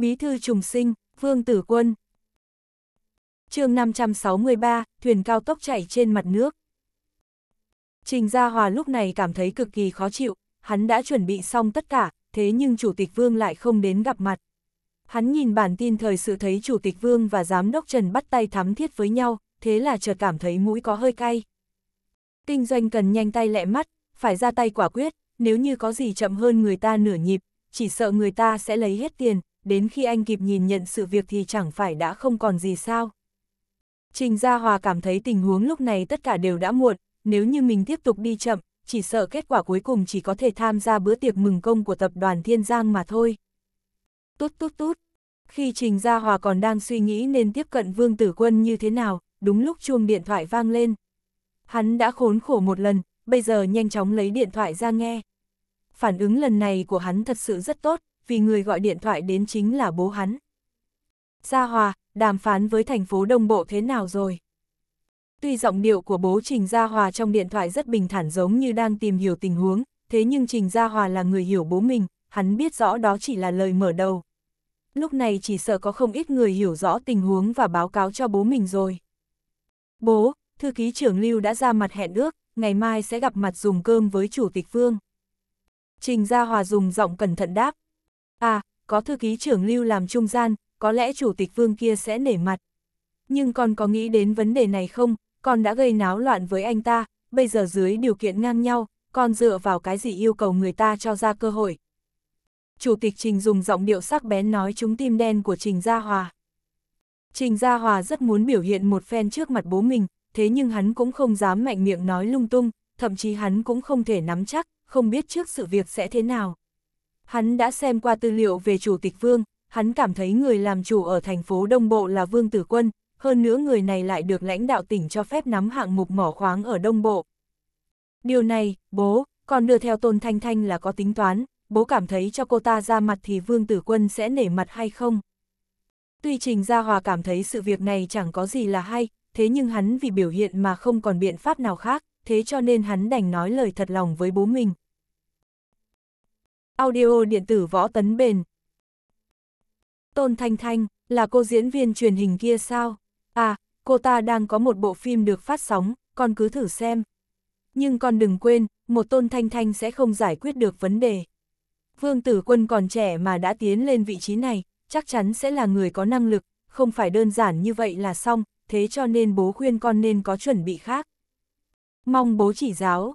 Bí thư trùng sinh, Vương Tử Quân. chương 563, thuyền cao tốc chạy trên mặt nước. Trình Gia Hòa lúc này cảm thấy cực kỳ khó chịu, hắn đã chuẩn bị xong tất cả, thế nhưng Chủ tịch Vương lại không đến gặp mặt. Hắn nhìn bản tin thời sự thấy Chủ tịch Vương và Giám đốc Trần bắt tay thắm thiết với nhau, thế là chợt cảm thấy mũi có hơi cay. Kinh doanh cần nhanh tay lẹ mắt, phải ra tay quả quyết, nếu như có gì chậm hơn người ta nửa nhịp, chỉ sợ người ta sẽ lấy hết tiền, đến khi anh kịp nhìn nhận sự việc thì chẳng phải đã không còn gì sao. Trình Gia Hòa cảm thấy tình huống lúc này tất cả đều đã muộn, nếu như mình tiếp tục đi chậm, chỉ sợ kết quả cuối cùng chỉ có thể tham gia bữa tiệc mừng công của tập đoàn Thiên Giang mà thôi. Tút tút tút, khi Trình Gia Hòa còn đang suy nghĩ nên tiếp cận Vương Tử Quân như thế nào, đúng lúc chuông điện thoại vang lên. Hắn đã khốn khổ một lần, bây giờ nhanh chóng lấy điện thoại ra nghe. Phản ứng lần này của hắn thật sự rất tốt, vì người gọi điện thoại đến chính là bố hắn. Gia Hòa, đàm phán với thành phố Đông Bộ thế nào rồi? Tuy giọng điệu của bố Trình Gia Hòa trong điện thoại rất bình thản giống như đang tìm hiểu tình huống, thế nhưng Trình Gia Hòa là người hiểu bố mình, hắn biết rõ đó chỉ là lời mở đầu. Lúc này chỉ sợ có không ít người hiểu rõ tình huống và báo cáo cho bố mình rồi. Bố, thư ký trưởng Lưu đã ra mặt hẹn ước, ngày mai sẽ gặp mặt dùng cơm với Chủ tịch Vương. Trình Gia Hòa dùng giọng cẩn thận đáp, À, có thư ký trưởng lưu làm trung gian, có lẽ chủ tịch vương kia sẽ nể mặt. Nhưng con có nghĩ đến vấn đề này không, con đã gây náo loạn với anh ta, bây giờ dưới điều kiện ngang nhau, con dựa vào cái gì yêu cầu người ta cho ra cơ hội. Chủ tịch Trình dùng giọng điệu sắc bén nói chúng tim đen của Trình Gia Hòa. Trình Gia Hòa rất muốn biểu hiện một phen trước mặt bố mình, thế nhưng hắn cũng không dám mạnh miệng nói lung tung, thậm chí hắn cũng không thể nắm chắc, không biết trước sự việc sẽ thế nào. Hắn đã xem qua tư liệu về chủ tịch vương, hắn cảm thấy người làm chủ ở thành phố Đông Bộ là Vương Tử Quân, hơn nữa người này lại được lãnh đạo tỉnh cho phép nắm hạng mục mỏ khoáng ở Đông Bộ. Điều này, bố, còn đưa theo Tôn Thanh Thanh là có tính toán, bố cảm thấy cho cô ta ra mặt thì Vương Tử Quân sẽ nể mặt hay không? Tuy Trình Gia Hòa cảm thấy sự việc này chẳng có gì là hay, thế nhưng hắn vì biểu hiện mà không còn biện pháp nào khác, thế cho nên hắn đành nói lời thật lòng với bố mình. Audio điện tử võ tấn bền. Tôn Thanh Thanh, là cô diễn viên truyền hình kia sao? À, cô ta đang có một bộ phim được phát sóng, con cứ thử xem. Nhưng con đừng quên, một Tôn Thanh Thanh sẽ không giải quyết được vấn đề. Vương Tử Quân còn trẻ mà đã tiến lên vị trí này, chắc chắn sẽ là người có năng lực, không phải đơn giản như vậy là xong, thế cho nên bố khuyên con nên có chuẩn bị khác. Mong bố chỉ giáo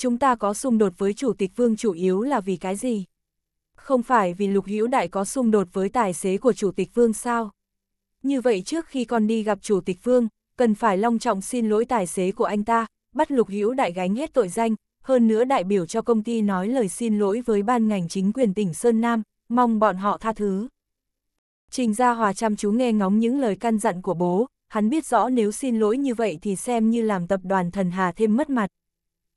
chúng ta có xung đột với chủ tịch vương chủ yếu là vì cái gì? Không phải vì lục hữu đại có xung đột với tài xế của chủ tịch vương sao? Như vậy trước khi con đi gặp chủ tịch vương, cần phải long trọng xin lỗi tài xế của anh ta, bắt lục hữu đại gánh hết tội danh, hơn nữa đại biểu cho công ty nói lời xin lỗi với ban ngành chính quyền tỉnh Sơn Nam, mong bọn họ tha thứ. Trình Gia Hòa chăm chú nghe ngóng những lời căn dặn của bố, hắn biết rõ nếu xin lỗi như vậy thì xem như làm tập đoàn thần hà thêm mất mặt.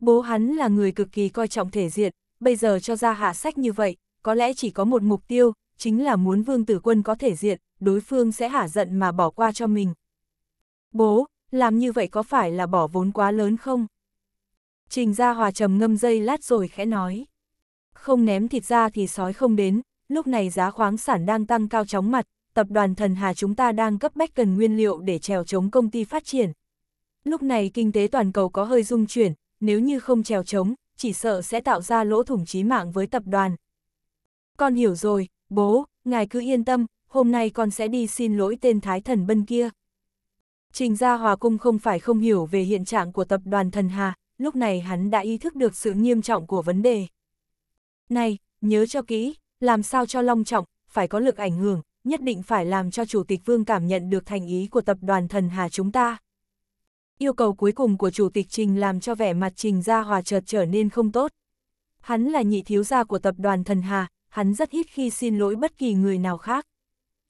Bố hắn là người cực kỳ coi trọng thể diện, bây giờ cho ra hạ sách như vậy, có lẽ chỉ có một mục tiêu, chính là muốn vương tử quân có thể diện, đối phương sẽ hả giận mà bỏ qua cho mình. Bố, làm như vậy có phải là bỏ vốn quá lớn không? Trình ra hòa trầm ngâm dây lát rồi khẽ nói. Không ném thịt ra thì sói không đến, lúc này giá khoáng sản đang tăng cao chóng mặt, tập đoàn thần hà chúng ta đang cấp bách cần nguyên liệu để trèo chống công ty phát triển. Lúc này kinh tế toàn cầu có hơi rung chuyển, nếu như không trèo trống, chỉ sợ sẽ tạo ra lỗ thủng chí mạng với tập đoàn. Con hiểu rồi, bố, ngài cứ yên tâm, hôm nay con sẽ đi xin lỗi tên thái thần bân kia. Trình Gia Hòa Cung không phải không hiểu về hiện trạng của tập đoàn thần Hà, lúc này hắn đã ý thức được sự nghiêm trọng của vấn đề. Này, nhớ cho kỹ, làm sao cho long trọng, phải có lực ảnh hưởng, nhất định phải làm cho Chủ tịch Vương cảm nhận được thành ý của tập đoàn thần Hà chúng ta. Yêu cầu cuối cùng của chủ tịch Trình làm cho vẻ mặt Trình Gia Hòa chợt trở nên không tốt. Hắn là nhị thiếu gia của tập đoàn Thần Hà, hắn rất ít khi xin lỗi bất kỳ người nào khác.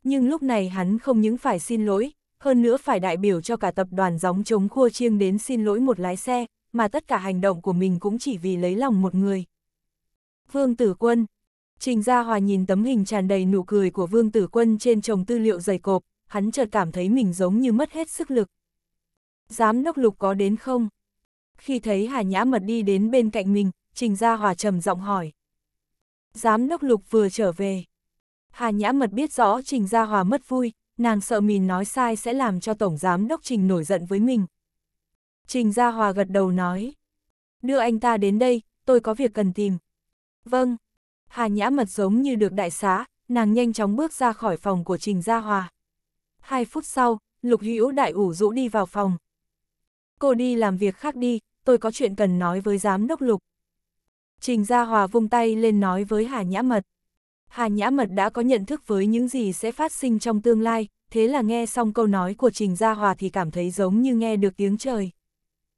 Nhưng lúc này hắn không những phải xin lỗi, hơn nữa phải đại biểu cho cả tập đoàn gióng chống khua chiêng đến xin lỗi một lái xe, mà tất cả hành động của mình cũng chỉ vì lấy lòng một người. Vương Tử Quân Trình Gia Hòa nhìn tấm hình tràn đầy nụ cười của Vương Tử Quân trên chồng tư liệu dày cộp, hắn chợt cảm thấy mình giống như mất hết sức lực, Giám đốc lục có đến không? Khi thấy Hà Nhã Mật đi đến bên cạnh mình, Trình Gia Hòa trầm giọng hỏi. Giám đốc lục vừa trở về. Hà Nhã Mật biết rõ Trình Gia Hòa mất vui, nàng sợ mình nói sai sẽ làm cho Tổng Giám đốc Trình nổi giận với mình. Trình Gia Hòa gật đầu nói. Đưa anh ta đến đây, tôi có việc cần tìm. Vâng. Hà Nhã Mật giống như được đại xá, nàng nhanh chóng bước ra khỏi phòng của Trình Gia Hòa. Hai phút sau, Lục Hữu Đại ủ rũ đi vào phòng cô đi làm việc khác đi, tôi có chuyện cần nói với giám đốc lục. Trình Gia Hòa vung tay lên nói với Hà Nhã Mật. Hà Nhã Mật đã có nhận thức với những gì sẽ phát sinh trong tương lai, thế là nghe xong câu nói của Trình Gia Hòa thì cảm thấy giống như nghe được tiếng trời.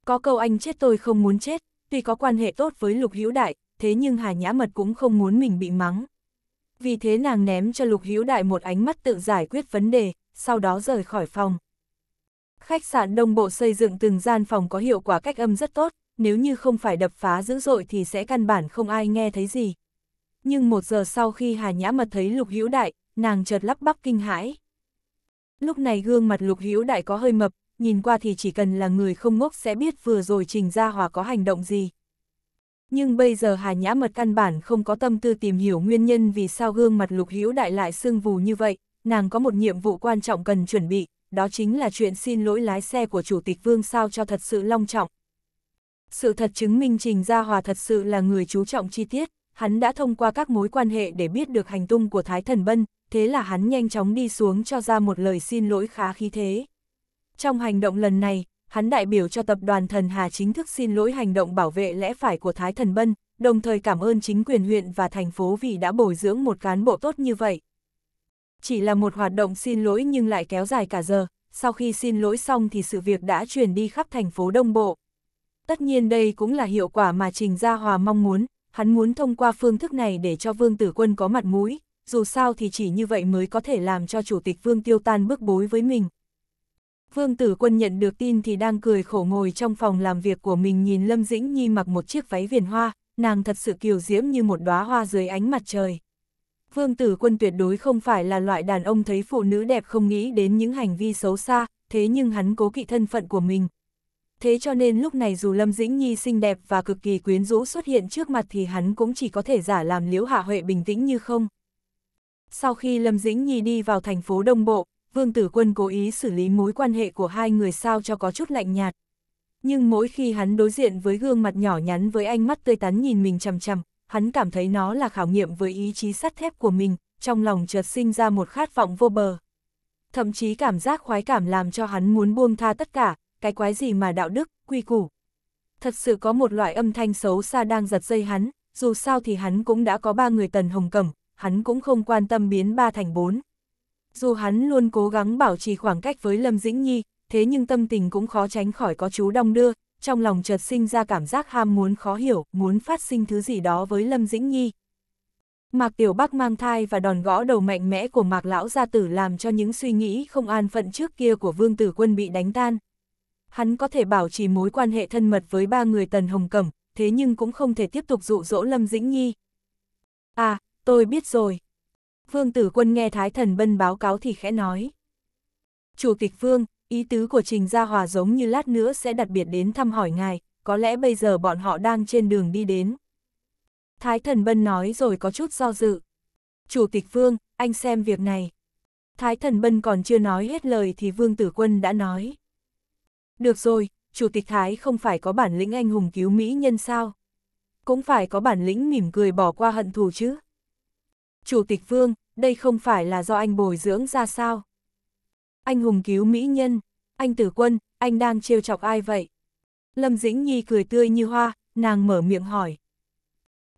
Có câu anh chết tôi không muốn chết, tuy có quan hệ tốt với Lục Hữu Đại, thế nhưng Hà Nhã Mật cũng không muốn mình bị mắng. Vì thế nàng ném cho Lục Hữu Đại một ánh mắt tự giải quyết vấn đề, sau đó rời khỏi phòng. Khách sạn đông bộ xây dựng từng gian phòng có hiệu quả cách âm rất tốt, nếu như không phải đập phá dữ dội thì sẽ căn bản không ai nghe thấy gì. Nhưng một giờ sau khi Hà Nhã Mật thấy Lục Hữu Đại, nàng chợt lắp bắp kinh hãi. Lúc này gương mặt Lục Hữu Đại có hơi mập, nhìn qua thì chỉ cần là người không ngốc sẽ biết vừa rồi Trình Gia Hòa có hành động gì. Nhưng bây giờ Hà Nhã Mật căn bản không có tâm tư tìm hiểu nguyên nhân vì sao gương mặt Lục Hữu Đại lại sưng vù như vậy, nàng có một nhiệm vụ quan trọng cần chuẩn bị, đó chính là chuyện xin lỗi lái xe của Chủ tịch Vương sao cho thật sự long trọng. Sự thật chứng minh Trình Gia Hòa thật sự là người chú trọng chi tiết, hắn đã thông qua các mối quan hệ để biết được hành tung của Thái Thần Bân, thế là hắn nhanh chóng đi xuống cho ra một lời xin lỗi khá khí thế. Trong hành động lần này, hắn đại biểu cho tập đoàn Thần Hà chính thức xin lỗi hành động bảo vệ lẽ phải của Thái Thần Bân, đồng thời cảm ơn chính quyền huyện và thành phố vì đã bồi dưỡng một cán bộ tốt như vậy. Chỉ là một hoạt động xin lỗi nhưng lại kéo dài cả giờ, sau khi xin lỗi xong thì sự việc đã chuyển đi khắp thành phố Đông Bộ. Tất nhiên đây cũng là hiệu quả mà Trình Gia Hòa mong muốn, hắn muốn thông qua phương thức này để cho Vương Tử Quân có mặt mũi, dù sao thì chỉ như vậy mới có thể làm cho Chủ tịch Vương Tiêu Tan bước bối với mình. Vương Tử Quân nhận được tin thì đang cười khổ ngồi trong phòng làm việc của mình nhìn Lâm Dĩnh Nhi mặc một chiếc váy viền hoa, nàng thật sự kiều diễm như một đóa hoa dưới ánh mặt trời. Vương Tử Quân tuyệt đối không phải là loại đàn ông thấy phụ nữ đẹp không nghĩ đến những hành vi xấu xa, thế nhưng hắn cố kỵ thân phận của mình. Thế cho nên lúc này dù Lâm Dĩnh Nhi xinh đẹp và cực kỳ quyến rũ xuất hiện trước mặt thì hắn cũng chỉ có thể giả làm Liễu Hạ Huệ bình tĩnh như không. Sau khi Lâm Dĩnh Nhi đi vào thành phố Đông Bộ, Vương Tử Quân cố ý xử lý mối quan hệ của hai người sao cho có chút lạnh nhạt. Nhưng mỗi khi hắn đối diện với gương mặt nhỏ nhắn với ánh mắt tươi tắn nhìn mình chằm chằm, hắn cảm thấy nó là khảo nghiệm với ý chí sắt thép của mình, trong lòng chợt sinh ra một khát vọng vô bờ. Thậm chí cảm giác khoái cảm làm cho hắn muốn buông tha tất cả, cái quái gì mà đạo đức, quy củ. Thật sự có một loại âm thanh xấu xa đang giật dây hắn, dù sao thì hắn cũng đã có ba người tần hồng cẩm, hắn cũng không quan tâm biến ba thành bốn. Dù hắn luôn cố gắng bảo trì khoảng cách với Lâm Dĩnh Nhi, thế nhưng tâm tình cũng khó tránh khỏi có chú đong đưa, trong lòng chợt sinh ra cảm giác ham muốn khó hiểu, muốn phát sinh thứ gì đó với Lâm Dĩnh Nhi. Mạc Tiểu Bắc mang thai và đòn gõ đầu mạnh mẽ của Mạc Lão Gia Tử làm cho những suy nghĩ không an phận trước kia của Vương Tử Quân bị đánh tan. Hắn có thể bảo trì mối quan hệ thân mật với ba người Tần Hồng Cẩm, thế nhưng cũng không thể tiếp tục dụ dỗ Lâm Dĩnh Nhi. À, tôi biết rồi. Vương Tử Quân nghe Thái Thần Bân báo cáo thì khẽ nói. Chủ tịch Vương, Ý tứ của Trình Gia Hòa giống như lát nữa sẽ đặc biệt đến thăm hỏi ngài, có lẽ bây giờ bọn họ đang trên đường đi đến. Thái thần bân nói rồi có chút do dự. Chủ tịch Vương, anh xem việc này. Thái thần bân còn chưa nói hết lời thì Vương Tử Quân đã nói. Được rồi, Chủ tịch Thái không phải có bản lĩnh anh hùng cứu Mỹ nhân sao? Cũng phải có bản lĩnh mỉm cười bỏ qua hận thù chứ. Chủ tịch Vương, đây không phải là do anh bồi dưỡng ra sao? anh hùng cứu mỹ nhân, anh tử quân, anh đang trêu chọc ai vậy? Lâm Dĩnh Nhi cười tươi như hoa, nàng mở miệng hỏi.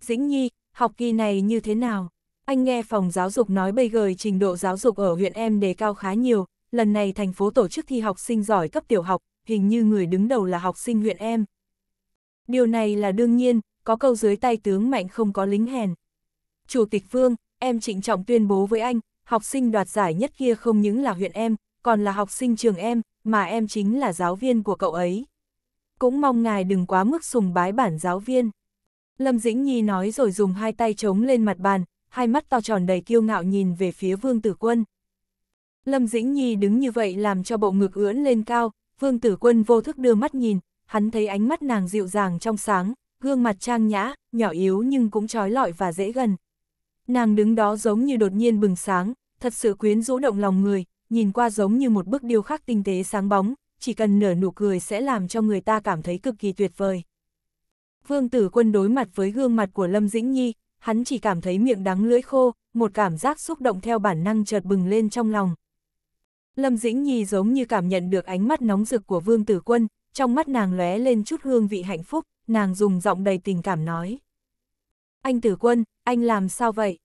Dĩnh Nhi, học kỳ này như thế nào? Anh nghe phòng giáo dục nói bây giờ trình độ giáo dục ở huyện em đề cao khá nhiều, lần này thành phố tổ chức thi học sinh giỏi cấp tiểu học, hình như người đứng đầu là học sinh huyện em. Điều này là đương nhiên, có câu dưới tay tướng mạnh không có lính hèn. Chủ tịch Phương, em trịnh trọng tuyên bố với anh, học sinh đoạt giải nhất kia không những là huyện em, còn là học sinh trường em, mà em chính là giáo viên của cậu ấy. Cũng mong ngài đừng quá mức sùng bái bản giáo viên. Lâm Dĩnh Nhi nói rồi dùng hai tay chống lên mặt bàn, hai mắt to tròn đầy kiêu ngạo nhìn về phía Vương Tử Quân. Lâm Dĩnh Nhi đứng như vậy làm cho bộ ngực ưỡn lên cao, Vương Tử Quân vô thức đưa mắt nhìn, hắn thấy ánh mắt nàng dịu dàng trong sáng, gương mặt trang nhã, nhỏ yếu nhưng cũng trói lọi và dễ gần. Nàng đứng đó giống như đột nhiên bừng sáng, thật sự quyến rũ động lòng người, nhìn qua giống như một bức điêu khắc tinh tế sáng bóng, chỉ cần nở nụ cười sẽ làm cho người ta cảm thấy cực kỳ tuyệt vời. Vương tử quân đối mặt với gương mặt của Lâm Dĩnh Nhi, hắn chỉ cảm thấy miệng đắng lưỡi khô, một cảm giác xúc động theo bản năng chợt bừng lên trong lòng. Lâm Dĩnh Nhi giống như cảm nhận được ánh mắt nóng rực của Vương Tử Quân, trong mắt nàng lóe lên chút hương vị hạnh phúc, nàng dùng giọng đầy tình cảm nói. Anh Tử Quân, anh làm sao vậy?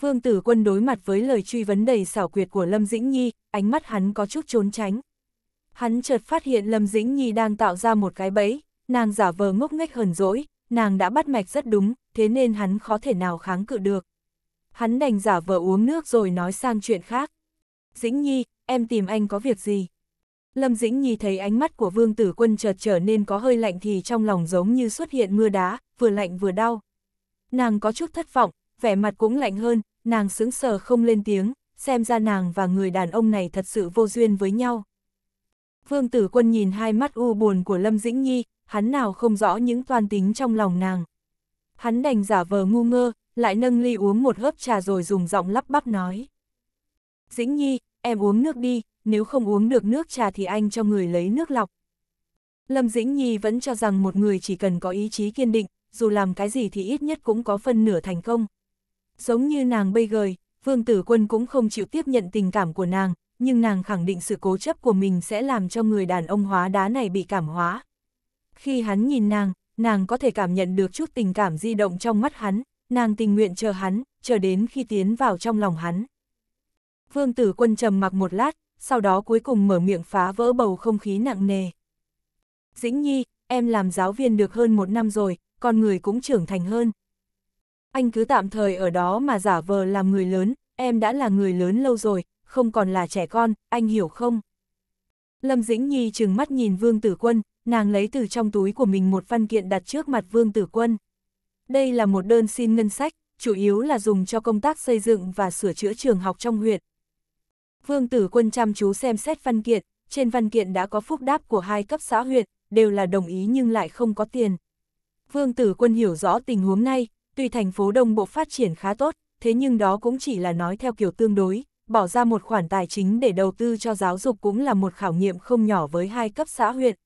Vương Tử Quân đối mặt với lời truy vấn đầy xảo quyệt của Lâm Dĩnh Nhi, ánh mắt hắn có chút trốn tránh. Hắn chợt phát hiện Lâm Dĩnh Nhi đang tạo ra một cái bẫy, nàng giả vờ ngốc nghếch hờn dỗi, nàng đã bắt mạch rất đúng, thế nên hắn khó thể nào kháng cự được. Hắn đành giả vờ uống nước rồi nói sang chuyện khác. Dĩnh Nhi, em tìm anh có việc gì? Lâm Dĩnh Nhi thấy ánh mắt của Vương Tử Quân chợt trở nên có hơi lạnh thì trong lòng giống như xuất hiện mưa đá, vừa lạnh vừa đau. Nàng có chút thất vọng, vẻ mặt cũng lạnh hơn, nàng sững sờ không lên tiếng, xem ra nàng và người đàn ông này thật sự vô duyên với nhau. Vương tử quân nhìn hai mắt u buồn của Lâm Dĩnh Nhi, hắn nào không rõ những toan tính trong lòng nàng. Hắn đành giả vờ ngu ngơ, lại nâng ly uống một hớp trà rồi dùng giọng lắp bắp nói. Dĩnh Nhi, em uống nước đi, nếu không uống được nước trà thì anh cho người lấy nước lọc. Lâm Dĩnh Nhi vẫn cho rằng một người chỉ cần có ý chí kiên định, dù làm cái gì thì ít nhất cũng có phân nửa thành công. Giống như nàng bây gời, vương tử quân cũng không chịu tiếp nhận tình cảm của nàng, nhưng nàng khẳng định sự cố chấp của mình sẽ làm cho người đàn ông hóa đá này bị cảm hóa. Khi hắn nhìn nàng, nàng có thể cảm nhận được chút tình cảm di động trong mắt hắn, nàng tình nguyện chờ hắn, chờ đến khi tiến vào trong lòng hắn. Vương tử quân trầm mặc một lát, sau đó cuối cùng mở miệng phá vỡ bầu không khí nặng nề. Dĩnh nhi, em làm giáo viên được hơn một năm rồi, con người cũng trưởng thành hơn, anh cứ tạm thời ở đó mà giả vờ làm người lớn, em đã là người lớn lâu rồi, không còn là trẻ con, anh hiểu không? Lâm Dĩnh Nhi trừng mắt nhìn Vương Tử Quân, nàng lấy từ trong túi của mình một văn kiện đặt trước mặt Vương Tử Quân. Đây là một đơn xin ngân sách, chủ yếu là dùng cho công tác xây dựng và sửa chữa trường học trong huyện. Vương Tử Quân chăm chú xem xét văn kiện, trên văn kiện đã có phúc đáp của hai cấp xã huyện, đều là đồng ý nhưng lại không có tiền. Vương Tử Quân hiểu rõ tình huống này, Tuy thành phố Đông Bộ phát triển khá tốt, thế nhưng đó cũng chỉ là nói theo kiểu tương đối, bỏ ra một khoản tài chính để đầu tư cho giáo dục cũng là một khảo nghiệm không nhỏ với hai cấp xã huyện.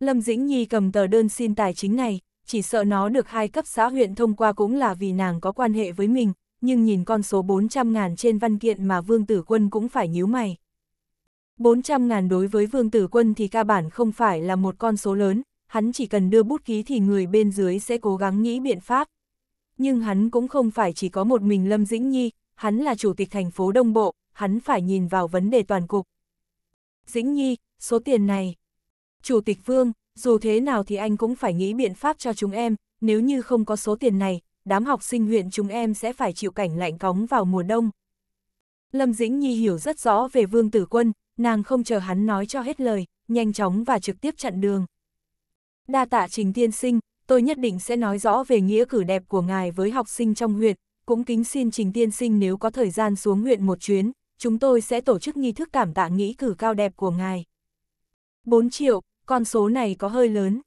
Lâm Dĩnh Nhi cầm tờ đơn xin tài chính này, chỉ sợ nó được hai cấp xã huyện thông qua cũng là vì nàng có quan hệ với mình, nhưng nhìn con số 400 ngàn trên văn kiện mà Vương Tử Quân cũng phải nhíu mày. 400 ngàn đối với Vương Tử Quân thì ca bản không phải là một con số lớn, hắn chỉ cần đưa bút ký thì người bên dưới sẽ cố gắng nghĩ biện pháp, nhưng hắn cũng không phải chỉ có một mình Lâm Dĩnh Nhi, hắn là chủ tịch thành phố Đông Bộ, hắn phải nhìn vào vấn đề toàn cục. Dĩnh Nhi, số tiền này. Chủ tịch Vương, dù thế nào thì anh cũng phải nghĩ biện pháp cho chúng em, nếu như không có số tiền này, đám học sinh huyện chúng em sẽ phải chịu cảnh lạnh cóng vào mùa đông. Lâm Dĩnh Nhi hiểu rất rõ về Vương Tử Quân, nàng không chờ hắn nói cho hết lời, nhanh chóng và trực tiếp chặn đường. Đa tạ Trình Tiên Sinh, tôi nhất định sẽ nói rõ về nghĩa cử đẹp của ngài với học sinh trong huyện, cũng kính xin Trình Tiên Sinh nếu có thời gian xuống huyện một chuyến, chúng tôi sẽ tổ chức nghi thức cảm tạ nghĩ cử cao đẹp của ngài. 4 triệu, con số này có hơi lớn.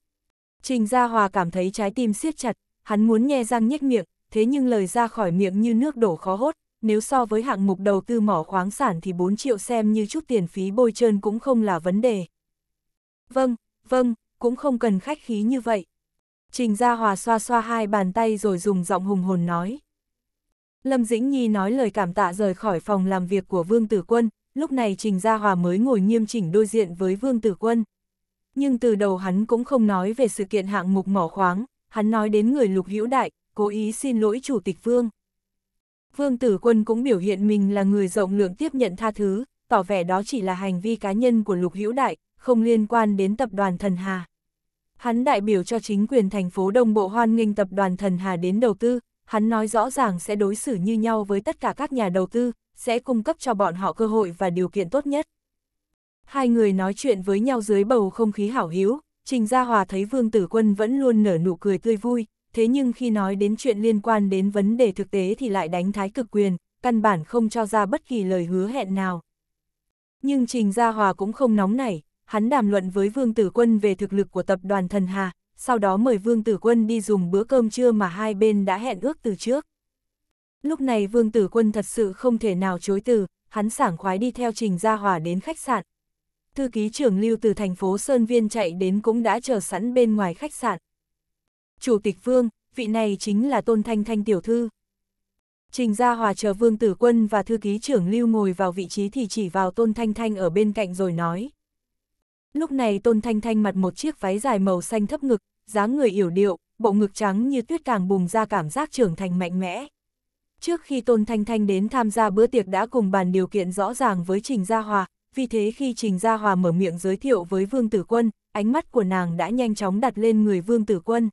Trình Gia Hòa cảm thấy trái tim siết chặt, hắn muốn nhe răng nhếch miệng, thế nhưng lời ra khỏi miệng như nước đổ khó hốt, nếu so với hạng mục đầu tư mỏ khoáng sản thì 4 triệu xem như chút tiền phí bôi trơn cũng không là vấn đề. Vâng, vâng, cũng không cần khách khí như vậy. Trình Gia Hòa xoa xoa hai bàn tay rồi dùng giọng hùng hồn nói. Lâm Dĩnh Nhi nói lời cảm tạ rời khỏi phòng làm việc của Vương Tử Quân, lúc này Trình Gia Hòa mới ngồi nghiêm chỉnh đối diện với Vương Tử Quân. Nhưng từ đầu hắn cũng không nói về sự kiện hạng mục mỏ khoáng, hắn nói đến người lục hữu đại, cố ý xin lỗi Chủ tịch Vương. Vương Tử Quân cũng biểu hiện mình là người rộng lượng tiếp nhận tha thứ, tỏ vẻ đó chỉ là hành vi cá nhân của lục hữu đại, không liên quan đến tập đoàn Thần Hà. Hắn đại biểu cho chính quyền thành phố đồng Bộ hoan nghênh tập đoàn Thần Hà đến đầu tư, hắn nói rõ ràng sẽ đối xử như nhau với tất cả các nhà đầu tư, sẽ cung cấp cho bọn họ cơ hội và điều kiện tốt nhất. Hai người nói chuyện với nhau dưới bầu không khí hảo hiếu, Trình Gia Hòa thấy Vương Tử Quân vẫn luôn nở nụ cười tươi vui, thế nhưng khi nói đến chuyện liên quan đến vấn đề thực tế thì lại đánh thái cực quyền, căn bản không cho ra bất kỳ lời hứa hẹn nào. Nhưng Trình Gia Hòa cũng không nóng nảy, hắn đàm luận với Vương Tử Quân về thực lực của tập đoàn Thần Hà, sau đó mời Vương Tử Quân đi dùng bữa cơm trưa mà hai bên đã hẹn ước từ trước. Lúc này Vương Tử Quân thật sự không thể nào chối từ, hắn sảng khoái đi theo Trình Gia Hòa đến khách sạn. Thư ký trưởng lưu từ thành phố Sơn Viên chạy đến cũng đã chờ sẵn bên ngoài khách sạn. Chủ tịch Vương, vị này chính là Tôn Thanh Thanh tiểu thư. Trình Gia Hòa chờ Vương Tử Quân và thư ký trưởng lưu ngồi vào vị trí thì chỉ vào Tôn Thanh Thanh ở bên cạnh rồi nói. Lúc này Tôn Thanh Thanh mặt một chiếc váy dài màu xanh thấp ngực, dáng người yểu điệu, bộ ngực trắng như tuyết càng bùng ra cảm giác trưởng thành mạnh mẽ. Trước khi Tôn Thanh Thanh đến tham gia bữa tiệc đã cùng bàn điều kiện rõ ràng với Trình Gia Hòa, vì thế khi Trình Gia Hòa mở miệng giới thiệu với Vương Tử Quân, ánh mắt của nàng đã nhanh chóng đặt lên người Vương Tử Quân.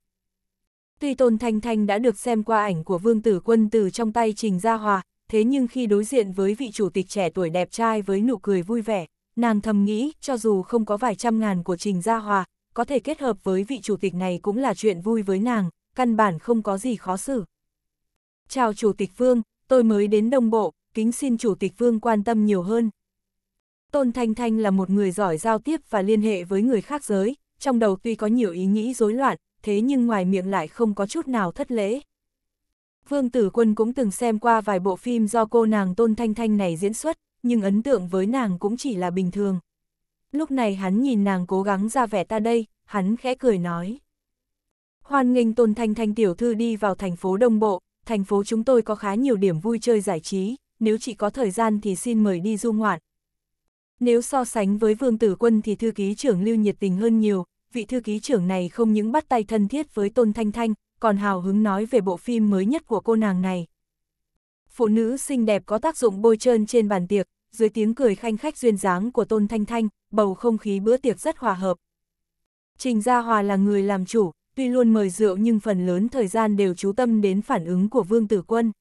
Tuy Tôn Thanh Thanh đã được xem qua ảnh của Vương Tử Quân từ trong tay Trình Gia Hòa, thế nhưng khi đối diện với vị chủ tịch trẻ tuổi đẹp trai với nụ cười vui vẻ, Nàng thầm nghĩ, cho dù không có vài trăm ngàn của Trình Gia Hòa, có thể kết hợp với vị chủ tịch này cũng là chuyện vui với nàng, căn bản không có gì khó xử. Chào Chủ tịch Vương, tôi mới đến Đông Bộ, kính xin Chủ tịch Vương quan tâm nhiều hơn. Tôn Thanh Thanh là một người giỏi giao tiếp và liên hệ với người khác giới, trong đầu tuy có nhiều ý nghĩ rối loạn, thế nhưng ngoài miệng lại không có chút nào thất lễ. Vương Tử Quân cũng từng xem qua vài bộ phim do cô nàng Tôn Thanh Thanh này diễn xuất, nhưng ấn tượng với nàng cũng chỉ là bình thường. Lúc này hắn nhìn nàng cố gắng ra vẻ ta đây, hắn khẽ cười nói. Hoan nghênh Tôn Thanh Thanh tiểu thư đi vào thành phố Đông Bộ, thành phố chúng tôi có khá nhiều điểm vui chơi giải trí, nếu chỉ có thời gian thì xin mời đi du ngoạn. Nếu so sánh với Vương Tử Quân thì thư ký trưởng lưu nhiệt tình hơn nhiều, vị thư ký trưởng này không những bắt tay thân thiết với Tôn Thanh Thanh, còn hào hứng nói về bộ phim mới nhất của cô nàng này phụ nữ xinh đẹp có tác dụng bôi trơn trên bàn tiệc, dưới tiếng cười khanh khách duyên dáng của Tôn Thanh Thanh, bầu không khí bữa tiệc rất hòa hợp. Trình Gia Hòa là người làm chủ, tuy luôn mời rượu nhưng phần lớn thời gian đều chú tâm đến phản ứng của Vương Tử Quân.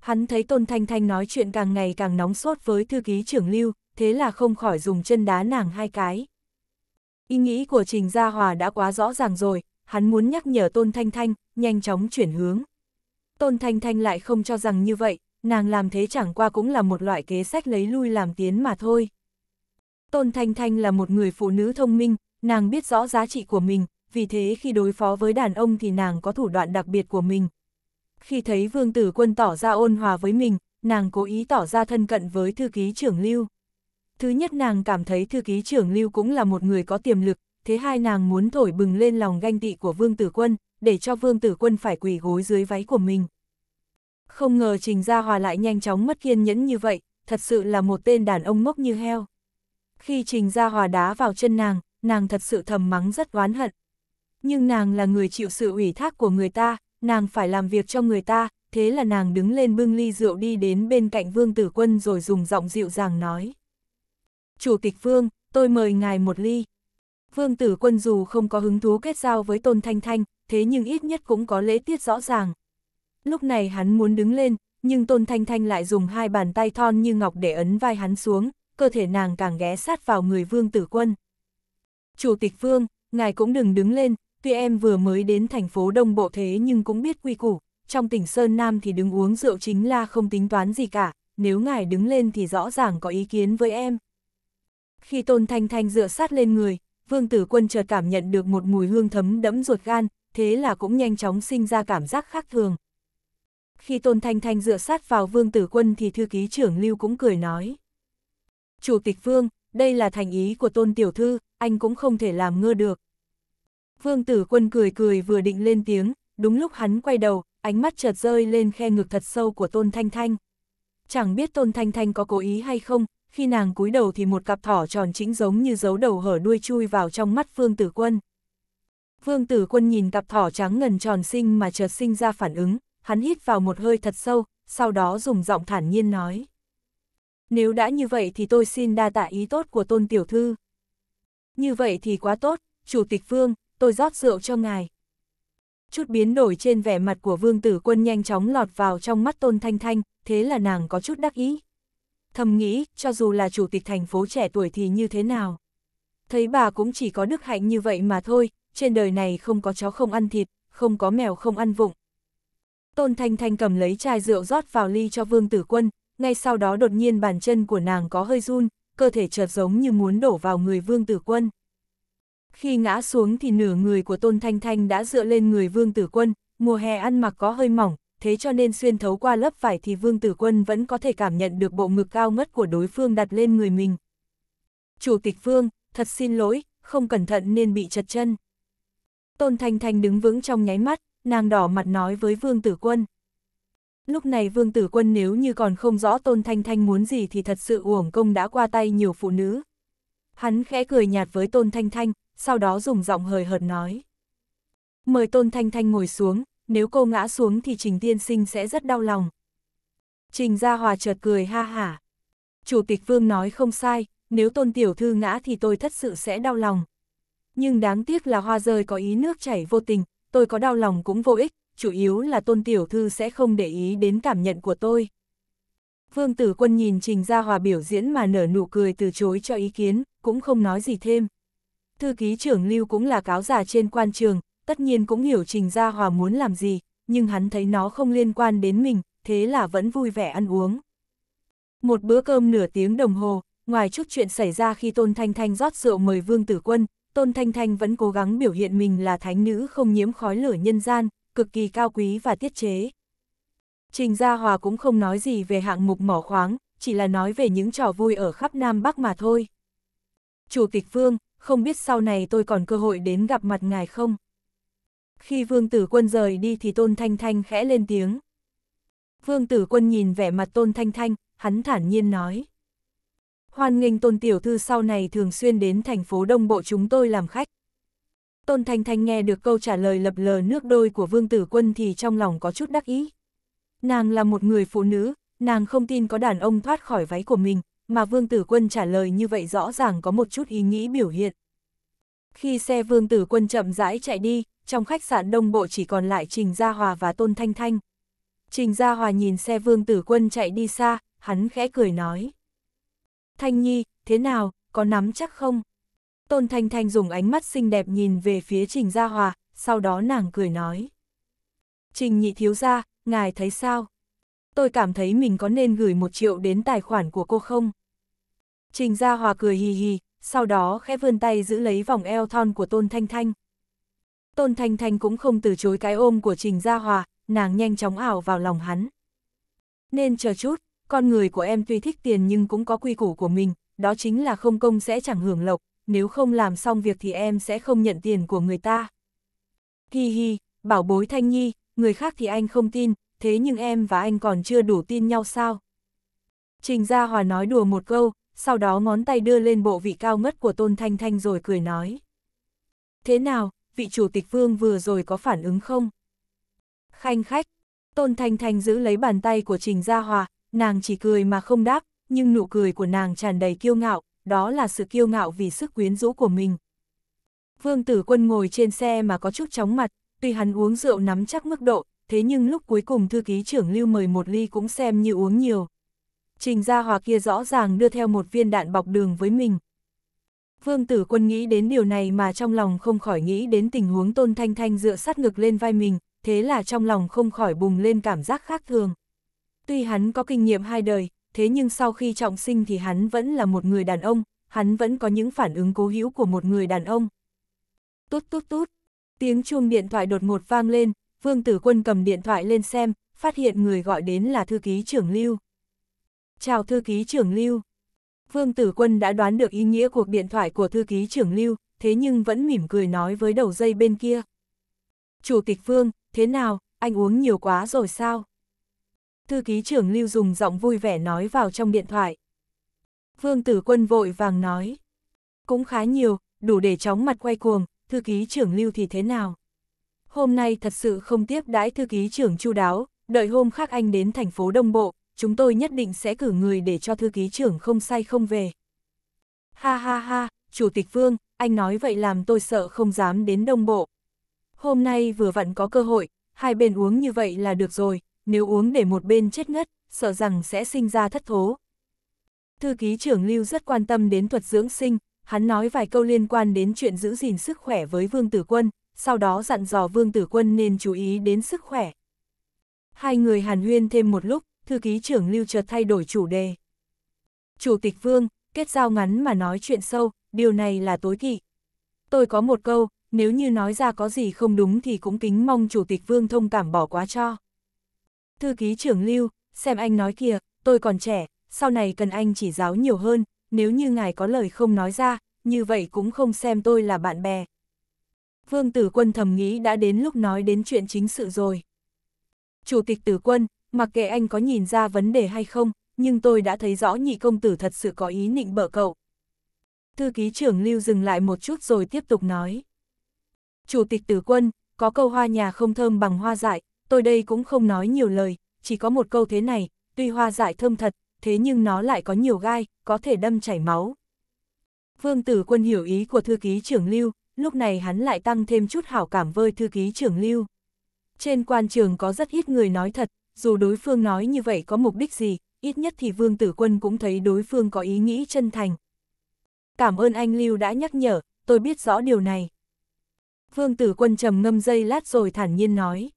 Hắn thấy Tôn Thanh Thanh nói chuyện càng ngày càng nóng sốt với thư ký trưởng lưu, thế là không khỏi dùng chân đá nàng hai cái. Ý nghĩ của Trình Gia Hòa đã quá rõ ràng rồi, hắn muốn nhắc nhở Tôn Thanh Thanh, nhanh chóng chuyển hướng. Tôn Thanh Thanh lại không cho rằng như vậy, nàng làm thế chẳng qua cũng là một loại kế sách lấy lui làm tiến mà thôi. Tôn Thanh Thanh là một người phụ nữ thông minh, nàng biết rõ giá trị của mình, vì thế khi đối phó với đàn ông thì nàng có thủ đoạn đặc biệt của mình. Khi thấy Vương Tử Quân tỏ ra ôn hòa với mình, nàng cố ý tỏ ra thân cận với thư ký trưởng Lưu. Thứ nhất nàng cảm thấy thư ký trưởng Lưu cũng là một người có tiềm lực, thế hai nàng muốn thổi bừng lên lòng ganh tị của Vương Tử Quân, để cho vương tử quân phải quỳ gối dưới váy của mình. Không ngờ Trình Gia Hòa lại nhanh chóng mất kiên nhẫn như vậy, thật sự là một tên đàn ông mốc như heo. Khi Trình Gia Hòa đá vào chân nàng, nàng thật sự thầm mắng rất oán hận. Nhưng nàng là người chịu sự ủy thác của người ta, nàng phải làm việc cho người ta, thế là nàng đứng lên bưng ly rượu đi đến bên cạnh Vương Tử Quân rồi dùng giọng dịu dàng nói. Chủ tịch Vương, tôi mời ngài một ly, Vương tử quân dù không có hứng thú kết giao với Tôn Thanh Thanh, thế nhưng ít nhất cũng có lễ tiết rõ ràng. Lúc này hắn muốn đứng lên, nhưng Tôn Thanh Thanh lại dùng hai bàn tay thon như ngọc để ấn vai hắn xuống, cơ thể nàng càng ghé sát vào người vương tử quân. Chủ tịch vương, ngài cũng đừng đứng lên, tuy em vừa mới đến thành phố Đông Bộ thế nhưng cũng biết quy củ, trong tỉnh Sơn Nam thì đứng uống rượu chính là không tính toán gì cả, nếu ngài đứng lên thì rõ ràng có ý kiến với em. Khi Tôn Thanh Thanh dựa sát lên người, Vương Tử Quân chợt cảm nhận được một mùi hương thấm đẫm ruột gan, thế là cũng nhanh chóng sinh ra cảm giác khác thường. Khi Tôn Thanh Thanh dựa sát vào Vương Tử Quân thì thư ký trưởng Lưu cũng cười nói. Chủ tịch Vương, đây là thành ý của Tôn Tiểu Thư, anh cũng không thể làm ngơ được. Vương Tử Quân cười cười vừa định lên tiếng, đúng lúc hắn quay đầu, ánh mắt chợt rơi lên khe ngực thật sâu của Tôn Thanh Thanh. Chẳng biết Tôn Thanh Thanh có cố ý hay không, khi nàng cúi đầu thì một cặp thỏ tròn chính giống như dấu đầu hở đuôi chui vào trong mắt Vương Tử Quân. Vương Tử Quân nhìn cặp thỏ trắng ngần tròn xinh mà chợt sinh ra phản ứng, hắn hít vào một hơi thật sâu, sau đó dùng giọng thản nhiên nói. Nếu đã như vậy thì tôi xin đa tạ ý tốt của tôn tiểu thư. Như vậy thì quá tốt, Chủ tịch Vương, tôi rót rượu cho ngài. Chút biến đổi trên vẻ mặt của Vương Tử Quân nhanh chóng lọt vào trong mắt Tôn Thanh Thanh, thế là nàng có chút đắc ý thầm nghĩ, cho dù là chủ tịch thành phố trẻ tuổi thì như thế nào. Thấy bà cũng chỉ có đức hạnh như vậy mà thôi, trên đời này không có chó không ăn thịt, không có mèo không ăn vụng. Tôn Thanh Thanh cầm lấy chai rượu rót vào ly cho Vương Tử Quân, ngay sau đó đột nhiên bàn chân của nàng có hơi run, cơ thể chợt giống như muốn đổ vào người Vương Tử Quân. Khi ngã xuống thì nửa người của Tôn Thanh Thanh đã dựa lên người Vương Tử Quân, mùa hè ăn mặc có hơi mỏng, thế cho nên xuyên thấu qua lớp vải thì Vương Tử Quân vẫn có thể cảm nhận được bộ ngực cao ngất của đối phương đặt lên người mình. Chủ tịch Vương, thật xin lỗi, không cẩn thận nên bị chật chân. Tôn Thanh Thanh đứng vững trong nháy mắt, nàng đỏ mặt nói với Vương Tử Quân. Lúc này Vương Tử Quân nếu như còn không rõ Tôn Thanh Thanh muốn gì thì thật sự uổng công đã qua tay nhiều phụ nữ. Hắn khẽ cười nhạt với Tôn Thanh Thanh, sau đó dùng giọng hời hợt nói. Mời Tôn Thanh Thanh ngồi xuống, nếu cô ngã xuống thì Trình Tiên Sinh sẽ rất đau lòng. Trình Gia Hòa chợt cười ha hả. Chủ tịch Vương nói không sai, nếu tôn tiểu thư ngã thì tôi thật sự sẽ đau lòng. Nhưng đáng tiếc là hoa rơi có ý nước chảy vô tình, tôi có đau lòng cũng vô ích, chủ yếu là tôn tiểu thư sẽ không để ý đến cảm nhận của tôi. Vương tử quân nhìn Trình Gia Hòa biểu diễn mà nở nụ cười từ chối cho ý kiến, cũng không nói gì thêm. Thư ký trưởng lưu cũng là cáo giả trên quan trường, tất nhiên cũng hiểu Trình Gia Hòa muốn làm gì, nhưng hắn thấy nó không liên quan đến mình, thế là vẫn vui vẻ ăn uống. Một bữa cơm nửa tiếng đồng hồ, ngoài chút chuyện xảy ra khi Tôn Thanh Thanh rót rượu mời Vương Tử Quân, Tôn Thanh Thanh vẫn cố gắng biểu hiện mình là thánh nữ không nhiễm khói lửa nhân gian, cực kỳ cao quý và tiết chế. Trình Gia Hòa cũng không nói gì về hạng mục mỏ khoáng, chỉ là nói về những trò vui ở khắp Nam Bắc mà thôi. Chủ tịch Vương, không biết sau này tôi còn cơ hội đến gặp mặt ngài không? Khi vương tử quân rời đi thì tôn thanh thanh khẽ lên tiếng. Vương tử quân nhìn vẻ mặt tôn thanh thanh, hắn thản nhiên nói. Hoan nghênh tôn tiểu thư sau này thường xuyên đến thành phố đông bộ chúng tôi làm khách. Tôn Thanh Thanh nghe được câu trả lời lập lờ nước đôi của Vương Tử Quân thì trong lòng có chút đắc ý. Nàng là một người phụ nữ, nàng không tin có đàn ông thoát khỏi váy của mình, mà Vương Tử Quân trả lời như vậy rõ ràng có một chút ý nghĩ biểu hiện. Khi xe vương tử quân chậm rãi chạy đi, trong khách sạn đông bộ chỉ còn lại Trình Gia Hòa và Tôn Thanh Thanh. Trình Gia Hòa nhìn xe vương tử quân chạy đi xa, hắn khẽ cười nói. Thanh Nhi, thế nào, có nắm chắc không? Tôn Thanh Thanh dùng ánh mắt xinh đẹp nhìn về phía Trình Gia Hòa, sau đó nàng cười nói. Trình nhị thiếu gia, ngài thấy sao? Tôi cảm thấy mình có nên gửi một triệu đến tài khoản của cô không? Trình Gia Hòa cười hì hì, sau đó khẽ vươn tay giữ lấy vòng eo thon của Tôn Thanh Thanh. Tôn Thanh Thanh cũng không từ chối cái ôm của Trình Gia Hòa, nàng nhanh chóng ảo vào lòng hắn. Nên chờ chút, con người của em tuy thích tiền nhưng cũng có quy củ của mình, đó chính là không công sẽ chẳng hưởng lộc, nếu không làm xong việc thì em sẽ không nhận tiền của người ta. Hi hi, bảo bối Thanh Nhi, người khác thì anh không tin, thế nhưng em và anh còn chưa đủ tin nhau sao? Trình Gia Hòa nói đùa một câu, sau đó ngón tay đưa lên bộ vị cao ngất của Tôn Thanh Thanh rồi cười nói. Thế nào, vị chủ tịch vương vừa rồi có phản ứng không? Khanh khách, Tôn Thanh Thanh giữ lấy bàn tay của Trình Gia Hòa, nàng chỉ cười mà không đáp, nhưng nụ cười của nàng tràn đầy kiêu ngạo, đó là sự kiêu ngạo vì sức quyến rũ của mình. Vương Tử Quân ngồi trên xe mà có chút chóng mặt, tuy hắn uống rượu nắm chắc mức độ, thế nhưng lúc cuối cùng thư ký trưởng lưu mời một ly cũng xem như uống nhiều trình gia hòa kia rõ ràng đưa theo một viên đạn bọc đường với mình. Vương tử quân nghĩ đến điều này mà trong lòng không khỏi nghĩ đến tình huống tôn thanh thanh dựa sát ngực lên vai mình, thế là trong lòng không khỏi bùng lên cảm giác khác thường. Tuy hắn có kinh nghiệm hai đời, thế nhưng sau khi trọng sinh thì hắn vẫn là một người đàn ông, hắn vẫn có những phản ứng cố hữu của một người đàn ông. Tốt tốt tốt, tiếng chuông điện thoại đột ngột vang lên, vương tử quân cầm điện thoại lên xem, phát hiện người gọi đến là thư ký trưởng lưu. Chào thư ký trưởng Lưu. Vương Tử Quân đã đoán được ý nghĩa cuộc điện thoại của thư ký trưởng Lưu, thế nhưng vẫn mỉm cười nói với đầu dây bên kia. Chủ tịch Vương, thế nào, anh uống nhiều quá rồi sao? Thư ký trưởng Lưu dùng giọng vui vẻ nói vào trong điện thoại. Vương Tử Quân vội vàng nói. Cũng khá nhiều, đủ để chóng mặt quay cuồng, thư ký trưởng Lưu thì thế nào? Hôm nay thật sự không tiếp đãi thư ký trưởng chu đáo, đợi hôm khác anh đến thành phố Đông Bộ, chúng tôi nhất định sẽ cử người để cho thư ký trưởng không say không về. Ha ha ha, Chủ tịch Vương, anh nói vậy làm tôi sợ không dám đến Đông Bộ. Hôm nay vừa vặn có cơ hội, hai bên uống như vậy là được rồi, nếu uống để một bên chết ngất, sợ rằng sẽ sinh ra thất thố. Thư ký trưởng Lưu rất quan tâm đến thuật dưỡng sinh, hắn nói vài câu liên quan đến chuyện giữ gìn sức khỏe với Vương Tử Quân, sau đó dặn dò Vương Tử Quân nên chú ý đến sức khỏe. Hai người hàn huyên thêm một lúc, thư ký trưởng lưu chợt thay đổi chủ đề. Chủ tịch Vương, kết giao ngắn mà nói chuyện sâu, điều này là tối kỵ. Tôi có một câu, nếu như nói ra có gì không đúng thì cũng kính mong Chủ tịch Vương thông cảm bỏ quá cho. Thư ký trưởng lưu, xem anh nói kìa, tôi còn trẻ, sau này cần anh chỉ giáo nhiều hơn, nếu như ngài có lời không nói ra, như vậy cũng không xem tôi là bạn bè. Vương Tử Quân thầm nghĩ đã đến lúc nói đến chuyện chính sự rồi. Chủ tịch Tử Quân, mặc kệ anh có nhìn ra vấn đề hay không, nhưng tôi đã thấy rõ nhị công tử thật sự có ý nịnh bợ cậu. Thư ký trưởng Lưu dừng lại một chút rồi tiếp tục nói. Chủ tịch tử quân, có câu hoa nhà không thơm bằng hoa dại, tôi đây cũng không nói nhiều lời, chỉ có một câu thế này, tuy hoa dại thơm thật, thế nhưng nó lại có nhiều gai, có thể đâm chảy máu. Vương tử quân hiểu ý của thư ký trưởng Lưu, lúc này hắn lại tăng thêm chút hảo cảm với thư ký trưởng Lưu. Trên quan trường có rất ít người nói thật, dù đối phương nói như vậy có mục đích gì, ít nhất thì Vương Tử Quân cũng thấy đối phương có ý nghĩ chân thành. Cảm ơn anh Lưu đã nhắc nhở, tôi biết rõ điều này. Vương Tử Quân trầm ngâm dây lát rồi thản nhiên nói.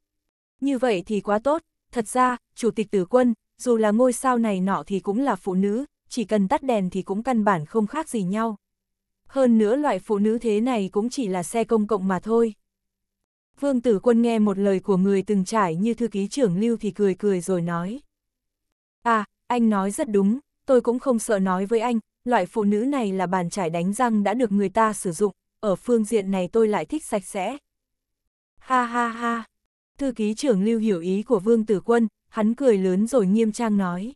Như vậy thì quá tốt, thật ra, Chủ tịch Tử Quân, dù là ngôi sao này nọ thì cũng là phụ nữ, chỉ cần tắt đèn thì cũng căn bản không khác gì nhau. Hơn nữa loại phụ nữ thế này cũng chỉ là xe công cộng mà thôi. Vương tử quân nghe một lời của người từng trải như thư ký trưởng lưu thì cười cười rồi nói. À, anh nói rất đúng, tôi cũng không sợ nói với anh, loại phụ nữ này là bàn trải đánh răng đã được người ta sử dụng, ở phương diện này tôi lại thích sạch sẽ. Ha ha ha, thư ký trưởng lưu hiểu ý của vương tử quân, hắn cười lớn rồi nghiêm trang nói.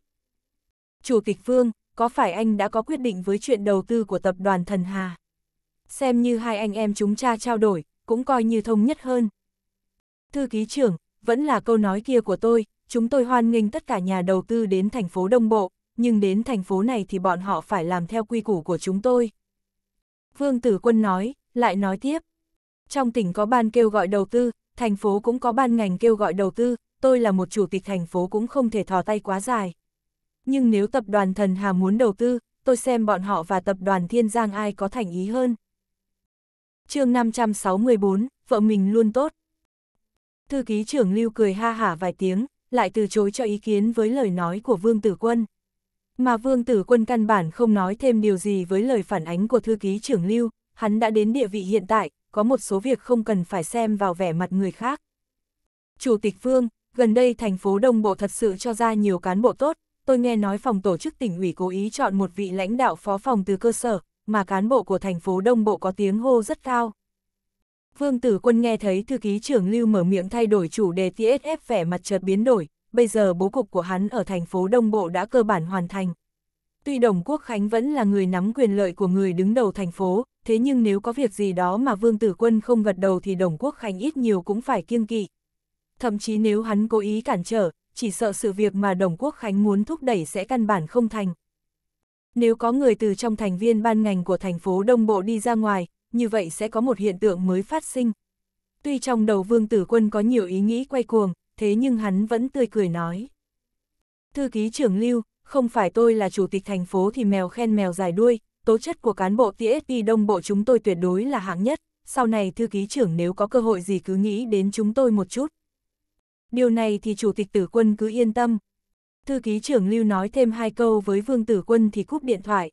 Chủ tịch vương, có phải anh đã có quyết định với chuyện đầu tư của tập đoàn Thần Hà? Xem như hai anh em chúng ta trao đổi, cũng coi như thông nhất hơn. Thư ký trưởng, vẫn là câu nói kia của tôi, chúng tôi hoan nghênh tất cả nhà đầu tư đến thành phố Đông Bộ, nhưng đến thành phố này thì bọn họ phải làm theo quy củ của chúng tôi. Vương Tử Quân nói, lại nói tiếp. Trong tỉnh có ban kêu gọi đầu tư, thành phố cũng có ban ngành kêu gọi đầu tư, tôi là một chủ tịch thành phố cũng không thể thò tay quá dài. Nhưng nếu tập đoàn Thần Hà muốn đầu tư, tôi xem bọn họ và tập đoàn Thiên Giang ai có thành ý hơn chương 564, vợ mình luôn tốt. Thư ký trưởng lưu cười ha hả vài tiếng, lại từ chối cho ý kiến với lời nói của Vương Tử Quân. Mà Vương Tử Quân căn bản không nói thêm điều gì với lời phản ánh của thư ký trưởng lưu, hắn đã đến địa vị hiện tại, có một số việc không cần phải xem vào vẻ mặt người khác. Chủ tịch Vương, gần đây thành phố Đông Bộ thật sự cho ra nhiều cán bộ tốt, tôi nghe nói phòng tổ chức tỉnh ủy cố ý chọn một vị lãnh đạo phó phòng từ cơ sở, mà cán bộ của thành phố Đông Bộ có tiếng hô rất cao. Vương Tử Quân nghe thấy thư ký trưởng Lưu mở miệng thay đổi chủ đề TSF vẻ mặt chợt biến đổi, bây giờ bố cục của hắn ở thành phố Đông Bộ đã cơ bản hoàn thành. Tuy Đồng Quốc Khánh vẫn là người nắm quyền lợi của người đứng đầu thành phố, thế nhưng nếu có việc gì đó mà Vương Tử Quân không gật đầu thì Đồng Quốc Khánh ít nhiều cũng phải kiêng kỵ. Thậm chí nếu hắn cố ý cản trở, chỉ sợ sự việc mà Đồng Quốc Khánh muốn thúc đẩy sẽ căn bản không thành. Nếu có người từ trong thành viên ban ngành của thành phố Đông Bộ đi ra ngoài, như vậy sẽ có một hiện tượng mới phát sinh. Tuy trong đầu Vương Tử Quân có nhiều ý nghĩ quay cuồng, thế nhưng hắn vẫn tươi cười nói. Thư ký trưởng lưu, không phải tôi là chủ tịch thành phố thì mèo khen mèo dài đuôi, tố chất của cán bộ TSP Đông Bộ chúng tôi tuyệt đối là hạng nhất, sau này thư ký trưởng nếu có cơ hội gì cứ nghĩ đến chúng tôi một chút. Điều này thì chủ tịch tử quân cứ yên tâm, Thư ký trưởng Lưu nói thêm hai câu với Vương Tử Quân thì cúp điện thoại.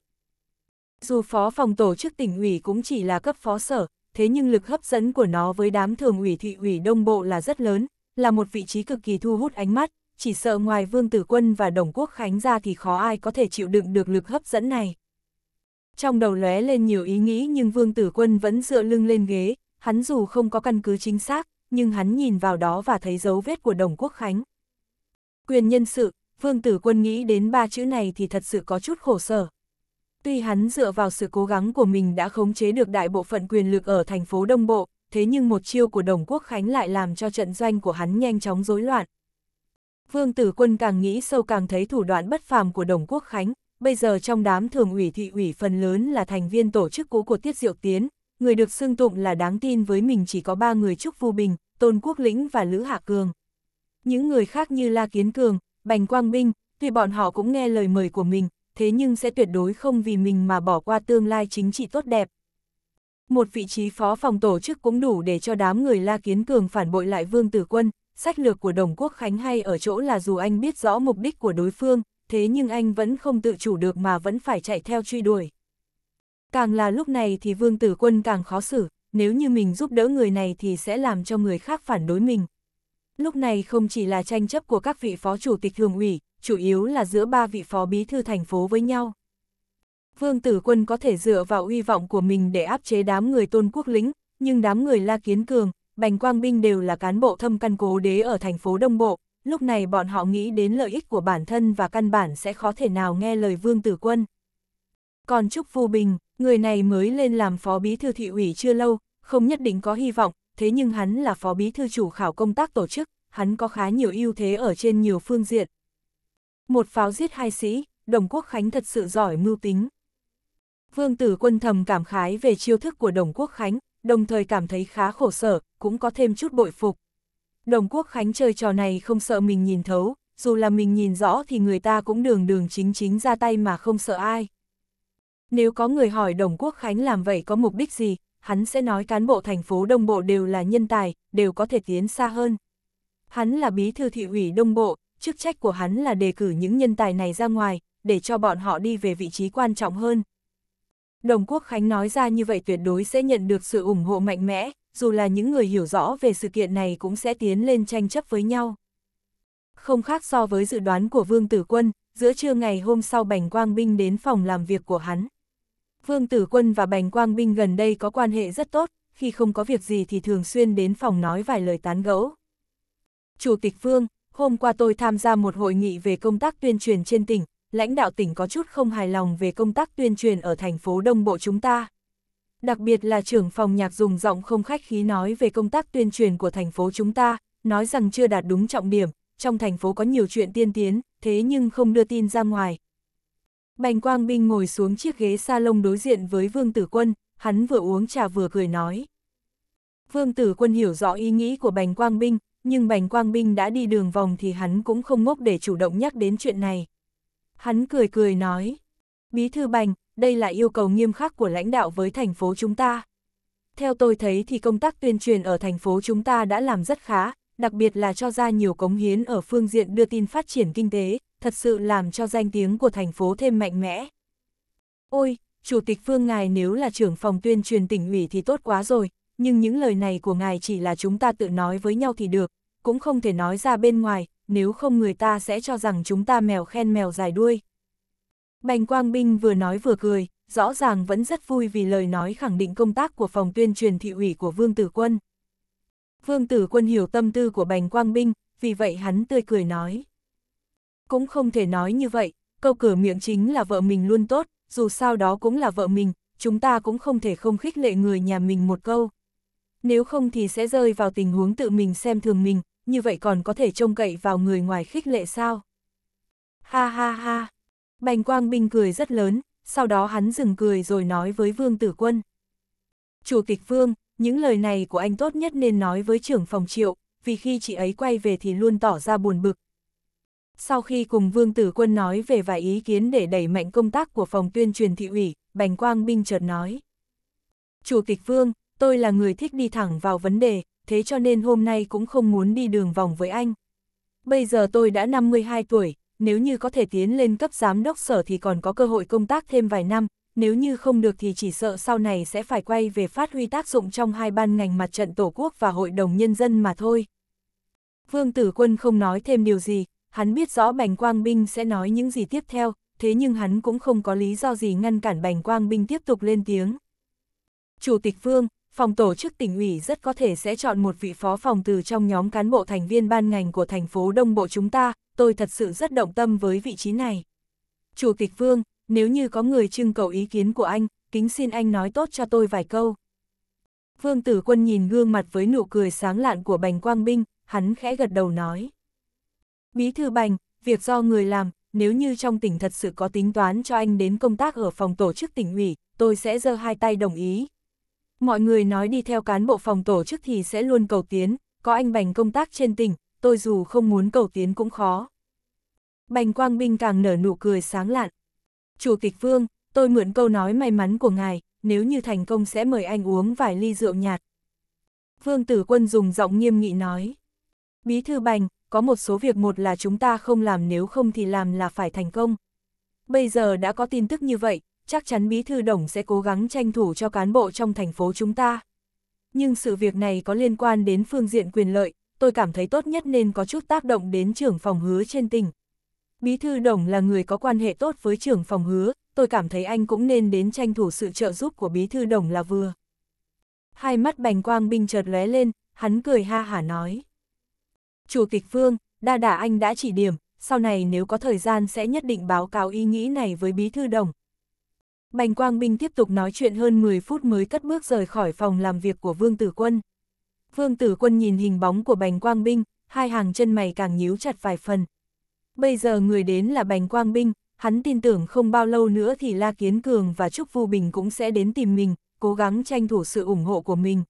Dù phó phòng tổ chức tỉnh ủy cũng chỉ là cấp phó sở, thế nhưng lực hấp dẫn của nó với đám thường ủy thị ủy đông bộ là rất lớn, là một vị trí cực kỳ thu hút ánh mắt, chỉ sợ ngoài Vương Tử Quân và Đồng Quốc Khánh ra thì khó ai có thể chịu đựng được lực hấp dẫn này. Trong đầu lóe lên nhiều ý nghĩ nhưng Vương Tử Quân vẫn dựa lưng lên ghế, hắn dù không có căn cứ chính xác, nhưng hắn nhìn vào đó và thấy dấu vết của Đồng Quốc Khánh. Quyền nhân sự, Vương Tử Quân nghĩ đến ba chữ này thì thật sự có chút khổ sở. Tuy hắn dựa vào sự cố gắng của mình đã khống chế được đại bộ phận quyền lực ở thành phố Đông Bộ, thế nhưng một chiêu của Đồng Quốc Khánh lại làm cho trận doanh của hắn nhanh chóng rối loạn. Vương Tử Quân càng nghĩ sâu càng thấy thủ đoạn bất phàm của Đồng Quốc Khánh, bây giờ trong đám thường ủy thị ủy phần lớn là thành viên tổ chức cũ của Tiết Diệu Tiến, người được xưng tụng là đáng tin với mình chỉ có ba người Trúc Vu Bình, Tôn Quốc Lĩnh và Lữ Hạ Cường. Những người khác như La Kiến Cường, Bành Quang Minh, tuy bọn họ cũng nghe lời mời của mình, thế nhưng sẽ tuyệt đối không vì mình mà bỏ qua tương lai chính trị tốt đẹp. Một vị trí phó phòng tổ chức cũng đủ để cho đám người La Kiến Cường phản bội lại Vương Tử Quân, sách lược của Đồng Quốc Khánh hay ở chỗ là dù anh biết rõ mục đích của đối phương, thế nhưng anh vẫn không tự chủ được mà vẫn phải chạy theo truy đuổi. Càng là lúc này thì Vương Tử Quân càng khó xử, nếu như mình giúp đỡ người này thì sẽ làm cho người khác phản đối mình, Lúc này không chỉ là tranh chấp của các vị phó chủ tịch thường ủy, chủ yếu là giữa ba vị phó bí thư thành phố với nhau. Vương Tử Quân có thể dựa vào uy vọng của mình để áp chế đám người tôn quốc lính, nhưng đám người La Kiến Cường, Bành Quang Binh đều là cán bộ thâm căn cố đế ở thành phố Đông Bộ, lúc này bọn họ nghĩ đến lợi ích của bản thân và căn bản sẽ khó thể nào nghe lời Vương Tử Quân. Còn Trúc Phu Bình, người này mới lên làm phó bí thư thị ủy chưa lâu, không nhất định có hy vọng, thế nhưng hắn là phó bí thư chủ khảo công tác tổ chức, hắn có khá nhiều ưu thế ở trên nhiều phương diện. Một pháo giết hai sĩ, Đồng Quốc Khánh thật sự giỏi mưu tính. Vương Tử Quân thầm cảm khái về chiêu thức của Đồng Quốc Khánh, đồng thời cảm thấy khá khổ sở, cũng có thêm chút bội phục. Đồng Quốc Khánh chơi trò này không sợ mình nhìn thấu, dù là mình nhìn rõ thì người ta cũng đường đường chính chính ra tay mà không sợ ai. Nếu có người hỏi Đồng Quốc Khánh làm vậy có mục đích gì, hắn sẽ nói cán bộ thành phố Đông Bộ đều là nhân tài, đều có thể tiến xa hơn. Hắn là bí thư thị ủy Đông Bộ, chức trách của hắn là đề cử những nhân tài này ra ngoài, để cho bọn họ đi về vị trí quan trọng hơn. Đồng Quốc Khánh nói ra như vậy tuyệt đối sẽ nhận được sự ủng hộ mạnh mẽ, dù là những người hiểu rõ về sự kiện này cũng sẽ tiến lên tranh chấp với nhau. Không khác so với dự đoán của Vương Tử Quân, giữa trưa ngày hôm sau Bành Quang Binh đến phòng làm việc của hắn. Vương Tử Quân và Bành Quang Binh gần đây có quan hệ rất tốt, khi không có việc gì thì thường xuyên đến phòng nói vài lời tán gẫu. Chủ tịch Vương, hôm qua tôi tham gia một hội nghị về công tác tuyên truyền trên tỉnh, lãnh đạo tỉnh có chút không hài lòng về công tác tuyên truyền ở thành phố Đông Bộ chúng ta. Đặc biệt là trưởng phòng nhạc dùng giọng không khách khí nói về công tác tuyên truyền của thành phố chúng ta, nói rằng chưa đạt đúng trọng điểm, trong thành phố có nhiều chuyện tiên tiến, thế nhưng không đưa tin ra ngoài, Bành Quang Binh ngồi xuống chiếc ghế salon đối diện với Vương Tử Quân, hắn vừa uống trà vừa cười nói. Vương Tử Quân hiểu rõ ý nghĩ của Bành Quang Binh, nhưng Bành Quang Binh đã đi đường vòng thì hắn cũng không ngốc để chủ động nhắc đến chuyện này. Hắn cười cười nói, Bí thư Bành, đây là yêu cầu nghiêm khắc của lãnh đạo với thành phố chúng ta. Theo tôi thấy thì công tác tuyên truyền ở thành phố chúng ta đã làm rất khá, đặc biệt là cho ra nhiều cống hiến ở phương diện đưa tin phát triển kinh tế, thật sự làm cho danh tiếng của thành phố thêm mạnh mẽ. Ôi, Chủ tịch Phương ngài nếu là trưởng phòng tuyên truyền tỉnh ủy thì tốt quá rồi, nhưng những lời này của ngài chỉ là chúng ta tự nói với nhau thì được, cũng không thể nói ra bên ngoài, nếu không người ta sẽ cho rằng chúng ta mèo khen mèo dài đuôi. Bành Quang Binh vừa nói vừa cười, rõ ràng vẫn rất vui vì lời nói khẳng định công tác của phòng tuyên truyền thị ủy của Vương Tử Quân. Vương tử quân hiểu tâm tư của bành quang binh, vì vậy hắn tươi cười nói. Cũng không thể nói như vậy, câu cửa miệng chính là vợ mình luôn tốt, dù sao đó cũng là vợ mình, chúng ta cũng không thể không khích lệ người nhà mình một câu. Nếu không thì sẽ rơi vào tình huống tự mình xem thường mình, như vậy còn có thể trông cậy vào người ngoài khích lệ sao? Ha ha ha! Bành Quang Binh cười rất lớn, sau đó hắn dừng cười rồi nói với Vương Tử Quân. Chủ tịch Vương, những lời này của anh tốt nhất nên nói với trưởng phòng triệu, vì khi chị ấy quay về thì luôn tỏ ra buồn bực. Sau khi cùng Vương Tử Quân nói về vài ý kiến để đẩy mạnh công tác của phòng tuyên truyền thị ủy, Bành Quang Binh chợt nói. Chủ tịch Vương, tôi là người thích đi thẳng vào vấn đề, thế cho nên hôm nay cũng không muốn đi đường vòng với anh. Bây giờ tôi đã 52 tuổi, nếu như có thể tiến lên cấp giám đốc sở thì còn có cơ hội công tác thêm vài năm, nếu như không được thì chỉ sợ sau này sẽ phải quay về phát huy tác dụng trong hai ban ngành mặt trận Tổ quốc và Hội đồng Nhân dân mà thôi. Vương Tử Quân không nói thêm điều gì, hắn biết rõ Bành Quang Binh sẽ nói những gì tiếp theo, thế nhưng hắn cũng không có lý do gì ngăn cản Bành Quang Binh tiếp tục lên tiếng. Chủ tịch Vương, phòng tổ chức tỉnh ủy rất có thể sẽ chọn một vị phó phòng từ trong nhóm cán bộ thành viên ban ngành của thành phố Đông Bộ chúng ta, tôi thật sự rất động tâm với vị trí này. Chủ tịch Vương, nếu như có người trưng cầu ý kiến của anh, kính xin anh nói tốt cho tôi vài câu. Vương tử quân nhìn gương mặt với nụ cười sáng lạn của bành quang binh, hắn khẽ gật đầu nói. Bí thư bành, việc do người làm, nếu như trong tỉnh thật sự có tính toán cho anh đến công tác ở phòng tổ chức tỉnh ủy, tôi sẽ giơ hai tay đồng ý. Mọi người nói đi theo cán bộ phòng tổ chức thì sẽ luôn cầu tiến, có anh bành công tác trên tỉnh, tôi dù không muốn cầu tiến cũng khó. Bành Quang Binh càng nở nụ cười sáng lạn, Chùa Tịch vương, tôi mượn câu nói may mắn của ngài, nếu như thành công sẽ mời anh uống vài ly rượu nhạt. Vương tử quân dùng giọng nghiêm nghị nói. Bí thư bành, có một số việc một là chúng ta không làm nếu không thì làm là phải thành công. Bây giờ đã có tin tức như vậy, chắc chắn bí thư đồng sẽ cố gắng tranh thủ cho cán bộ trong thành phố chúng ta. Nhưng sự việc này có liên quan đến phương diện quyền lợi, tôi cảm thấy tốt nhất nên có chút tác động đến trưởng phòng hứa trên tỉnh, Bí thư Đồng là người có quan hệ tốt với trưởng phòng hứa, tôi cảm thấy anh cũng nên đến tranh thủ sự trợ giúp của bí thư Đồng là vừa. Hai mắt bành quang binh chợt lóe lên, hắn cười ha hả nói. Chủ tịch Vương, đa đả anh đã chỉ điểm, sau này nếu có thời gian sẽ nhất định báo cáo ý nghĩ này với bí thư Đồng. Bành Quang Binh tiếp tục nói chuyện hơn 10 phút mới cất bước rời khỏi phòng làm việc của Vương Tử Quân. Vương Tử Quân nhìn hình bóng của Bành Quang Binh, hai hàng chân mày càng nhíu chặt vài phần, Bây giờ người đến là Bành Quang Binh, hắn tin tưởng không bao lâu nữa thì La Kiến Cường và Trúc Vu Bình cũng sẽ đến tìm mình, cố gắng tranh thủ sự ủng hộ của mình.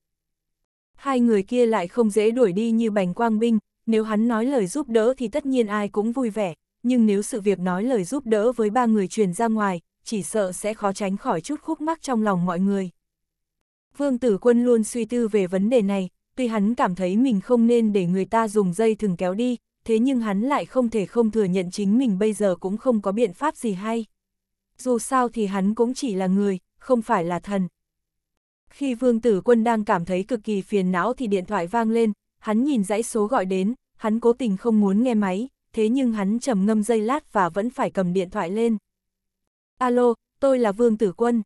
Hai người kia lại không dễ đuổi đi như Bành Quang Binh, nếu hắn nói lời giúp đỡ thì tất nhiên ai cũng vui vẻ, nhưng nếu sự việc nói lời giúp đỡ với ba người truyền ra ngoài, chỉ sợ sẽ khó tránh khỏi chút khúc mắc trong lòng mọi người. Vương Tử Quân luôn suy tư về vấn đề này, tuy hắn cảm thấy mình không nên để người ta dùng dây thừng kéo đi, thế nhưng hắn lại không thể không thừa nhận chính mình bây giờ cũng không có biện pháp gì hay. Dù sao thì hắn cũng chỉ là người, không phải là thần. Khi vương tử quân đang cảm thấy cực kỳ phiền não thì điện thoại vang lên, hắn nhìn dãy số gọi đến, hắn cố tình không muốn nghe máy, thế nhưng hắn trầm ngâm dây lát và vẫn phải cầm điện thoại lên. Alo, tôi là Vương Tử Quân.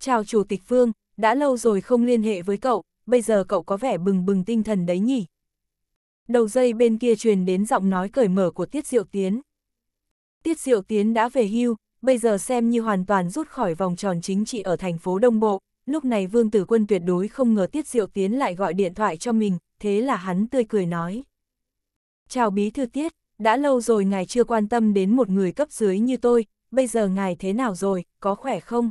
Chào Chủ tịch Vương, đã lâu rồi không liên hệ với cậu, bây giờ cậu có vẻ bừng bừng tinh thần đấy nhỉ? đầu dây bên kia truyền đến giọng nói cởi mở của Tiết Diệu Tiến. Tiết Diệu Tiến đã về hưu, bây giờ xem như hoàn toàn rút khỏi vòng tròn chính trị ở thành phố Đông Bộ, lúc này Vương Tử Quân tuyệt đối không ngờ Tiết Diệu Tiến lại gọi điện thoại cho mình, thế là hắn tươi cười nói. Chào Bí Thư Tiết, đã lâu rồi ngài chưa quan tâm đến một người cấp dưới như tôi, bây giờ ngài thế nào rồi, có khỏe không?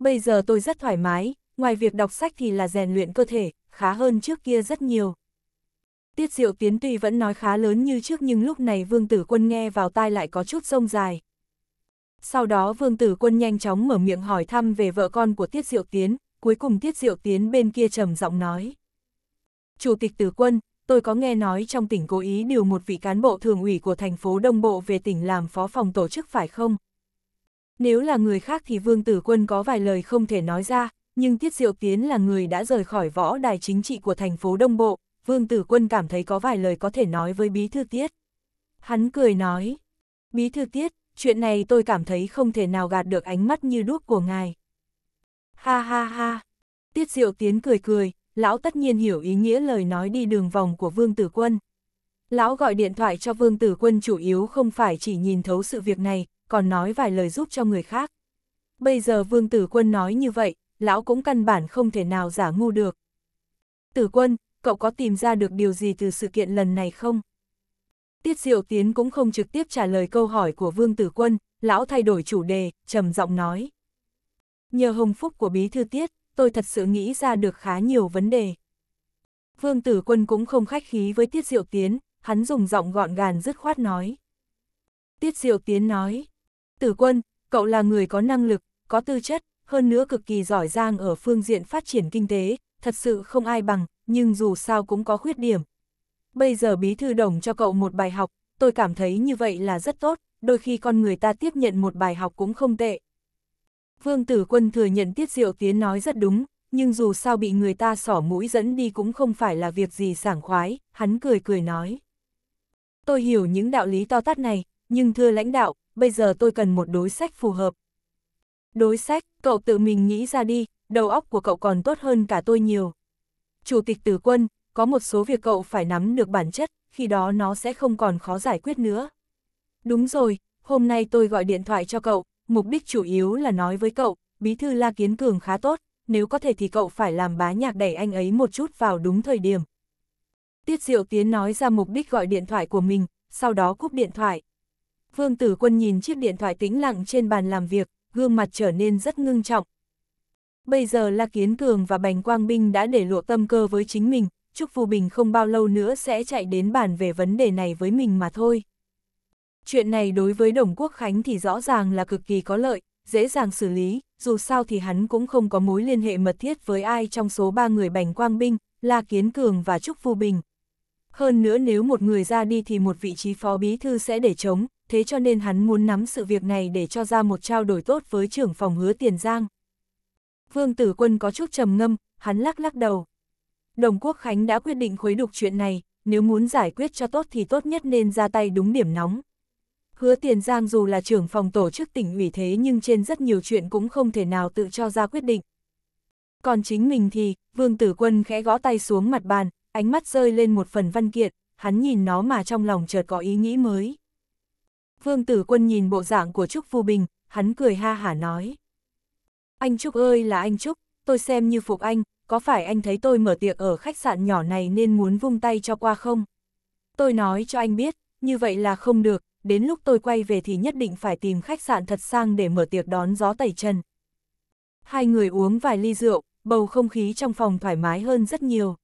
Bây giờ tôi rất thoải mái, ngoài việc đọc sách thì là rèn luyện cơ thể, khá hơn trước kia rất nhiều. Tiết Diệu Tiến tuy vẫn nói khá lớn như trước nhưng lúc này Vương Tử Quân nghe vào tai lại có chút sông dài. Sau đó Vương Tử Quân nhanh chóng mở miệng hỏi thăm về vợ con của Tiết Diệu Tiến, cuối cùng Tiết Diệu Tiến bên kia trầm giọng nói. Chủ tịch Tử Quân, tôi có nghe nói trong tỉnh cố ý điều một vị cán bộ thường ủy của thành phố Đông Bộ về tỉnh làm phó phòng tổ chức phải không? Nếu là người khác thì Vương Tử Quân có vài lời không thể nói ra, nhưng Tiết Diệu Tiến là người đã rời khỏi võ đài chính trị của thành phố Đông Bộ, Vương Tử Quân cảm thấy có vài lời có thể nói với Bí Thư Tiết. Hắn cười nói, Bí Thư Tiết, chuyện này tôi cảm thấy không thể nào gạt được ánh mắt như đuốc của ngài. Ha ha ha, Tiết Diệu Tiến cười cười, lão tất nhiên hiểu ý nghĩa lời nói đi đường vòng của Vương Tử Quân. Lão gọi điện thoại cho Vương Tử Quân chủ yếu không phải chỉ nhìn thấu sự việc này, còn nói vài lời giúp cho người khác. Bây giờ Vương Tử Quân nói như vậy, lão cũng căn bản không thể nào giả ngu được. Tử Quân, cậu có tìm ra được điều gì từ sự kiện lần này không? Tiết Diệu Tiến cũng không trực tiếp trả lời câu hỏi của Vương Tử Quân, lão thay đổi chủ đề, trầm giọng nói. Nhờ hồng phúc của bí thư Tiết, tôi thật sự nghĩ ra được khá nhiều vấn đề. Vương Tử Quân cũng không khách khí với Tiết Diệu Tiến, hắn dùng giọng gọn gàng dứt khoát nói. Tiết Diệu Tiến nói, Tử Quân, cậu là người có năng lực, có tư chất, hơn nữa cực kỳ giỏi giang ở phương diện phát triển kinh tế, thật sự không ai bằng, nhưng dù sao cũng có khuyết điểm. Bây giờ bí thư đồng cho cậu một bài học, tôi cảm thấy như vậy là rất tốt, đôi khi con người ta tiếp nhận một bài học cũng không tệ. Vương Tử Quân thừa nhận Tiết Diệu Tiến nói rất đúng, nhưng dù sao bị người ta sỏ mũi dẫn đi cũng không phải là việc gì sảng khoái, hắn cười cười nói. Tôi hiểu những đạo lý to tát này, nhưng thưa lãnh đạo, bây giờ tôi cần một đối sách phù hợp. Đối sách, cậu tự mình nghĩ ra đi, đầu óc của cậu còn tốt hơn cả tôi nhiều. Chủ tịch tử quân, có một số việc cậu phải nắm được bản chất, khi đó nó sẽ không còn khó giải quyết nữa. Đúng rồi, hôm nay tôi gọi điện thoại cho cậu, mục đích chủ yếu là nói với cậu, bí thư La Kiến Cường khá tốt, nếu có thể thì cậu phải làm bá nhạc đẩy anh ấy một chút vào đúng thời điểm. Tiết Diệu Tiến nói ra mục đích gọi điện thoại của mình, sau đó cúp điện thoại. Vương Tử Quân nhìn chiếc điện thoại tĩnh lặng trên bàn làm việc, gương mặt trở nên rất ngưng trọng, Bây giờ La Kiến Cường và Bành Quang Binh đã để lộ tâm cơ với chính mình, Trúc Phù Bình không bao lâu nữa sẽ chạy đến bàn về vấn đề này với mình mà thôi. Chuyện này đối với Đồng Quốc Khánh thì rõ ràng là cực kỳ có lợi, dễ dàng xử lý, dù sao thì hắn cũng không có mối liên hệ mật thiết với ai trong số ba người Bành Quang Binh, La Kiến Cường và Trúc Phù Bình. Hơn nữa nếu một người ra đi thì một vị trí phó bí thư sẽ để chống, thế cho nên hắn muốn nắm sự việc này để cho ra một trao đổi tốt với trưởng phòng hứa Tiền Giang. Vương Tử Quân có chút trầm ngâm, hắn lắc lắc đầu. Đồng Quốc Khánh đã quyết định khuấy đục chuyện này, nếu muốn giải quyết cho tốt thì tốt nhất nên ra tay đúng điểm nóng. Hứa Tiền Giang dù là trưởng phòng tổ chức tỉnh ủy thế nhưng trên rất nhiều chuyện cũng không thể nào tự cho ra quyết định. Còn chính mình thì, Vương Tử Quân khẽ gõ tay xuống mặt bàn, ánh mắt rơi lên một phần văn kiện, hắn nhìn nó mà trong lòng chợt có ý nghĩ mới. Vương Tử Quân nhìn bộ dạng của Trúc Phu Bình, hắn cười ha hả nói. Anh Trúc ơi là anh Trúc, tôi xem như phục anh, có phải anh thấy tôi mở tiệc ở khách sạn nhỏ này nên muốn vung tay cho qua không? Tôi nói cho anh biết, như vậy là không được, đến lúc tôi quay về thì nhất định phải tìm khách sạn thật sang để mở tiệc đón gió tẩy chân. Hai người uống vài ly rượu, bầu không khí trong phòng thoải mái hơn rất nhiều.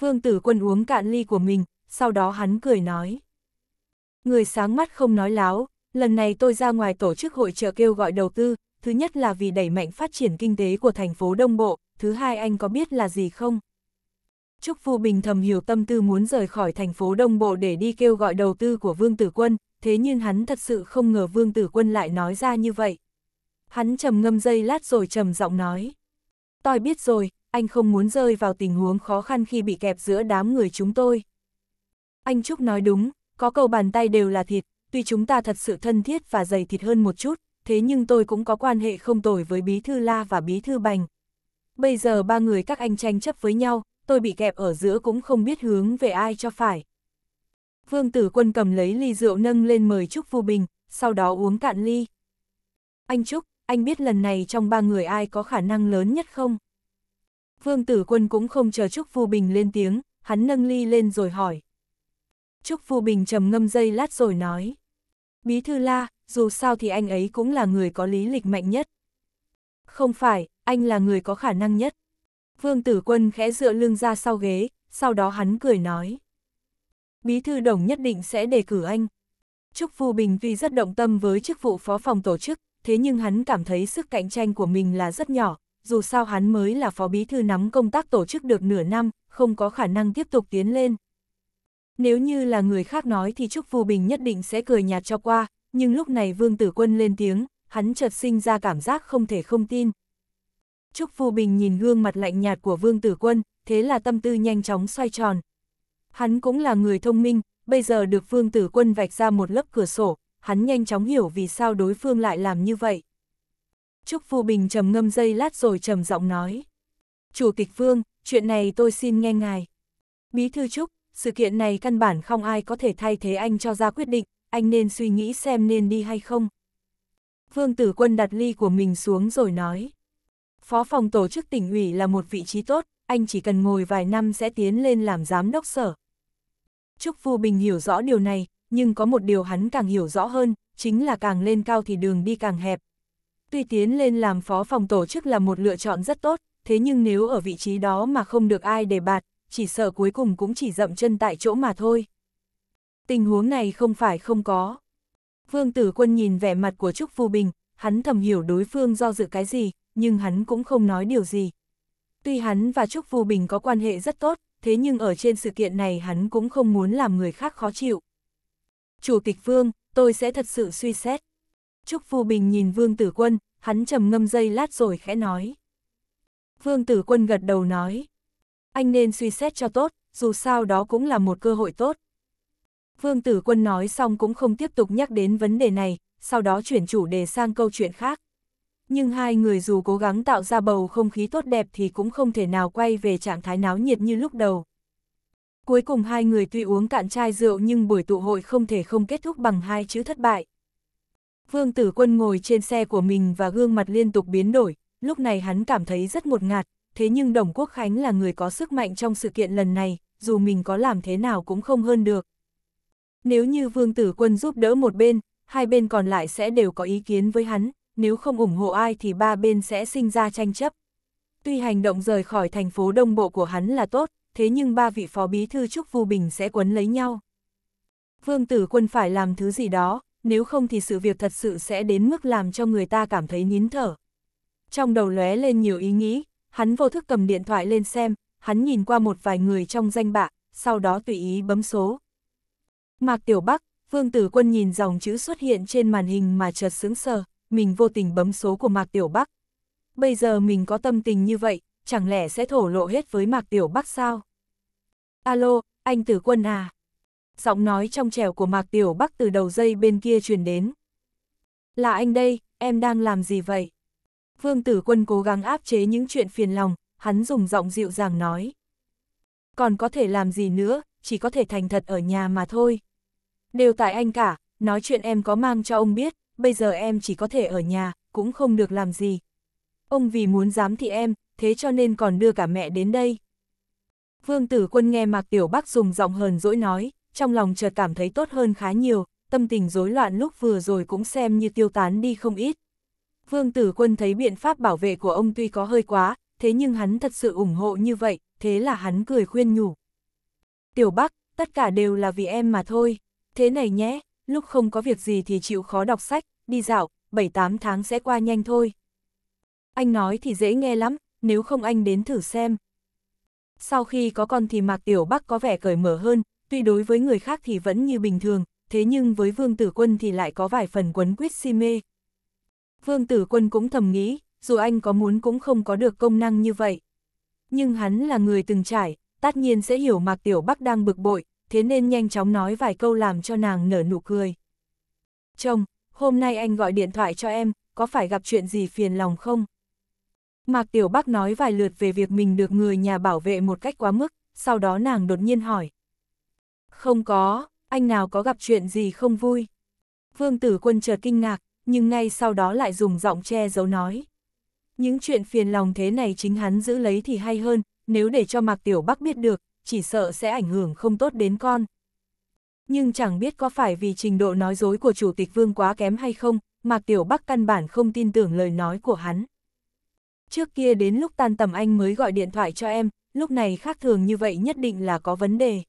Vương tử quân uống cạn ly của mình, sau đó hắn cười nói. Người sáng mắt không nói láo, lần này tôi ra ngoài tổ chức hội trợ kêu gọi đầu tư, thứ nhất là vì đẩy mạnh phát triển kinh tế của thành phố Đông Bộ, thứ hai anh có biết là gì không? Trúc Phu Bình thầm hiểu tâm tư muốn rời khỏi thành phố Đông Bộ để đi kêu gọi đầu tư của Vương Tử Quân, thế nhưng hắn thật sự không ngờ Vương Tử Quân lại nói ra như vậy. Hắn trầm ngâm dây lát rồi trầm giọng nói. Tôi biết rồi, anh không muốn rơi vào tình huống khó khăn khi bị kẹp giữa đám người chúng tôi. Anh Trúc nói đúng, có cầu bàn tay đều là thịt, tuy chúng ta thật sự thân thiết và dày thịt hơn một chút, thế nhưng tôi cũng có quan hệ không tồi với Bí Thư La và Bí Thư Bành. Bây giờ ba người các anh tranh chấp với nhau, tôi bị kẹp ở giữa cũng không biết hướng về ai cho phải. Vương Tử Quân cầm lấy ly rượu nâng lên mời Trúc Vu Bình, sau đó uống cạn ly. Anh Trúc, anh biết lần này trong ba người ai có khả năng lớn nhất không? Vương Tử Quân cũng không chờ Trúc Vu Bình lên tiếng, hắn nâng ly lên rồi hỏi. Trúc Vu Bình trầm ngâm dây lát rồi nói. Bí thư la, dù sao thì anh ấy cũng là người có lý lịch mạnh nhất. Không phải, anh là người có khả năng nhất. Vương Tử Quân khẽ dựa lưng ra sau ghế, sau đó hắn cười nói. Bí thư đồng nhất định sẽ đề cử anh. Trúc Phu Bình tuy rất động tâm với chức vụ phó phòng tổ chức, thế nhưng hắn cảm thấy sức cạnh tranh của mình là rất nhỏ, dù sao hắn mới là phó bí thư nắm công tác tổ chức được nửa năm, không có khả năng tiếp tục tiến lên. Nếu như là người khác nói thì Trúc Vu Bình nhất định sẽ cười nhạt cho qua, nhưng lúc này Vương Tử Quân lên tiếng, hắn chợt sinh ra cảm giác không thể không tin. Trúc Vu Bình nhìn gương mặt lạnh nhạt của Vương Tử Quân, thế là tâm tư nhanh chóng xoay tròn. Hắn cũng là người thông minh, bây giờ được Vương Tử Quân vạch ra một lớp cửa sổ, hắn nhanh chóng hiểu vì sao đối phương lại làm như vậy. Trúc Vu Bình trầm ngâm dây lát rồi trầm giọng nói. Chủ tịch Vương, chuyện này tôi xin nghe ngài. Bí thư Trúc, sự kiện này căn bản không ai có thể thay thế anh cho ra quyết định, anh nên suy nghĩ xem nên đi hay không. Vương Tử Quân đặt ly của mình xuống rồi nói. Phó phòng tổ chức tỉnh ủy là một vị trí tốt, anh chỉ cần ngồi vài năm sẽ tiến lên làm giám đốc sở. Trúc Vu Bình hiểu rõ điều này, nhưng có một điều hắn càng hiểu rõ hơn, chính là càng lên cao thì đường đi càng hẹp. Tuy tiến lên làm phó phòng tổ chức là một lựa chọn rất tốt, thế nhưng nếu ở vị trí đó mà không được ai đề bạt, chỉ sợ cuối cùng cũng chỉ dậm chân tại chỗ mà thôi. Tình huống này không phải không có. Vương Tử Quân nhìn vẻ mặt của Trúc Phu Bình, hắn thầm hiểu đối phương do dự cái gì, nhưng hắn cũng không nói điều gì. Tuy hắn và Trúc Phu Bình có quan hệ rất tốt, thế nhưng ở trên sự kiện này hắn cũng không muốn làm người khác khó chịu. Chủ tịch Vương, tôi sẽ thật sự suy xét. Trúc Phu Bình nhìn Vương Tử Quân, hắn trầm ngâm dây lát rồi khẽ nói. Vương Tử Quân gật đầu nói, anh nên suy xét cho tốt, dù sao đó cũng là một cơ hội tốt. Vương Tử Quân nói xong cũng không tiếp tục nhắc đến vấn đề này, sau đó chuyển chủ đề sang câu chuyện khác. Nhưng hai người dù cố gắng tạo ra bầu không khí tốt đẹp thì cũng không thể nào quay về trạng thái náo nhiệt như lúc đầu. Cuối cùng hai người tuy uống cạn chai rượu nhưng buổi tụ hội không thể không kết thúc bằng hai chữ thất bại. Vương Tử Quân ngồi trên xe của mình và gương mặt liên tục biến đổi, lúc này hắn cảm thấy rất một ngạt, thế nhưng Đồng Quốc Khánh là người có sức mạnh trong sự kiện lần này, dù mình có làm thế nào cũng không hơn được. Nếu như Vương Tử Quân giúp đỡ một bên, hai bên còn lại sẽ đều có ý kiến với hắn, nếu không ủng hộ ai thì ba bên sẽ sinh ra tranh chấp. Tuy hành động rời khỏi thành phố đông bộ của hắn là tốt, thế nhưng ba vị phó bí thư Trúc Vu Bình sẽ quấn lấy nhau. Vương Tử Quân phải làm thứ gì đó, nếu không thì sự việc thật sự sẽ đến mức làm cho người ta cảm thấy nín thở. Trong đầu lóe lên nhiều ý nghĩ, Hắn vô thức cầm điện thoại lên xem, hắn nhìn qua một vài người trong danh bạ, sau đó tùy ý bấm số. Mạc Tiểu Bắc, Vương Tử Quân nhìn dòng chữ xuất hiện trên màn hình mà chợt sững sờ, mình vô tình bấm số của Mạc Tiểu Bắc. Bây giờ mình có tâm tình như vậy, chẳng lẽ sẽ thổ lộ hết với Mạc Tiểu Bắc sao? Alo, anh Tử Quân à? Giọng nói trong trẻo của Mạc Tiểu Bắc từ đầu dây bên kia truyền đến. Là anh đây, em đang làm gì vậy? Vương Tử Quân cố gắng áp chế những chuyện phiền lòng, hắn dùng giọng dịu dàng nói. Còn có thể làm gì nữa, chỉ có thể thành thật ở nhà mà thôi. Đều tại anh cả, nói chuyện em có mang cho ông biết, bây giờ em chỉ có thể ở nhà, cũng không được làm gì. Ông vì muốn dám thì em, thế cho nên còn đưa cả mẹ đến đây. Vương Tử Quân nghe Mạc Tiểu Bắc dùng giọng hờn dỗi nói, trong lòng chợt cảm thấy tốt hơn khá nhiều, tâm tình rối loạn lúc vừa rồi cũng xem như tiêu tán đi không ít. Vương Tử Quân thấy biện pháp bảo vệ của ông tuy có hơi quá, thế nhưng hắn thật sự ủng hộ như vậy, thế là hắn cười khuyên nhủ. Tiểu Bắc, tất cả đều là vì em mà thôi, thế này nhé, lúc không có việc gì thì chịu khó đọc sách, đi dạo, 7-8 tháng sẽ qua nhanh thôi. Anh nói thì dễ nghe lắm, nếu không anh đến thử xem. Sau khi có con thì Mạc Tiểu Bắc có vẻ cởi mở hơn, tuy đối với người khác thì vẫn như bình thường, thế nhưng với Vương Tử Quân thì lại có vài phần quấn quýt si mê, Vương Tử Quân cũng thầm nghĩ, dù anh có muốn cũng không có được công năng như vậy. Nhưng hắn là người từng trải, tất nhiên sẽ hiểu Mạc Tiểu Bắc đang bực bội, thế nên nhanh chóng nói vài câu làm cho nàng nở nụ cười. Chồng, hôm nay anh gọi điện thoại cho em, có phải gặp chuyện gì phiền lòng không? Mạc Tiểu Bắc nói vài lượt về việc mình được người nhà bảo vệ một cách quá mức, sau đó nàng đột nhiên hỏi. Không có, anh nào có gặp chuyện gì không vui? Vương Tử Quân chợt kinh ngạc, nhưng ngay sau đó lại dùng giọng che giấu nói. Những chuyện phiền lòng thế này chính hắn giữ lấy thì hay hơn, nếu để cho Mạc Tiểu Bắc biết được, chỉ sợ sẽ ảnh hưởng không tốt đến con. Nhưng chẳng biết có phải vì trình độ nói dối của Chủ tịch Vương quá kém hay không, Mạc Tiểu Bắc căn bản không tin tưởng lời nói của hắn. Trước kia đến lúc tan tầm anh mới gọi điện thoại cho em, lúc này khác thường như vậy nhất định là có vấn đề.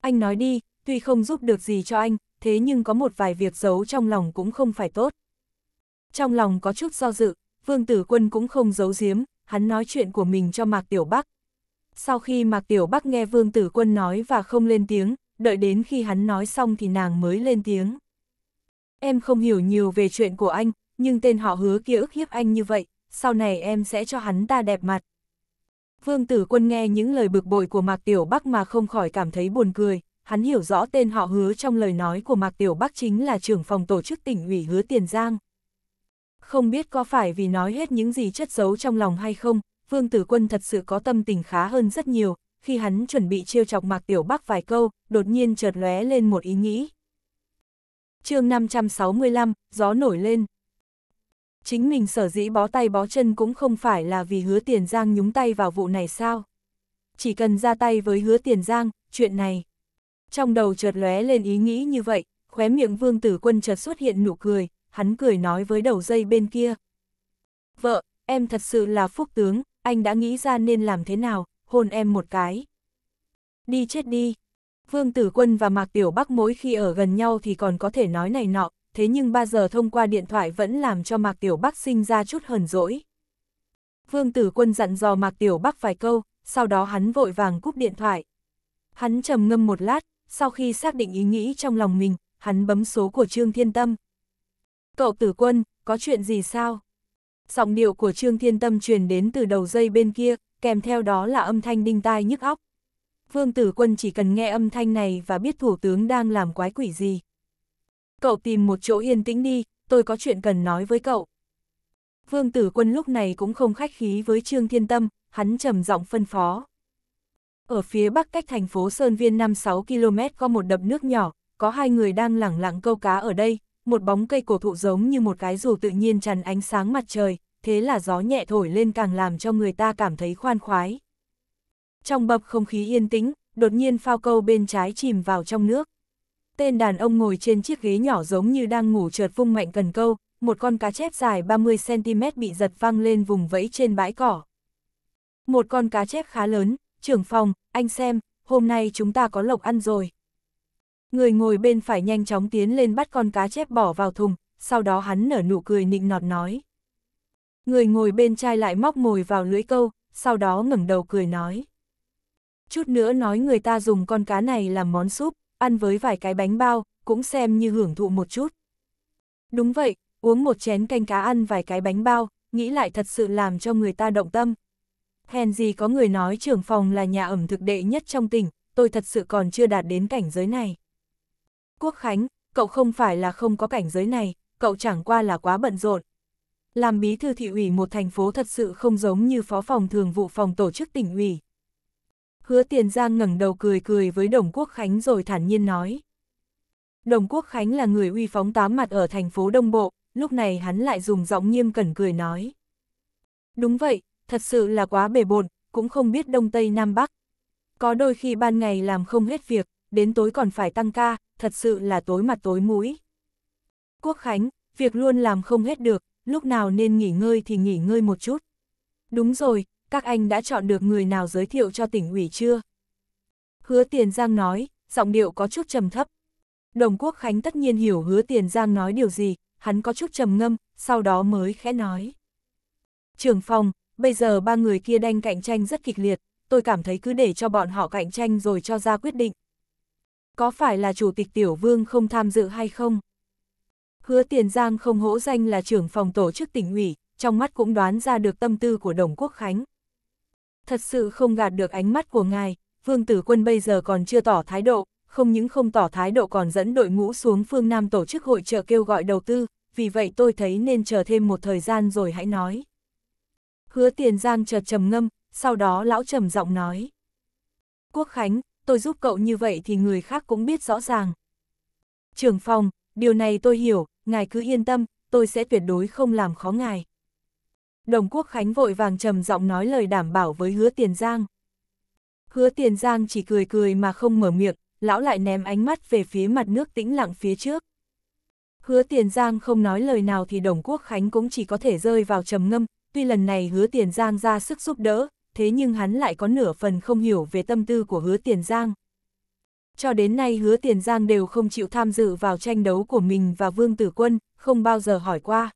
Anh nói đi, tuy không giúp được gì cho anh, thế nhưng có một vài việc giấu trong lòng cũng không phải tốt trong lòng có chút do dự, Vương Tử Quân cũng không giấu giếm, hắn nói chuyện của mình cho Mạc Tiểu Bắc. Sau khi Mạc Tiểu Bắc nghe Vương Tử Quân nói và không lên tiếng, đợi đến khi hắn nói xong thì nàng mới lên tiếng. Em không hiểu nhiều về chuyện của anh, nhưng tên họ hứa kia ức hiếp anh như vậy, sau này em sẽ cho hắn ta đẹp mặt. Vương Tử Quân nghe những lời bực bội của Mạc Tiểu Bắc mà không khỏi cảm thấy buồn cười, hắn hiểu rõ tên họ hứa trong lời nói của Mạc Tiểu Bắc chính là trưởng phòng tổ chức tỉnh ủy hứa Tiền Giang. Không biết có phải vì nói hết những gì chất giấu trong lòng hay không, Vương Tử Quân thật sự có tâm tình khá hơn rất nhiều, khi hắn chuẩn bị trêu chọc Mạc Tiểu Bắc vài câu, đột nhiên chợt lóe lên một ý nghĩ. chương 565, gió nổi lên. Chính mình sở dĩ bó tay bó chân cũng không phải là vì hứa tiền giang nhúng tay vào vụ này sao. Chỉ cần ra tay với hứa tiền giang, chuyện này. Trong đầu chợt lóe lên ý nghĩ như vậy, khóe miệng vương tử quân chợt xuất hiện nụ cười, hắn cười nói với đầu dây bên kia. Vợ, em thật sự là phúc tướng, anh đã nghĩ ra nên làm thế nào, hôn em một cái. Đi chết đi. Vương Tử Quân và Mạc Tiểu Bắc mỗi khi ở gần nhau thì còn có thể nói này nọ, thế nhưng ba giờ thông qua điện thoại vẫn làm cho Mạc Tiểu Bắc sinh ra chút hờn dỗi. Vương Tử Quân dặn dò Mạc Tiểu Bắc vài câu, sau đó hắn vội vàng cúp điện thoại. Hắn trầm ngâm một lát, sau khi xác định ý nghĩ trong lòng mình, hắn bấm số của Trương Thiên Tâm. Cậu tử quân, có chuyện gì sao? Giọng điệu của Trương Thiên Tâm truyền đến từ đầu dây bên kia, kèm theo đó là âm thanh đinh tai nhức óc. Vương tử quân chỉ cần nghe âm thanh này và biết thủ tướng đang làm quái quỷ gì. Cậu tìm một chỗ yên tĩnh đi, tôi có chuyện cần nói với cậu. Vương tử quân lúc này cũng không khách khí với Trương Thiên Tâm, hắn trầm giọng phân phó. Ở phía bắc cách thành phố Sơn Viên 5-6 km có một đập nước nhỏ, có hai người đang lẳng lặng câu cá ở đây, một bóng cây cổ thụ giống như một cái dù tự nhiên tràn ánh sáng mặt trời, thế là gió nhẹ thổi lên càng làm cho người ta cảm thấy khoan khoái. Trong bập không khí yên tĩnh, đột nhiên phao câu bên trái chìm vào trong nước. Tên đàn ông ngồi trên chiếc ghế nhỏ giống như đang ngủ trượt vung mạnh cần câu, một con cá chép dài 30cm bị giật văng lên vùng vẫy trên bãi cỏ. Một con cá chép khá lớn, trưởng phòng, anh xem, hôm nay chúng ta có lộc ăn rồi. Người ngồi bên phải nhanh chóng tiến lên bắt con cá chép bỏ vào thùng, sau đó hắn nở nụ cười nịnh nọt nói. Người ngồi bên trai lại móc mồi vào lưỡi câu, sau đó ngẩng đầu cười nói. Chút nữa nói người ta dùng con cá này làm món súp, ăn với vài cái bánh bao, cũng xem như hưởng thụ một chút. Đúng vậy, uống một chén canh cá ăn vài cái bánh bao, nghĩ lại thật sự làm cho người ta động tâm. Hèn gì có người nói trưởng phòng là nhà ẩm thực đệ nhất trong tỉnh, tôi thật sự còn chưa đạt đến cảnh giới này. Quốc Khánh, cậu không phải là không có cảnh giới này, cậu chẳng qua là quá bận rộn. Làm bí thư thị ủy một thành phố thật sự không giống như phó phòng thường vụ phòng tổ chức tỉnh ủy. Hứa Tiền Giang ngẩng đầu cười cười với Đồng Quốc Khánh rồi thản nhiên nói. Đồng Quốc Khánh là người uy phóng tám mặt ở thành phố Đông Bộ, lúc này hắn lại dùng giọng nghiêm cẩn cười nói. Đúng vậy, thật sự là quá bề bộn, cũng không biết Đông Tây Nam Bắc. Có đôi khi ban ngày làm không hết việc, đến tối còn phải tăng ca, thật sự là tối mặt tối mũi. Quốc Khánh, việc luôn làm không hết được, lúc nào nên nghỉ ngơi thì nghỉ ngơi một chút. Đúng rồi, các anh đã chọn được người nào giới thiệu cho tỉnh ủy chưa? Hứa Tiền Giang nói, giọng điệu có chút trầm thấp. Đồng Quốc Khánh tất nhiên hiểu Hứa Tiền Giang nói điều gì, hắn có chút trầm ngâm, sau đó mới khẽ nói. Trường phòng, bây giờ ba người kia đang cạnh tranh rất kịch liệt, tôi cảm thấy cứ để cho bọn họ cạnh tranh rồi cho ra quyết định có phải là chủ tịch tiểu vương không tham dự hay không? Hứa Tiền Giang không hỗ danh là trưởng phòng tổ chức tỉnh ủy, trong mắt cũng đoán ra được tâm tư của Đồng Quốc Khánh. Thật sự không gạt được ánh mắt của ngài, Vương Tử Quân bây giờ còn chưa tỏ thái độ, không những không tỏ thái độ còn dẫn đội ngũ xuống phương Nam tổ chức hội trợ kêu gọi đầu tư, vì vậy tôi thấy nên chờ thêm một thời gian rồi hãy nói. Hứa Tiền Giang chợt trầm ngâm, sau đó lão trầm giọng nói. Quốc Khánh, tôi giúp cậu như vậy thì người khác cũng biết rõ ràng. Trưởng phòng, điều này tôi hiểu, ngài cứ yên tâm, tôi sẽ tuyệt đối không làm khó ngài. Đồng Quốc Khánh vội vàng trầm giọng nói lời đảm bảo với hứa tiền giang. Hứa tiền giang chỉ cười cười mà không mở miệng, lão lại ném ánh mắt về phía mặt nước tĩnh lặng phía trước. Hứa tiền giang không nói lời nào thì đồng quốc khánh cũng chỉ có thể rơi vào trầm ngâm, tuy lần này hứa tiền giang ra sức giúp đỡ, thế nhưng hắn lại có nửa phần không hiểu về tâm tư của hứa tiền giang. Cho đến nay hứa tiền giang đều không chịu tham dự vào tranh đấu của mình và Vương Tử Quân, không bao giờ hỏi qua.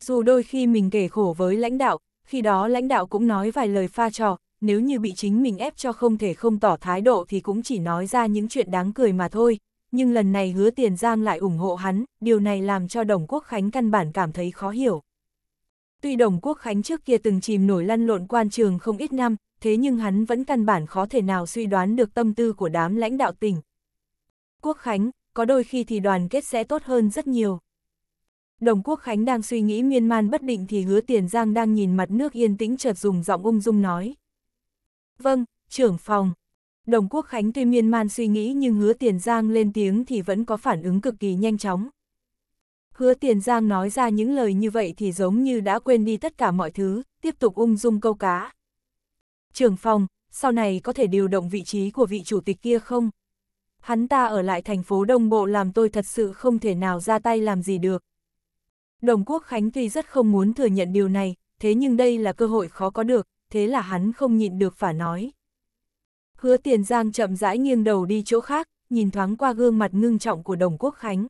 Dù đôi khi mình kể khổ với lãnh đạo, khi đó lãnh đạo cũng nói vài lời pha trò, nếu như bị chính mình ép cho không thể không tỏ thái độ thì cũng chỉ nói ra những chuyện đáng cười mà thôi. Nhưng lần này hứa tiền giang lại ủng hộ hắn, điều này làm cho Đồng Quốc Khánh căn bản cảm thấy khó hiểu. Tuy Đồng Quốc Khánh trước kia từng chìm nổi lăn lộn quan trường không ít năm, thế nhưng hắn vẫn căn bản khó thể nào suy đoán được tâm tư của đám lãnh đạo tỉnh. Quốc Khánh, có đôi khi thì đoàn kết sẽ tốt hơn rất nhiều. Đồng Quốc Khánh đang suy nghĩ miên man bất định thì hứa tiền giang đang nhìn mặt nước yên tĩnh chợt dùng giọng ung dung nói. Vâng, trưởng phòng. Đồng Quốc Khánh tuy miên man suy nghĩ nhưng hứa tiền giang lên tiếng thì vẫn có phản ứng cực kỳ nhanh chóng. Hứa Tiền Giang nói ra những lời như vậy thì giống như đã quên đi tất cả mọi thứ, tiếp tục ung dung câu cá. Trưởng phòng, sau này có thể điều động vị trí của vị chủ tịch kia không? Hắn ta ở lại thành phố Đông Bộ làm tôi thật sự không thể nào ra tay làm gì được. Đồng Quốc Khánh tuy rất không muốn thừa nhận điều này, thế nhưng đây là cơ hội khó có được, thế là hắn không nhịn được phả nói. Hứa Tiền Giang chậm rãi nghiêng đầu đi chỗ khác, nhìn thoáng qua gương mặt ngưng trọng của Đồng Quốc Khánh.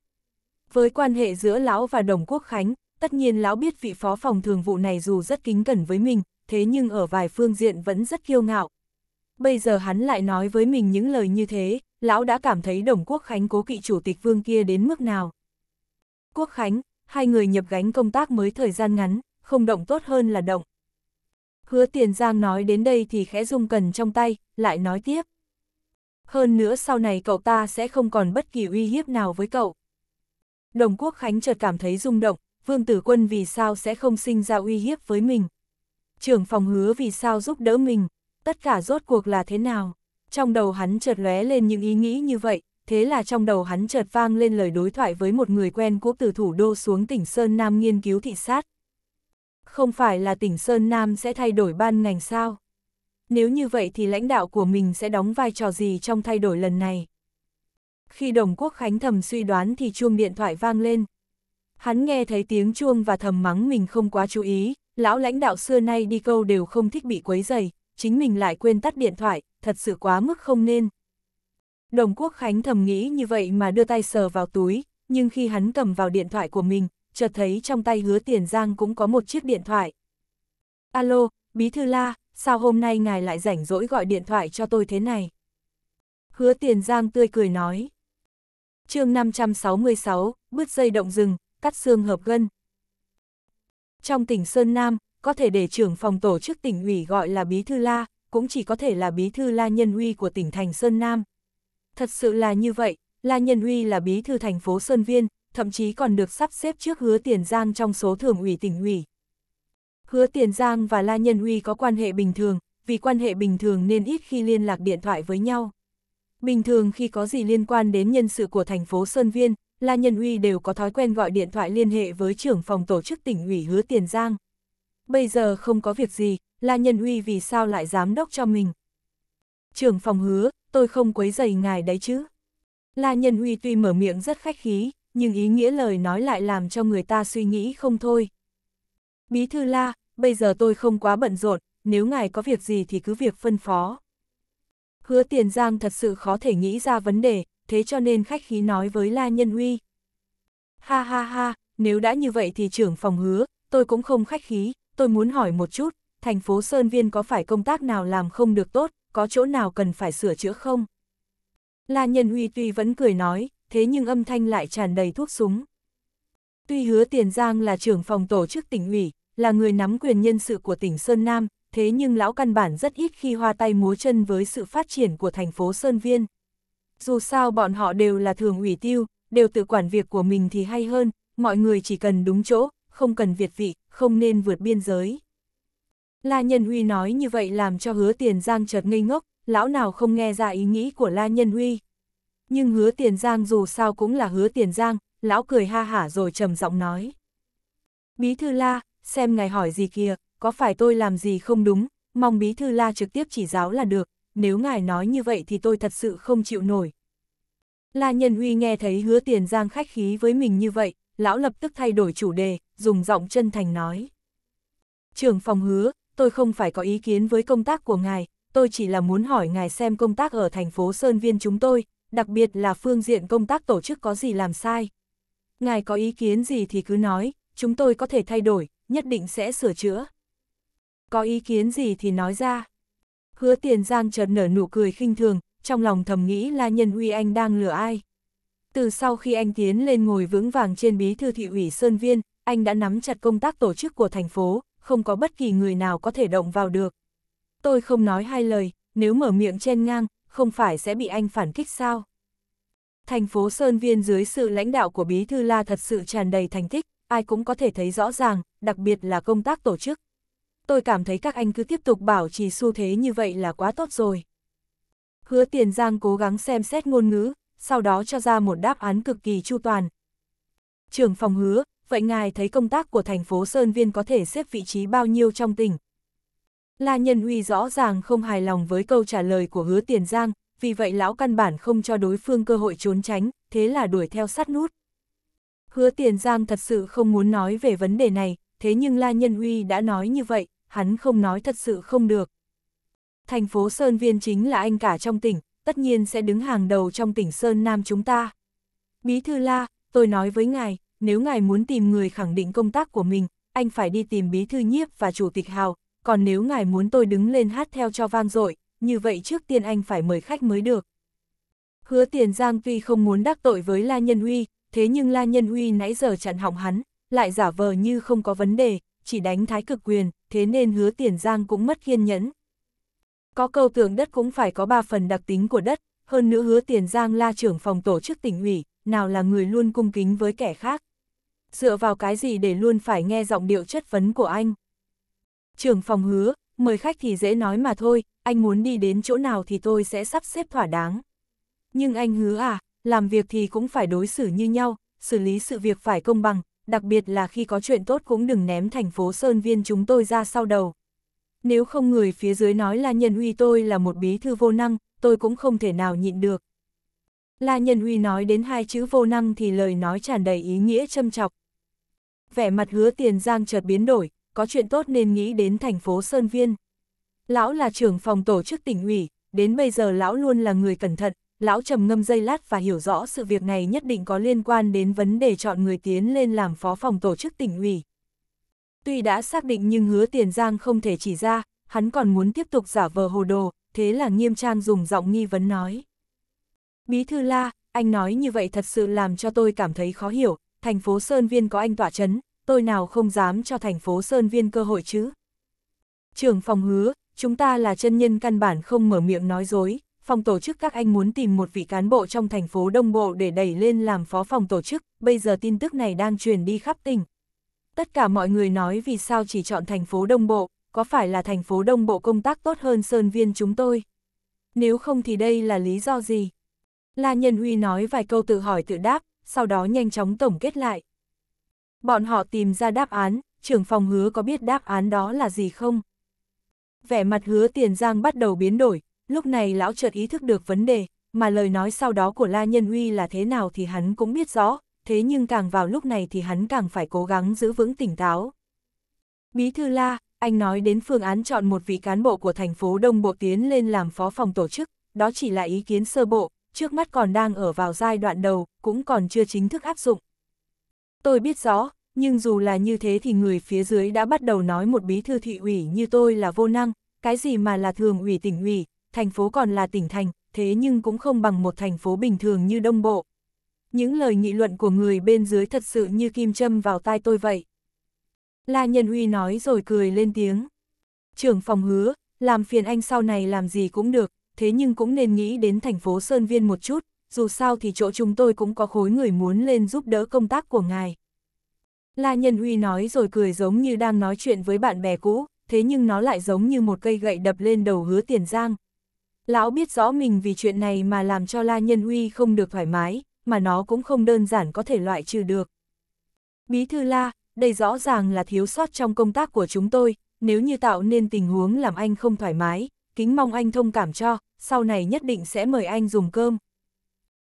Với quan hệ giữa lão và Đồng Quốc Khánh, tất nhiên lão biết vị phó phòng thường vụ này dù rất kính cẩn với mình, thế nhưng ở vài phương diện vẫn rất kiêu ngạo. Bây giờ hắn lại nói với mình những lời như thế, lão đã cảm thấy Đồng Quốc Khánh cố kỵ chủ tịch vương kia đến mức nào. Quốc Khánh, hai người nhập gánh công tác mới thời gian ngắn, không động tốt hơn là động. Hứa Tiền Giang nói đến đây thì khẽ rung cần trong tay, lại nói tiếp. Hơn nữa sau này cậu ta sẽ không còn bất kỳ uy hiếp nào với cậu. Đồng Quốc Khánh chợt cảm thấy rung động, Vương Tử Quân vì sao sẽ không sinh ra uy hiếp với mình? Trưởng phòng hứa vì sao giúp đỡ mình? Tất cả rốt cuộc là thế nào? Trong đầu hắn chợt lóe lên những ý nghĩ như vậy, thế là trong đầu hắn chợt vang lên lời đối thoại với một người quen cũ từ thủ đô xuống tỉnh Sơn Nam nghiên cứu thị sát. Không phải là tỉnh Sơn Nam sẽ thay đổi ban ngành sao? Nếu như vậy thì lãnh đạo của mình sẽ đóng vai trò gì trong thay đổi lần này? Khi đồng quốc khánh thầm suy đoán thì chuông điện thoại vang lên. Hắn nghe thấy tiếng chuông và thầm mắng mình không quá chú ý, lão lãnh đạo xưa nay đi câu đều không thích bị quấy dày, chính mình lại quên tắt điện thoại, thật sự quá mức không nên. Đồng quốc khánh thầm nghĩ như vậy mà đưa tay sờ vào túi, nhưng khi hắn cầm vào điện thoại của mình, chợt thấy trong tay hứa tiền giang cũng có một chiếc điện thoại. Alo, Bí Thư La, sao hôm nay ngài lại rảnh rỗi gọi điện thoại cho tôi thế này? Hứa Tiền Giang tươi cười nói chương 566, bứt dây động rừng, cắt xương hợp gân. Trong tỉnh Sơn Nam, có thể để trưởng phòng tổ chức tỉnh ủy gọi là Bí Thư La, cũng chỉ có thể là Bí Thư La Nhân huy của tỉnh thành Sơn Nam. Thật sự là như vậy, La Nhân huy là Bí Thư thành phố Sơn Viên, thậm chí còn được sắp xếp trước hứa Tiền Giang trong số thường ủy tỉnh ủy. Hứa Tiền Giang và La Nhân huy có quan hệ bình thường, vì quan hệ bình thường nên ít khi liên lạc điện thoại với nhau. Bình thường khi có gì liên quan đến nhân sự của thành phố Sơn Viên, La Nhân Uy đều có thói quen gọi điện thoại liên hệ với trưởng phòng tổ chức tỉnh ủy hứa Tiền Giang. Bây giờ không có việc gì, La Nhân Uy vì sao lại giám đốc cho mình? Trưởng phòng hứa, tôi không quấy dày ngài đấy chứ. La Nhân Uy tuy mở miệng rất khách khí, nhưng ý nghĩa lời nói lại làm cho người ta suy nghĩ không thôi. Bí thư La, bây giờ tôi không quá bận rộn, nếu ngài có việc gì thì cứ việc phân phó. Hứa Tiền Giang thật sự khó thể nghĩ ra vấn đề, thế cho nên khách khí nói với La Nhân Huy. Ha ha ha, nếu đã như vậy thì trưởng phòng hứa, tôi cũng không khách khí, tôi muốn hỏi một chút, thành phố Sơn Viên có phải công tác nào làm không được tốt, có chỗ nào cần phải sửa chữa không? La Nhân Huy tuy vẫn cười nói, thế nhưng âm thanh lại tràn đầy thuốc súng. Tuy hứa Tiền Giang là trưởng phòng tổ chức tỉnh ủy, là người nắm quyền nhân sự của tỉnh Sơn Nam, thế nhưng lão căn bản rất ít khi hoa tay múa chân với sự phát triển của thành phố Sơn Viên. Dù sao bọn họ đều là thường ủy tiêu, đều tự quản việc của mình thì hay hơn, mọi người chỉ cần đúng chỗ, không cần việt vị, không nên vượt biên giới. La Nhân Huy nói như vậy làm cho hứa tiền giang chợt ngây ngốc, lão nào không nghe ra ý nghĩ của La Nhân Huy. Nhưng hứa tiền giang dù sao cũng là hứa tiền giang, lão cười ha hả rồi trầm giọng nói. Bí thư La, xem ngài hỏi gì kìa, có phải tôi làm gì không đúng, mong bí thư la trực tiếp chỉ giáo là được, nếu ngài nói như vậy thì tôi thật sự không chịu nổi. La Nhân Huy nghe thấy hứa tiền giang khách khí với mình như vậy, lão lập tức thay đổi chủ đề, dùng giọng chân thành nói. Trường phòng hứa, tôi không phải có ý kiến với công tác của ngài, tôi chỉ là muốn hỏi ngài xem công tác ở thành phố Sơn Viên chúng tôi, đặc biệt là phương diện công tác tổ chức có gì làm sai. Ngài có ý kiến gì thì cứ nói, chúng tôi có thể thay đổi, nhất định sẽ sửa chữa có ý kiến gì thì nói ra. Hứa tiền giang chợt nở nụ cười khinh thường, trong lòng thầm nghĩ là nhân huy anh đang lừa ai. Từ sau khi anh tiến lên ngồi vững vàng trên bí thư thị ủy Sơn Viên, anh đã nắm chặt công tác tổ chức của thành phố, không có bất kỳ người nào có thể động vào được. Tôi không nói hai lời, nếu mở miệng chen ngang, không phải sẽ bị anh phản kích sao? Thành phố Sơn Viên dưới sự lãnh đạo của Bí Thư La thật sự tràn đầy thành tích, ai cũng có thể thấy rõ ràng, đặc biệt là công tác tổ chức tôi cảm thấy các anh cứ tiếp tục bảo trì xu thế như vậy là quá tốt rồi. Hứa Tiền Giang cố gắng xem xét ngôn ngữ, sau đó cho ra một đáp án cực kỳ chu toàn. Trưởng phòng hứa, vậy ngài thấy công tác của thành phố Sơn Viên có thể xếp vị trí bao nhiêu trong tỉnh? La Nhân Huy rõ ràng không hài lòng với câu trả lời của hứa Tiền Giang, vì vậy lão căn bản không cho đối phương cơ hội trốn tránh, thế là đuổi theo sát nút. Hứa Tiền Giang thật sự không muốn nói về vấn đề này, thế nhưng La Nhân Huy đã nói như vậy, hắn không nói thật sự không được. Thành phố Sơn Viên chính là anh cả trong tỉnh, tất nhiên sẽ đứng hàng đầu trong tỉnh Sơn Nam chúng ta. Bí thư la, tôi nói với ngài, nếu ngài muốn tìm người khẳng định công tác của mình, anh phải đi tìm bí thư nhiếp và chủ tịch hào, còn nếu ngài muốn tôi đứng lên hát theo cho vang dội, như vậy trước tiên anh phải mời khách mới được. Hứa Tiền Giang tuy không muốn đắc tội với La Nhân Huy, thế nhưng La Nhân Huy nãy giờ chặn hỏng hắn, lại giả vờ như không có vấn đề, chỉ đánh thái cực quyền, thế nên hứa tiền giang cũng mất kiên nhẫn. Có câu tường đất cũng phải có ba phần đặc tính của đất, hơn nữa hứa tiền giang la trưởng phòng tổ chức tỉnh ủy, nào là người luôn cung kính với kẻ khác. Dựa vào cái gì để luôn phải nghe giọng điệu chất vấn của anh. Trưởng phòng hứa, mời khách thì dễ nói mà thôi, anh muốn đi đến chỗ nào thì tôi sẽ sắp xếp thỏa đáng. Nhưng anh hứa à, làm việc thì cũng phải đối xử như nhau, xử lý sự việc phải công bằng, đặc biệt là khi có chuyện tốt cũng đừng ném thành phố Sơn Viên chúng tôi ra sau đầu. Nếu không người phía dưới nói là nhân uy tôi là một bí thư vô năng, tôi cũng không thể nào nhịn được. La Nhân Huy nói đến hai chữ vô năng thì lời nói tràn đầy ý nghĩa châm chọc. Vẻ mặt hứa tiền giang chợt biến đổi, có chuyện tốt nên nghĩ đến thành phố Sơn Viên. Lão là trưởng phòng tổ chức tỉnh ủy, đến bây giờ lão luôn là người cẩn thận, lão trầm ngâm dây lát và hiểu rõ sự việc này nhất định có liên quan đến vấn đề chọn người tiến lên làm phó phòng tổ chức tỉnh ủy. Tuy đã xác định nhưng hứa tiền giang không thể chỉ ra, hắn còn muốn tiếp tục giả vờ hồ đồ, thế là nghiêm trang dùng giọng nghi vấn nói. Bí thư la, anh nói như vậy thật sự làm cho tôi cảm thấy khó hiểu, thành phố Sơn Viên có anh tỏa chấn, tôi nào không dám cho thành phố Sơn Viên cơ hội chứ. Trưởng phòng hứa, chúng ta là chân nhân căn bản không mở miệng nói dối, phòng tổ chức các anh muốn tìm một vị cán bộ trong thành phố Đông Bộ để đẩy lên làm phó phòng tổ chức, bây giờ tin tức này đang truyền đi khắp tỉnh. Tất cả mọi người nói vì sao chỉ chọn thành phố Đông Bộ, có phải là thành phố Đông Bộ công tác tốt hơn Sơn Viên chúng tôi? Nếu không thì đây là lý do gì? La Nhân Huy nói vài câu tự hỏi tự đáp, sau đó nhanh chóng tổng kết lại. Bọn họ tìm ra đáp án, trưởng phòng hứa có biết đáp án đó là gì không? Vẻ mặt hứa tiền giang bắt đầu biến đổi, lúc này lão chợt ý thức được vấn đề, mà lời nói sau đó của La Nhân Huy là thế nào thì hắn cũng biết rõ, thế nhưng càng vào lúc này thì hắn càng phải cố gắng giữ vững tỉnh táo. Bí thư La, anh nói đến phương án chọn một vị cán bộ của thành phố Đông Bộ tiến lên làm phó phòng tổ chức, đó chỉ là ý kiến sơ bộ, trước mắt còn đang ở vào giai đoạn đầu, cũng còn chưa chính thức áp dụng. Tôi biết rõ, nhưng dù là như thế thì người phía dưới đã bắt đầu nói một bí thư thị ủy như tôi là vô năng, cái gì mà là thường ủy tỉnh ủy, thành phố còn là tỉnh thành, thế nhưng cũng không bằng một thành phố bình thường như Đông Bộ. Những lời nghị luận của người bên dưới thật sự như kim châm vào tai tôi vậy. La Nhân Huy nói rồi cười lên tiếng. Trưởng phòng hứa, làm phiền anh sau này làm gì cũng được, thế nhưng cũng nên nghĩ đến thành phố Sơn Viên một chút, dù sao thì chỗ chúng tôi cũng có khối người muốn lên giúp đỡ công tác của ngài. La Nhân Huy nói rồi cười giống như đang nói chuyện với bạn bè cũ, thế nhưng nó lại giống như một cây gậy đập lên đầu hứa tiền giang, Lão biết rõ mình vì chuyện này mà làm cho La Nhân Uy không được thoải mái, mà nó cũng không đơn giản có thể loại trừ được. Bí thư La, đây rõ ràng là thiếu sót trong công tác của chúng tôi, nếu như tạo nên tình huống làm anh không thoải mái, kính mong anh thông cảm cho, sau này nhất định sẽ mời anh dùng cơm.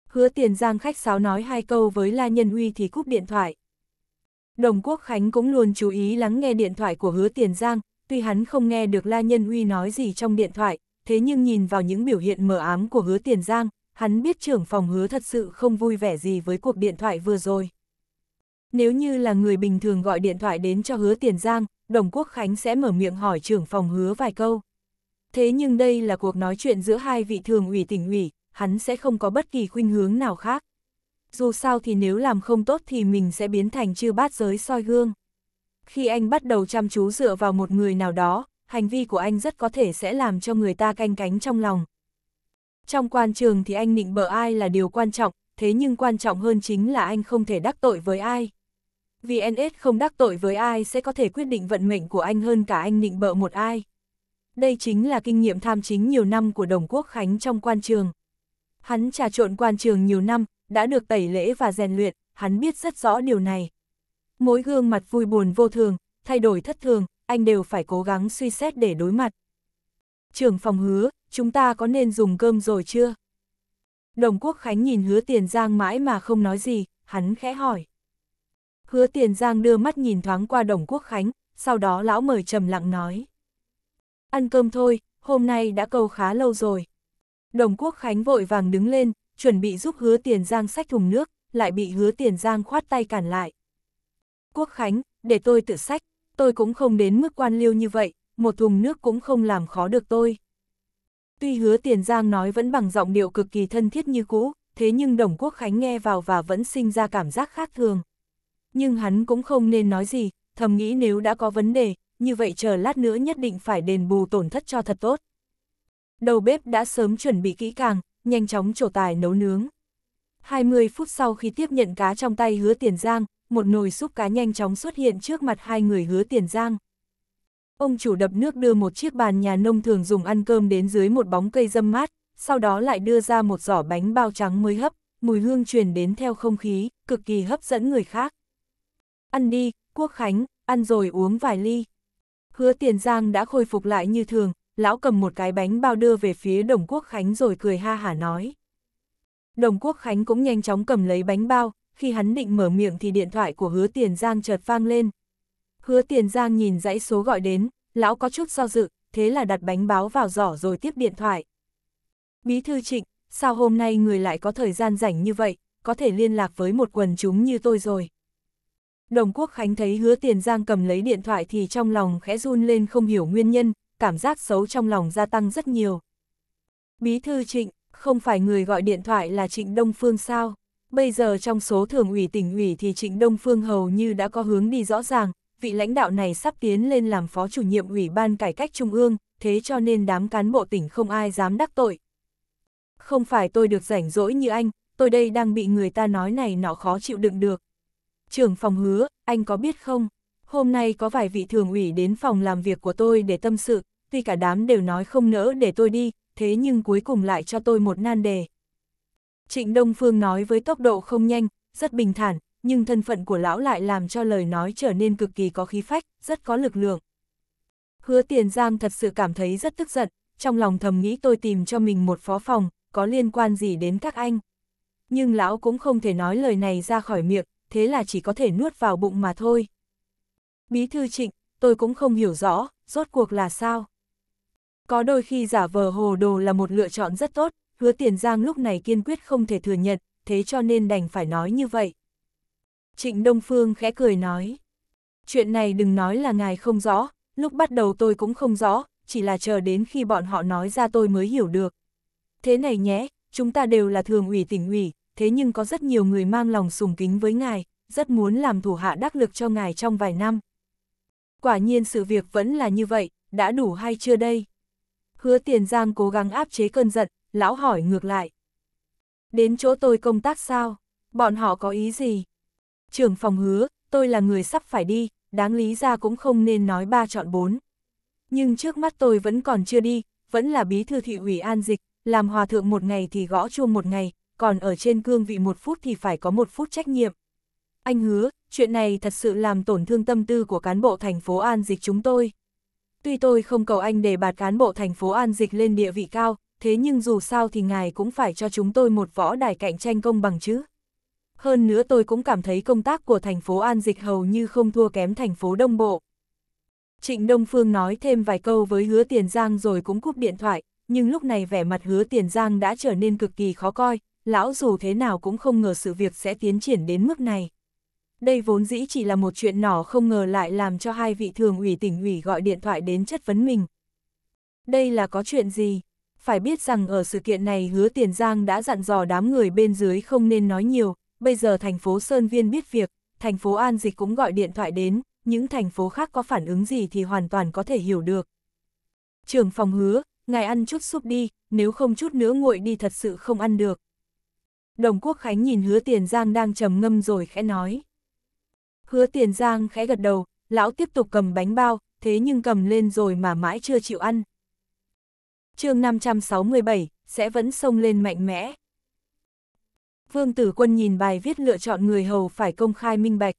Hứa tiền giang khách sáo nói hai câu với La Nhân Uy thì cúp điện thoại. Đồng Quốc Khánh cũng luôn chú ý lắng nghe điện thoại của hứa tiền giang, tuy hắn không nghe được La Nhân Uy nói gì trong điện thoại, thế nhưng nhìn vào những biểu hiện mờ ám của hứa tiền giang, hắn biết trưởng phòng hứa thật sự không vui vẻ gì với cuộc điện thoại vừa rồi. Nếu như là người bình thường gọi điện thoại đến cho hứa tiền giang, Đồng Quốc Khánh sẽ mở miệng hỏi trưởng phòng hứa vài câu. Thế nhưng đây là cuộc nói chuyện giữa hai vị thường ủy tỉnh ủy, hắn sẽ không có bất kỳ khuynh hướng nào khác. Dù sao thì nếu làm không tốt thì mình sẽ biến thành chư bát giới soi gương. Khi anh bắt đầu chăm chú dựa vào một người nào đó, hành vi của anh rất có thể sẽ làm cho người ta canh cánh trong lòng. Trong quan trường thì anh nịnh bợ ai là điều quan trọng, thế nhưng quan trọng hơn chính là anh không thể đắc tội với ai. VNS không đắc tội với ai sẽ có thể quyết định vận mệnh của anh hơn cả anh nịnh bợ một ai. Đây chính là kinh nghiệm tham chính nhiều năm của Đồng Quốc Khánh trong quan trường. Hắn trà trộn quan trường nhiều năm, đã được tẩy lễ và rèn luyện, hắn biết rất rõ điều này. Mỗi gương mặt vui buồn vô thường, thay đổi thất thường, anh đều phải cố gắng suy xét để đối mặt. Trưởng phòng hứa, chúng ta có nên dùng cơm rồi chưa? Đồng Quốc Khánh nhìn hứa tiền giang mãi mà không nói gì, hắn khẽ hỏi. Hứa tiền giang đưa mắt nhìn thoáng qua Đồng Quốc Khánh, sau đó lão mời trầm lặng nói. Ăn cơm thôi, hôm nay đã câu khá lâu rồi. Đồng Quốc Khánh vội vàng đứng lên, chuẩn bị giúp hứa tiền giang xách thùng nước, lại bị hứa tiền giang khoát tay cản lại. Quốc Khánh, để tôi tự sách, tôi cũng không đến mức quan liêu như vậy, một thùng nước cũng không làm khó được tôi. Tuy hứa Tiền Giang nói vẫn bằng giọng điệu cực kỳ thân thiết như cũ, thế nhưng Đồng Quốc Khánh nghe vào và vẫn sinh ra cảm giác khác thường. Nhưng hắn cũng không nên nói gì, thầm nghĩ nếu đã có vấn đề, như vậy chờ lát nữa nhất định phải đền bù tổn thất cho thật tốt. Đầu bếp đã sớm chuẩn bị kỹ càng, nhanh chóng trổ tài nấu nướng. 20 phút sau khi tiếp nhận cá trong tay hứa Tiền Giang, một nồi súp cá nhanh chóng xuất hiện trước mặt hai người hứa tiền giang. Ông chủ đập nước đưa một chiếc bàn nhà nông thường dùng ăn cơm đến dưới một bóng cây dâm mát, sau đó lại đưa ra một giỏ bánh bao trắng mới hấp, mùi hương truyền đến theo không khí, cực kỳ hấp dẫn người khác. Ăn đi, Quốc Khánh, ăn rồi uống vài ly. Hứa Tiền Giang đã khôi phục lại như thường, lão cầm một cái bánh bao đưa về phía Đồng Quốc Khánh rồi cười ha hả nói. Đồng Quốc Khánh cũng nhanh chóng cầm lấy bánh bao, khi hắn định mở miệng thì điện thoại của hứa tiền giang chợt vang lên. Hứa tiền giang nhìn dãy số gọi đến, lão có chút do dự, thế là đặt bánh báo vào giỏ rồi tiếp điện thoại. Bí thư trịnh, sao hôm nay người lại có thời gian rảnh như vậy, có thể liên lạc với một quần chúng như tôi rồi. Đồng Quốc Khánh thấy hứa tiền giang cầm lấy điện thoại thì trong lòng khẽ run lên không hiểu nguyên nhân, cảm giác xấu trong lòng gia tăng rất nhiều. Bí thư trịnh, không phải người gọi điện thoại là trịnh Đông Phương sao? Bây giờ trong số thường ủy tỉnh ủy thì Trịnh Đông Phương hầu như đã có hướng đi rõ ràng, vị lãnh đạo này sắp tiến lên làm phó chủ nhiệm ủy ban cải cách trung ương, thế cho nên đám cán bộ tỉnh không ai dám đắc tội. Không phải tôi được rảnh rỗi như anh, tôi đây đang bị người ta nói này nọ khó chịu đựng được. Trưởng phòng hứa, anh có biết không, hôm nay có vài vị thường ủy đến phòng làm việc của tôi để tâm sự, tuy cả đám đều nói không nỡ để tôi đi, thế nhưng cuối cùng lại cho tôi một nan đề. Trịnh Đông Phương nói với tốc độ không nhanh, rất bình thản, nhưng thân phận của lão lại làm cho lời nói trở nên cực kỳ có khí phách, rất có lực lượng. Hứa Tiền Giang thật sự cảm thấy rất tức giận, trong lòng thầm nghĩ tôi tìm cho mình một phó phòng, có liên quan gì đến các anh. Nhưng lão cũng không thể nói lời này ra khỏi miệng, thế là chỉ có thể nuốt vào bụng mà thôi. Bí thư trịnh, tôi cũng không hiểu rõ, rốt cuộc là sao. Có đôi khi giả vờ hồ đồ là một lựa chọn rất tốt, hứa tiền giang lúc này kiên quyết không thể thừa nhận, thế cho nên đành phải nói như vậy. Trịnh Đông Phương khẽ cười nói, chuyện này đừng nói là ngài không rõ, lúc bắt đầu tôi cũng không rõ, chỉ là chờ đến khi bọn họ nói ra tôi mới hiểu được. Thế này nhé, chúng ta đều là thường ủy tỉnh ủy, thế nhưng có rất nhiều người mang lòng sùng kính với ngài, rất muốn làm thủ hạ đắc lực cho ngài trong vài năm. Quả nhiên sự việc vẫn là như vậy, đã đủ hay chưa đây? Hứa Tiền Giang cố gắng áp chế cơn giận, lão hỏi ngược lại. Đến chỗ tôi công tác sao? Bọn họ có ý gì? Trưởng phòng hứa, tôi là người sắp phải đi, đáng lý ra cũng không nên nói ba chọn bốn. Nhưng trước mắt tôi vẫn còn chưa đi, vẫn là bí thư thị ủy an dịch, làm hòa thượng một ngày thì gõ chuông một ngày, còn ở trên cương vị một phút thì phải có một phút trách nhiệm. Anh hứa, chuyện này thật sự làm tổn thương tâm tư của cán bộ thành phố An Dịch chúng tôi. Tuy tôi không cầu anh đề bạt cán bộ thành phố An Dịch lên địa vị cao, thế nhưng dù sao thì ngài cũng phải cho chúng tôi một võ đài cạnh tranh công bằng chứ. Hơn nữa tôi cũng cảm thấy công tác của thành phố An Dịch hầu như không thua kém thành phố Đông Bộ. Trịnh Đông Phương nói thêm vài câu với hứa tiền giang rồi cũng cúp điện thoại, nhưng lúc này vẻ mặt hứa tiền giang đã trở nên cực kỳ khó coi, lão dù thế nào cũng không ngờ sự việc sẽ tiến triển đến mức này. Đây vốn dĩ chỉ là một chuyện nhỏ không ngờ lại làm cho hai vị thường ủy tỉnh ủy gọi điện thoại đến chất vấn mình. Đây là có chuyện gì? phải biết rằng ở sự kiện này hứa Tiền Giang đã dặn dò đám người bên dưới không nên nói nhiều, bây giờ thành phố Sơn Viên biết việc, thành phố An Dịch cũng gọi điện thoại đến, những thành phố khác có phản ứng gì thì hoàn toàn có thể hiểu được. Trưởng phòng hứa, ngài ăn chút súp đi, nếu không chút nữa nguội đi thật sự không ăn được. Đồng Quốc Khánh nhìn hứa Tiền Giang đang trầm ngâm rồi khẽ nói. Hứa Tiền Giang khẽ gật đầu, lão tiếp tục cầm bánh bao, thế nhưng cầm lên rồi mà mãi chưa chịu ăn, chương 567, sẽ vẫn sông lên mạnh mẽ. Vương Tử Quân nhìn bài viết lựa chọn người hầu phải công khai minh bạch.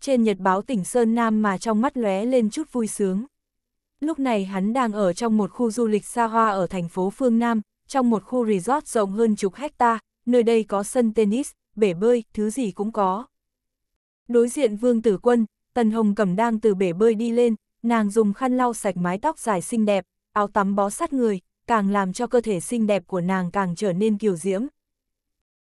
Trên nhật báo tỉnh Sơn Nam mà trong mắt lóe lên chút vui sướng. Lúc này hắn đang ở trong một khu du lịch xa hoa ở thành phố Phương Nam, trong một khu resort rộng hơn chục hecta, nơi đây có sân tennis, bể bơi, thứ gì cũng có. Đối diện Vương Tử Quân, Tần Hồng Cẩm đang từ bể bơi đi lên, nàng dùng khăn lau sạch mái tóc dài xinh đẹp, áo tắm bó sát người, càng làm cho cơ thể xinh đẹp của nàng càng trở nên kiều diễm.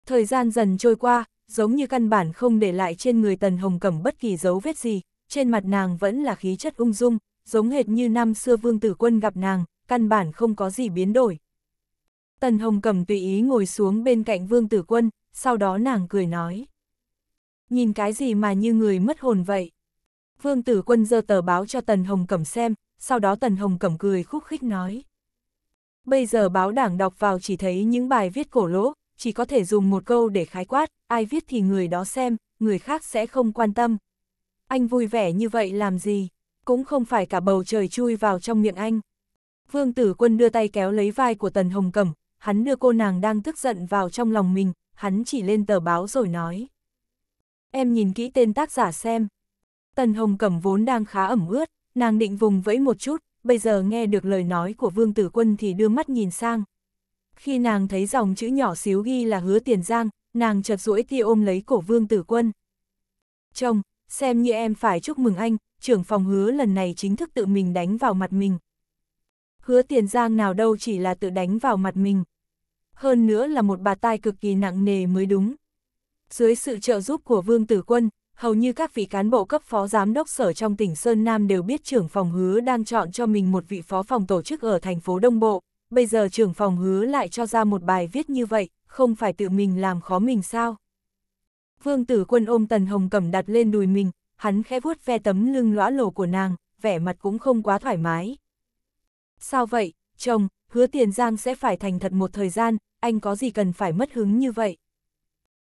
Thời gian dần trôi qua, giống như căn bản không để lại trên người Tần Hồng Cẩm bất kỳ dấu vết gì, trên mặt nàng vẫn là khí chất ung dung, giống hệt như năm xưa Vương Tử Quân gặp nàng, căn bản không có gì biến đổi. Tần Hồng Cẩm tùy ý ngồi xuống bên cạnh Vương Tử Quân, sau đó nàng cười nói. Nhìn cái gì mà như người mất hồn vậy? Vương Tử Quân giơ tờ báo cho Tần Hồng Cẩm xem, sau đó Tần Hồng Cẩm cười khúc khích nói. Bây giờ báo đảng đọc vào chỉ thấy những bài viết cổ lỗ, chỉ có thể dùng một câu để khái quát, ai viết thì người đó xem, người khác sẽ không quan tâm. Anh vui vẻ như vậy làm gì, cũng không phải cả bầu trời chui vào trong miệng anh. Vương Tử Quân đưa tay kéo lấy vai của Tần Hồng Cẩm, hắn đưa cô nàng đang tức giận vào trong lòng mình, hắn chỉ lên tờ báo rồi nói. Em nhìn kỹ tên tác giả xem. Tần Hồng Cẩm vốn đang khá ẩm ướt, Nàng định vùng vẫy một chút, bây giờ nghe được lời nói của Vương Tử Quân thì đưa mắt nhìn sang. Khi nàng thấy dòng chữ nhỏ xíu ghi là hứa tiền giang, nàng chợt rũi tia ôm lấy cổ Vương Tử Quân. Chồng, xem như em phải chúc mừng anh, trưởng phòng hứa lần này chính thức tự mình đánh vào mặt mình. Hứa tiền giang nào đâu chỉ là tự đánh vào mặt mình. Hơn nữa là một bà tai cực kỳ nặng nề mới đúng. Dưới sự trợ giúp của Vương Tử Quân, hầu như các vị cán bộ cấp phó giám đốc sở trong tỉnh Sơn Nam đều biết trưởng phòng hứa đang chọn cho mình một vị phó phòng tổ chức ở thành phố Đông Bộ, bây giờ trưởng phòng hứa lại cho ra một bài viết như vậy, không phải tự mình làm khó mình sao? Vương tử quân ôm Tần Hồng cầm đặt lên đùi mình, hắn khẽ vuốt ve tấm lưng lõa lồ của nàng, vẻ mặt cũng không quá thoải mái. Sao vậy, chồng, hứa tiền giang sẽ phải thành thật một thời gian, anh có gì cần phải mất hứng như vậy?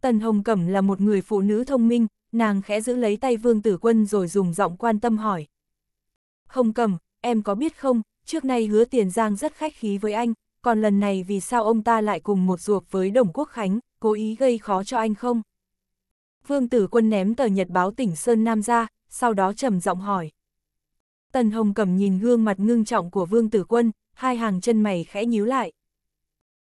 Tần Hồng Cẩm là một người phụ nữ thông minh, nàng khẽ giữ lấy tay vương tử quân rồi dùng giọng quan tâm hỏi. Không cầm, em có biết không, trước nay hứa tiền giang rất khách khí với anh, còn lần này vì sao ông ta lại cùng một ruột với Đồng Quốc Khánh, cố ý gây khó cho anh không? Vương tử quân ném tờ nhật báo tỉnh Sơn Nam ra, sau đó trầm giọng hỏi. Tần Hồng cầm nhìn gương mặt ngưng trọng của Vương tử quân, hai hàng chân mày khẽ nhíu lại.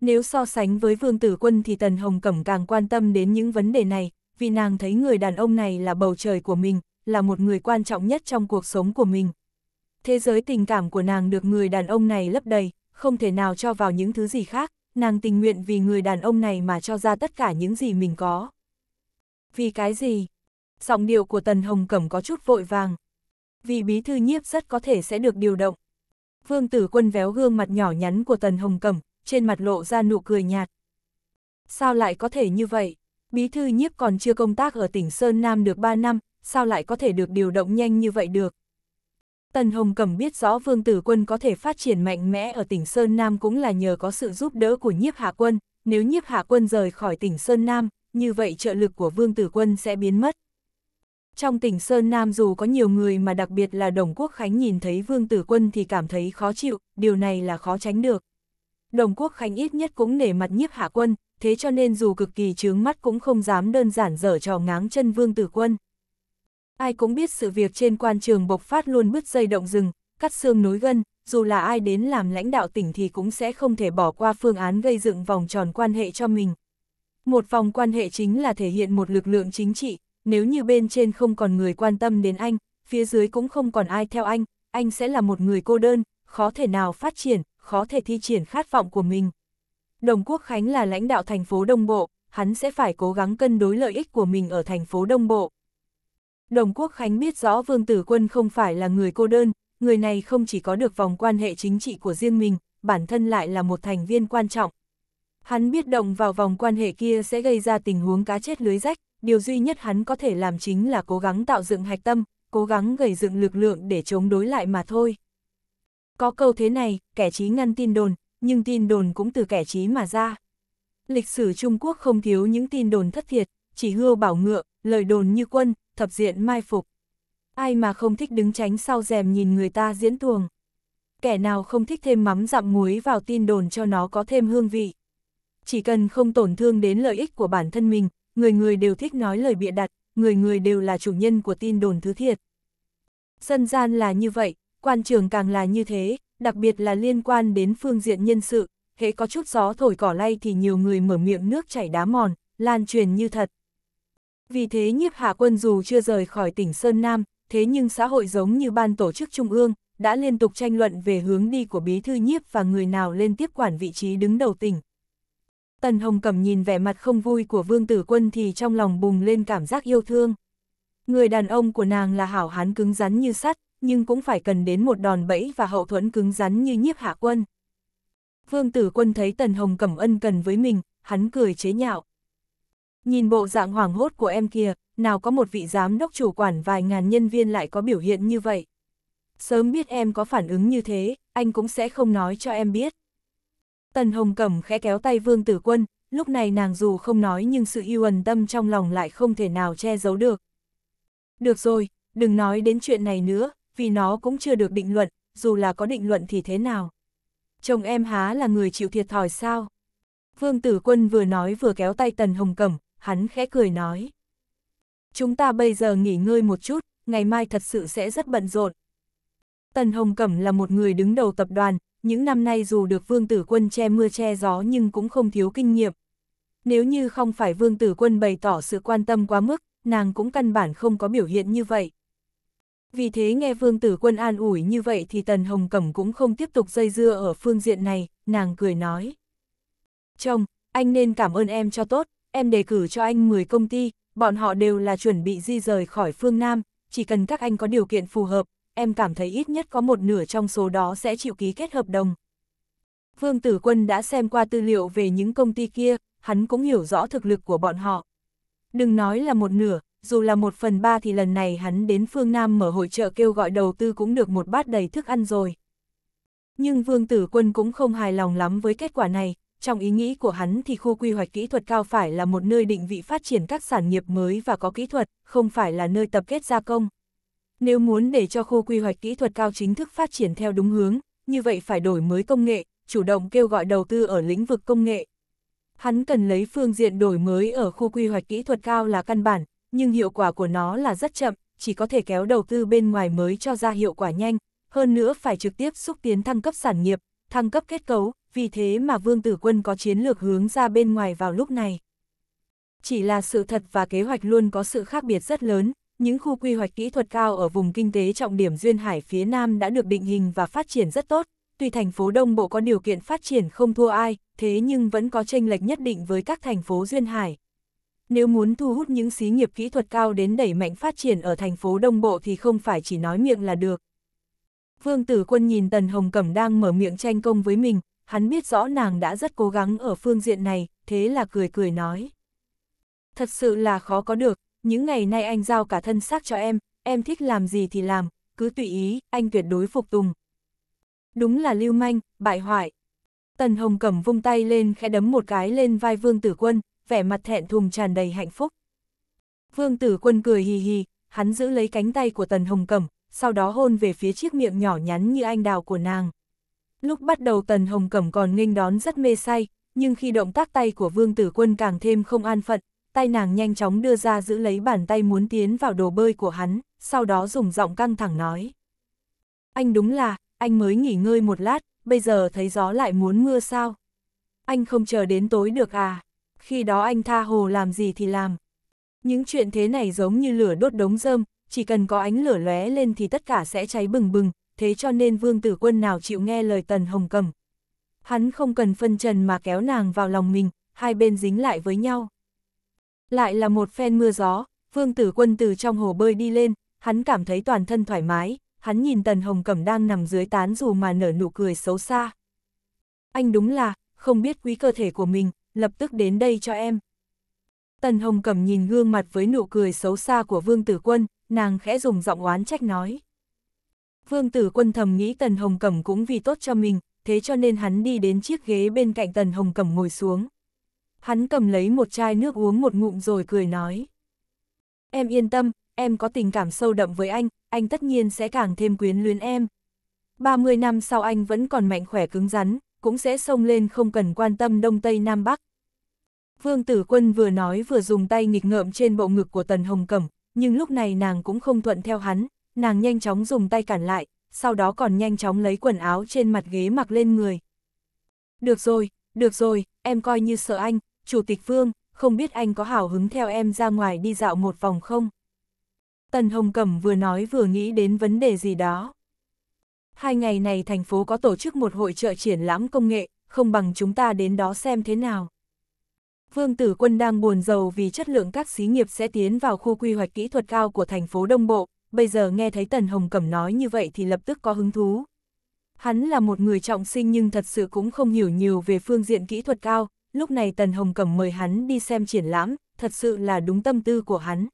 Nếu so sánh với Vương tử quân thì Tần Hồng Cẩm càng quan tâm đến những vấn đề này, vì nàng thấy người đàn ông này là bầu trời của mình, là một người quan trọng nhất trong cuộc sống của mình. Thế giới tình cảm của nàng được người đàn ông này lấp đầy, không thể nào cho vào những thứ gì khác, nàng tình nguyện vì người đàn ông này mà cho ra tất cả những gì mình có. Vì cái gì? Giọng điệu của Tần Hồng Cẩm có chút vội vàng. Vì bí thư nhiếp rất có thể sẽ được điều động. Vương tử quân véo gương mặt nhỏ nhắn của Tần Hồng Cẩm, trên mặt lộ ra nụ cười nhạt. Sao lại có thể như vậy? bí thư nhiếp còn chưa công tác ở tỉnh Sơn Nam được 3 năm, sao lại có thể được điều động nhanh như vậy được. Tần Hồng Cẩm biết rõ Vương Tử Quân có thể phát triển mạnh mẽ ở tỉnh Sơn Nam cũng là nhờ có sự giúp đỡ của nhiếp hạ quân, nếu nhiếp hạ quân rời khỏi tỉnh Sơn Nam, như vậy trợ lực của Vương Tử Quân sẽ biến mất. Trong tỉnh Sơn Nam dù có nhiều người mà đặc biệt là Đồng Quốc Khánh nhìn thấy Vương Tử Quân thì cảm thấy khó chịu, điều này là khó tránh được. Đồng Quốc Khánh ít nhất cũng nể mặt nhiếp hạ quân, thế cho nên dù cực kỳ chướng mắt cũng không dám đơn giản dở trò ngáng chân Vương Tử Quân. Ai cũng biết sự việc trên quan trường bộc phát luôn bứt dây động rừng, cắt xương nối gân, dù là ai đến làm lãnh đạo tỉnh thì cũng sẽ không thể bỏ qua phương án gây dựng vòng tròn quan hệ cho mình. Một vòng quan hệ chính là thể hiện một lực lượng chính trị, nếu như bên trên không còn người quan tâm đến anh, phía dưới cũng không còn ai theo anh, anh sẽ là một người cô đơn, khó thể nào phát triển, khó thể thi triển khát vọng của mình. Đồng Quốc Khánh là lãnh đạo thành phố Đông Bộ, hắn sẽ phải cố gắng cân đối lợi ích của mình ở thành phố Đông Bộ. Đồng Quốc Khánh biết rõ Vương Tử Quân không phải là người cô đơn, người này không chỉ có được vòng quan hệ chính trị của riêng mình, bản thân lại là một thành viên quan trọng. Hắn biết động vào vòng quan hệ kia sẽ gây ra tình huống cá chết lưới rách, điều duy nhất hắn có thể làm chính là cố gắng tạo dựng hạch tâm, cố gắng gầy dựng lực lượng để chống đối lại mà thôi. Có câu thế này, kẻ trí ngăn tin đồn, nhưng tin đồn cũng từ kẻ trí mà ra. Lịch sử Trung Quốc không thiếu những tin đồn thất thiệt, chỉ hưu bảo ngựa, lời đồn như quân, thập diện mai phục. Ai mà không thích đứng tránh sau rèm nhìn người ta diễn tuồng. Kẻ nào không thích thêm mắm dặm muối vào tin đồn cho nó có thêm hương vị. Chỉ cần không tổn thương đến lợi ích của bản thân mình, người người đều thích nói lời bịa đặt, người người đều là chủ nhân của tin đồn thứ thiệt. Dân gian là như vậy, quan trường càng là như thế, đặc biệt là liên quan đến phương diện nhân sự, hễ có chút gió thổi cỏ lay thì nhiều người mở miệng nước chảy đá mòn, lan truyền như thật. Vì thế nhiếp hạ quân dù chưa rời khỏi tỉnh Sơn Nam, thế nhưng xã hội giống như ban tổ chức trung ương, đã liên tục tranh luận về hướng đi của bí thư nhiếp và người nào lên tiếp quản vị trí đứng đầu tỉnh. Tần Hồng Cẩm nhìn vẻ mặt không vui của Vương Tử Quân thì trong lòng bùng lên cảm giác yêu thương. Người đàn ông của nàng là hảo hán cứng rắn như sắt, nhưng cũng phải cần đến một đòn bẫy và hậu thuẫn cứng rắn như nhiếp hạ quân. Vương tử quân thấy Tần Hồng Cẩm ân cần với mình, hắn cười chế nhạo. Nhìn bộ dạng hoảng hốt của em kia, nào có một vị giám đốc chủ quản vài ngàn nhân viên lại có biểu hiện như vậy. Sớm biết em có phản ứng như thế, anh cũng sẽ không nói cho em biết. Tần Hồng Cẩm khẽ kéo tay Vương Tử Quân, lúc này nàng dù không nói nhưng sự yêu ẩn tâm trong lòng lại không thể nào che giấu được. Được rồi, đừng nói đến chuyện này nữa, vì nó cũng chưa được định luận, dù là có định luận thì thế nào. Chồng em há là người chịu thiệt thòi sao? Vương Tử Quân vừa nói vừa kéo tay Tần Hồng Cẩm, hắn khẽ cười nói. Chúng ta bây giờ nghỉ ngơi một chút, ngày mai thật sự sẽ rất bận rộn. Tần Hồng Cẩm là một người đứng đầu tập đoàn, những năm nay dù được Vương Tử Quân che mưa che gió nhưng cũng không thiếu kinh nghiệm. Nếu như không phải Vương Tử Quân bày tỏ sự quan tâm quá mức, nàng cũng căn bản không có biểu hiện như vậy. Vì thế nghe Vương Tử Quân an ủi như vậy thì Tần Hồng Cẩm cũng không tiếp tục dây dưa ở phương diện này, nàng cười nói. Chồng, anh nên cảm ơn em cho tốt, em đề cử cho anh 10 công ty, bọn họ đều là chuẩn bị di rời khỏi phương Nam, chỉ cần các anh có điều kiện phù hợp, em cảm thấy ít nhất có một nửa trong số đó sẽ chịu ký kết hợp đồng. Vương Tử Quân đã xem qua tư liệu về những công ty kia, hắn cũng hiểu rõ thực lực của bọn họ. Đừng nói là một nửa, dù là một phần ba thì lần này hắn đến phương Nam mở hội trợ kêu gọi đầu tư cũng được một bát đầy thức ăn rồi. Nhưng Vương Tử Quân cũng không hài lòng lắm với kết quả này, trong ý nghĩ của hắn thì khu quy hoạch kỹ thuật cao phải là một nơi định vị phát triển các sản nghiệp mới và có kỹ thuật, không phải là nơi tập kết gia công. Nếu muốn để cho khu quy hoạch kỹ thuật cao chính thức phát triển theo đúng hướng, như vậy phải đổi mới công nghệ, chủ động kêu gọi đầu tư ở lĩnh vực công nghệ. Hắn cần lấy phương diện đổi mới ở khu quy hoạch kỹ thuật cao là căn bản, nhưng hiệu quả của nó là rất chậm, chỉ có thể kéo đầu tư bên ngoài mới cho ra hiệu quả nhanh, hơn nữa phải trực tiếp xúc tiến thăng cấp sản nghiệp, thăng cấp kết cấu, vì thế mà Vương Tử Quân có chiến lược hướng ra bên ngoài vào lúc này. Chỉ là sự thật và kế hoạch luôn có sự khác biệt rất lớn, những khu quy hoạch kỹ thuật cao ở vùng kinh tế trọng điểm Duyên Hải phía Nam đã được định hình và phát triển rất tốt, tuy thành phố Đông Bộ có điều kiện phát triển không thua ai, thế nhưng vẫn có tranh lệch nhất định với các thành phố Duyên Hải. Nếu muốn thu hút những xí nghiệp kỹ thuật cao đến đẩy mạnh phát triển ở thành phố Đông Bộ thì không phải chỉ nói miệng là được. Vương Tử Quân nhìn Tần Hồng Cẩm đang mở miệng tranh công với mình, hắn biết rõ nàng đã rất cố gắng ở phương diện này, thế là cười cười nói. Thật sự là khó có được, những ngày nay anh giao cả thân xác cho em, em thích làm gì thì làm, cứ tùy ý, anh tuyệt đối phục tùng. Đúng là lưu manh, bại hoại. Tần Hồng Cẩm vung tay lên khẽ đấm một cái lên vai Vương Tử Quân, vẻ mặt thẹn thùng tràn đầy hạnh phúc. Vương tử quân cười hì hì, hắn giữ lấy cánh tay của Tần Hồng Cẩm, sau đó hôn về phía chiếc miệng nhỏ nhắn như anh đào của nàng. Lúc bắt đầu Tần Hồng Cẩm còn nghênh đón rất mê say, nhưng khi động tác tay của Vương Tử Quân càng thêm không an phận, tay nàng nhanh chóng đưa ra giữ lấy bàn tay muốn tiến vào đồ bơi của hắn, sau đó dùng giọng căng thẳng nói. Anh đúng là, anh mới nghỉ ngơi một lát, bây giờ thấy gió lại muốn mưa sao? Anh không chờ đến tối được à? khi đó anh tha hồ làm gì thì làm. Những chuyện thế này giống như lửa đốt đống rơm, chỉ cần có ánh lửa lóe lên thì tất cả sẽ cháy bừng bừng, thế cho nên vương tử quân nào chịu nghe lời tần hồng cầm. Hắn không cần phân trần mà kéo nàng vào lòng mình, hai bên dính lại với nhau. Lại là một phen mưa gió, vương tử quân từ trong hồ bơi đi lên, hắn cảm thấy toàn thân thoải mái, hắn nhìn tần hồng cẩm đang nằm dưới tán dù mà nở nụ cười xấu xa. Anh đúng là, không biết quý cơ thể của mình, lập tức đến đây cho em. Tần Hồng Cẩm nhìn gương mặt với nụ cười xấu xa của Vương Tử Quân, nàng khẽ dùng giọng oán trách nói. Vương Tử Quân thầm nghĩ Tần Hồng Cẩm cũng vì tốt cho mình, thế cho nên hắn đi đến chiếc ghế bên cạnh Tần Hồng Cẩm ngồi xuống. Hắn cầm lấy một chai nước uống một ngụm rồi cười nói. Em yên tâm, em có tình cảm sâu đậm với anh, anh tất nhiên sẽ càng thêm quyến luyến em. 30 năm sau anh vẫn còn mạnh khỏe cứng rắn, cũng sẽ xông lên không cần quan tâm Đông Tây Nam Bắc, Vương Tử Quân vừa nói vừa dùng tay nghịch ngợm trên bộ ngực của Tần Hồng Cẩm, nhưng lúc này nàng cũng không thuận theo hắn, nàng nhanh chóng dùng tay cản lại, sau đó còn nhanh chóng lấy quần áo trên mặt ghế mặc lên người. Được rồi, được rồi, em coi như sợ anh, Chủ tịch Vương, không biết anh có hào hứng theo em ra ngoài đi dạo một vòng không? Tần Hồng Cẩm vừa nói vừa nghĩ đến vấn đề gì đó. Hai ngày này thành phố có tổ chức một hội trợ triển lãm công nghệ, không bằng chúng ta đến đó xem thế nào. Vương Tử Quân đang buồn rầu vì chất lượng các xí nghiệp sẽ tiến vào khu quy hoạch kỹ thuật cao của thành phố Đông Bộ, bây giờ nghe thấy Tần Hồng Cẩm nói như vậy thì lập tức có hứng thú. Hắn là một người trọng sinh nhưng thật sự cũng không hiểu nhiều về phương diện kỹ thuật cao, lúc này Tần Hồng Cẩm mời hắn đi xem triển lãm, thật sự là đúng tâm tư của hắn.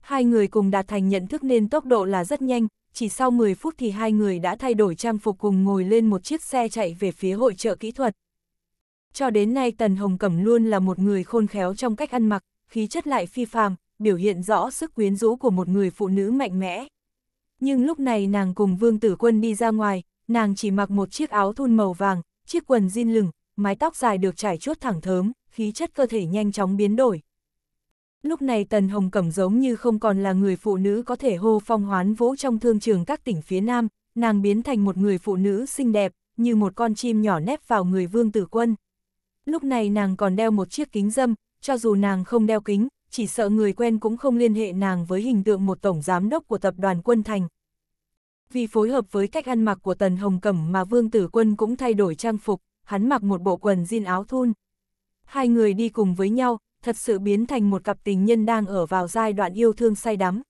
Hai người cùng đạt thành nhận thức nên tốc độ là rất nhanh, chỉ sau 10 phút thì hai người đã thay đổi trang phục cùng ngồi lên một chiếc xe chạy về phía hội trợ kỹ thuật. Cho đến nay Tần Hồng Cẩm luôn là một người khôn khéo trong cách ăn mặc, khí chất lại phi phàm, biểu hiện rõ sức quyến rũ của một người phụ nữ mạnh mẽ. Nhưng lúc này nàng cùng Vương Tử Quân đi ra ngoài, nàng chỉ mặc một chiếc áo thun màu vàng, chiếc quần jean lửng, mái tóc dài được trải chuốt thẳng thớm, khí chất cơ thể nhanh chóng biến đổi. Lúc này Tần Hồng Cẩm giống như không còn là người phụ nữ có thể hô phong hoán vũ trong thương trường các tỉnh phía Nam, nàng biến thành một người phụ nữ xinh đẹp, như một con chim nhỏ nép vào người Vương Tử Quân lúc này nàng còn đeo một chiếc kính dâm, cho dù nàng không đeo kính, chỉ sợ người quen cũng không liên hệ nàng với hình tượng một tổng giám đốc của tập đoàn quân thành. Vì phối hợp với cách ăn mặc của Tần Hồng Cẩm mà Vương Tử Quân cũng thay đổi trang phục, hắn mặc một bộ quần jean áo thun. Hai người đi cùng với nhau, thật sự biến thành một cặp tình nhân đang ở vào giai đoạn yêu thương say đắm.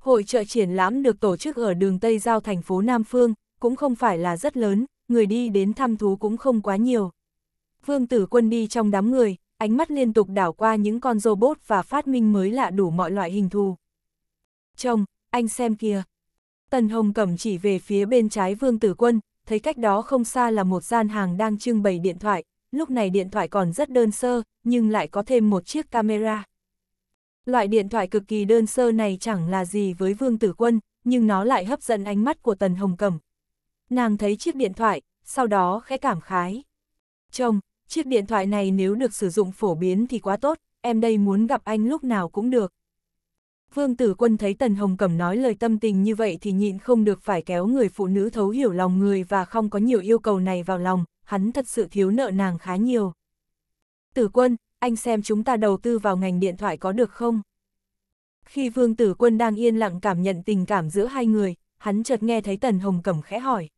Hội trợ triển lãm được tổ chức ở đường Tây Giao thành phố Nam Phương, cũng không phải là rất lớn, người đi đến thăm thú cũng không quá nhiều. Vương Tử Quân đi trong đám người, ánh mắt liên tục đảo qua những con robot và phát minh mới lạ đủ mọi loại hình thù. Chồng, anh xem kìa. Tần Hồng Cẩm chỉ về phía bên trái Vương Tử Quân, thấy cách đó không xa là một gian hàng đang trưng bày điện thoại, lúc này điện thoại còn rất đơn sơ, nhưng lại có thêm một chiếc camera. Loại điện thoại cực kỳ đơn sơ này chẳng là gì với Vương Tử Quân, nhưng nó lại hấp dẫn ánh mắt của Tần Hồng Cẩm. Nàng thấy chiếc điện thoại, sau đó khẽ cảm khái. Chồng, chiếc điện thoại này nếu được sử dụng phổ biến thì quá tốt, em đây muốn gặp anh lúc nào cũng được. Vương Tử Quân thấy Tần Hồng Cẩm nói lời tâm tình như vậy thì nhịn không được phải kéo người phụ nữ thấu hiểu lòng người và không có nhiều yêu cầu này vào lòng, hắn thật sự thiếu nợ nàng khá nhiều. Tử Quân, anh xem chúng ta đầu tư vào ngành điện thoại có được không? Khi Vương Tử Quân đang yên lặng cảm nhận tình cảm giữa hai người, hắn chợt nghe thấy Tần Hồng Cẩm khẽ hỏi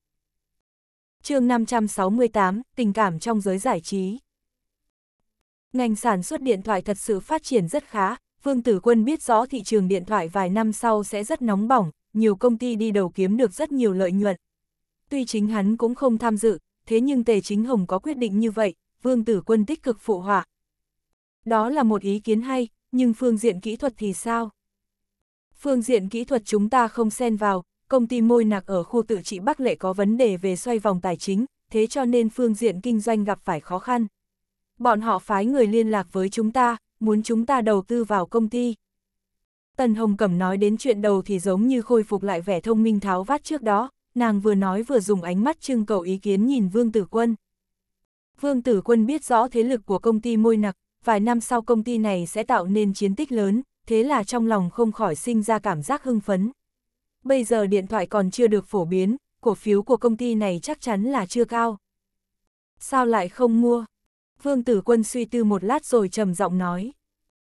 chương 568, tình cảm trong giới giải trí. Ngành sản xuất điện thoại thật sự phát triển rất khá, Vương Tử Quân biết rõ thị trường điện thoại vài năm sau sẽ rất nóng bỏng, nhiều công ty đi đầu kiếm được rất nhiều lợi nhuận. Tuy chính hắn cũng không tham dự, thế nhưng Tề Chính Hồng có quyết định như vậy, Vương Tử Quân tích cực phụ họa. Đó là một ý kiến hay, nhưng phương diện kỹ thuật thì sao? Phương diện kỹ thuật chúng ta không xen vào, công ty môi nạc ở khu tự trị Bắc Lệ có vấn đề về xoay vòng tài chính, thế cho nên phương diện kinh doanh gặp phải khó khăn. Bọn họ phái người liên lạc với chúng ta, muốn chúng ta đầu tư vào công ty. Tần Hồng Cẩm nói đến chuyện đầu thì giống như khôi phục lại vẻ thông minh tháo vát trước đó, nàng vừa nói vừa dùng ánh mắt trưng cầu ý kiến nhìn Vương Tử Quân. Vương Tử Quân biết rõ thế lực của công ty môi Nạc, vài năm sau công ty này sẽ tạo nên chiến tích lớn, thế là trong lòng không khỏi sinh ra cảm giác hưng phấn bây giờ điện thoại còn chưa được phổ biến, cổ phiếu của công ty này chắc chắn là chưa cao. Sao lại không mua? Vương Tử Quân suy tư một lát rồi trầm giọng nói.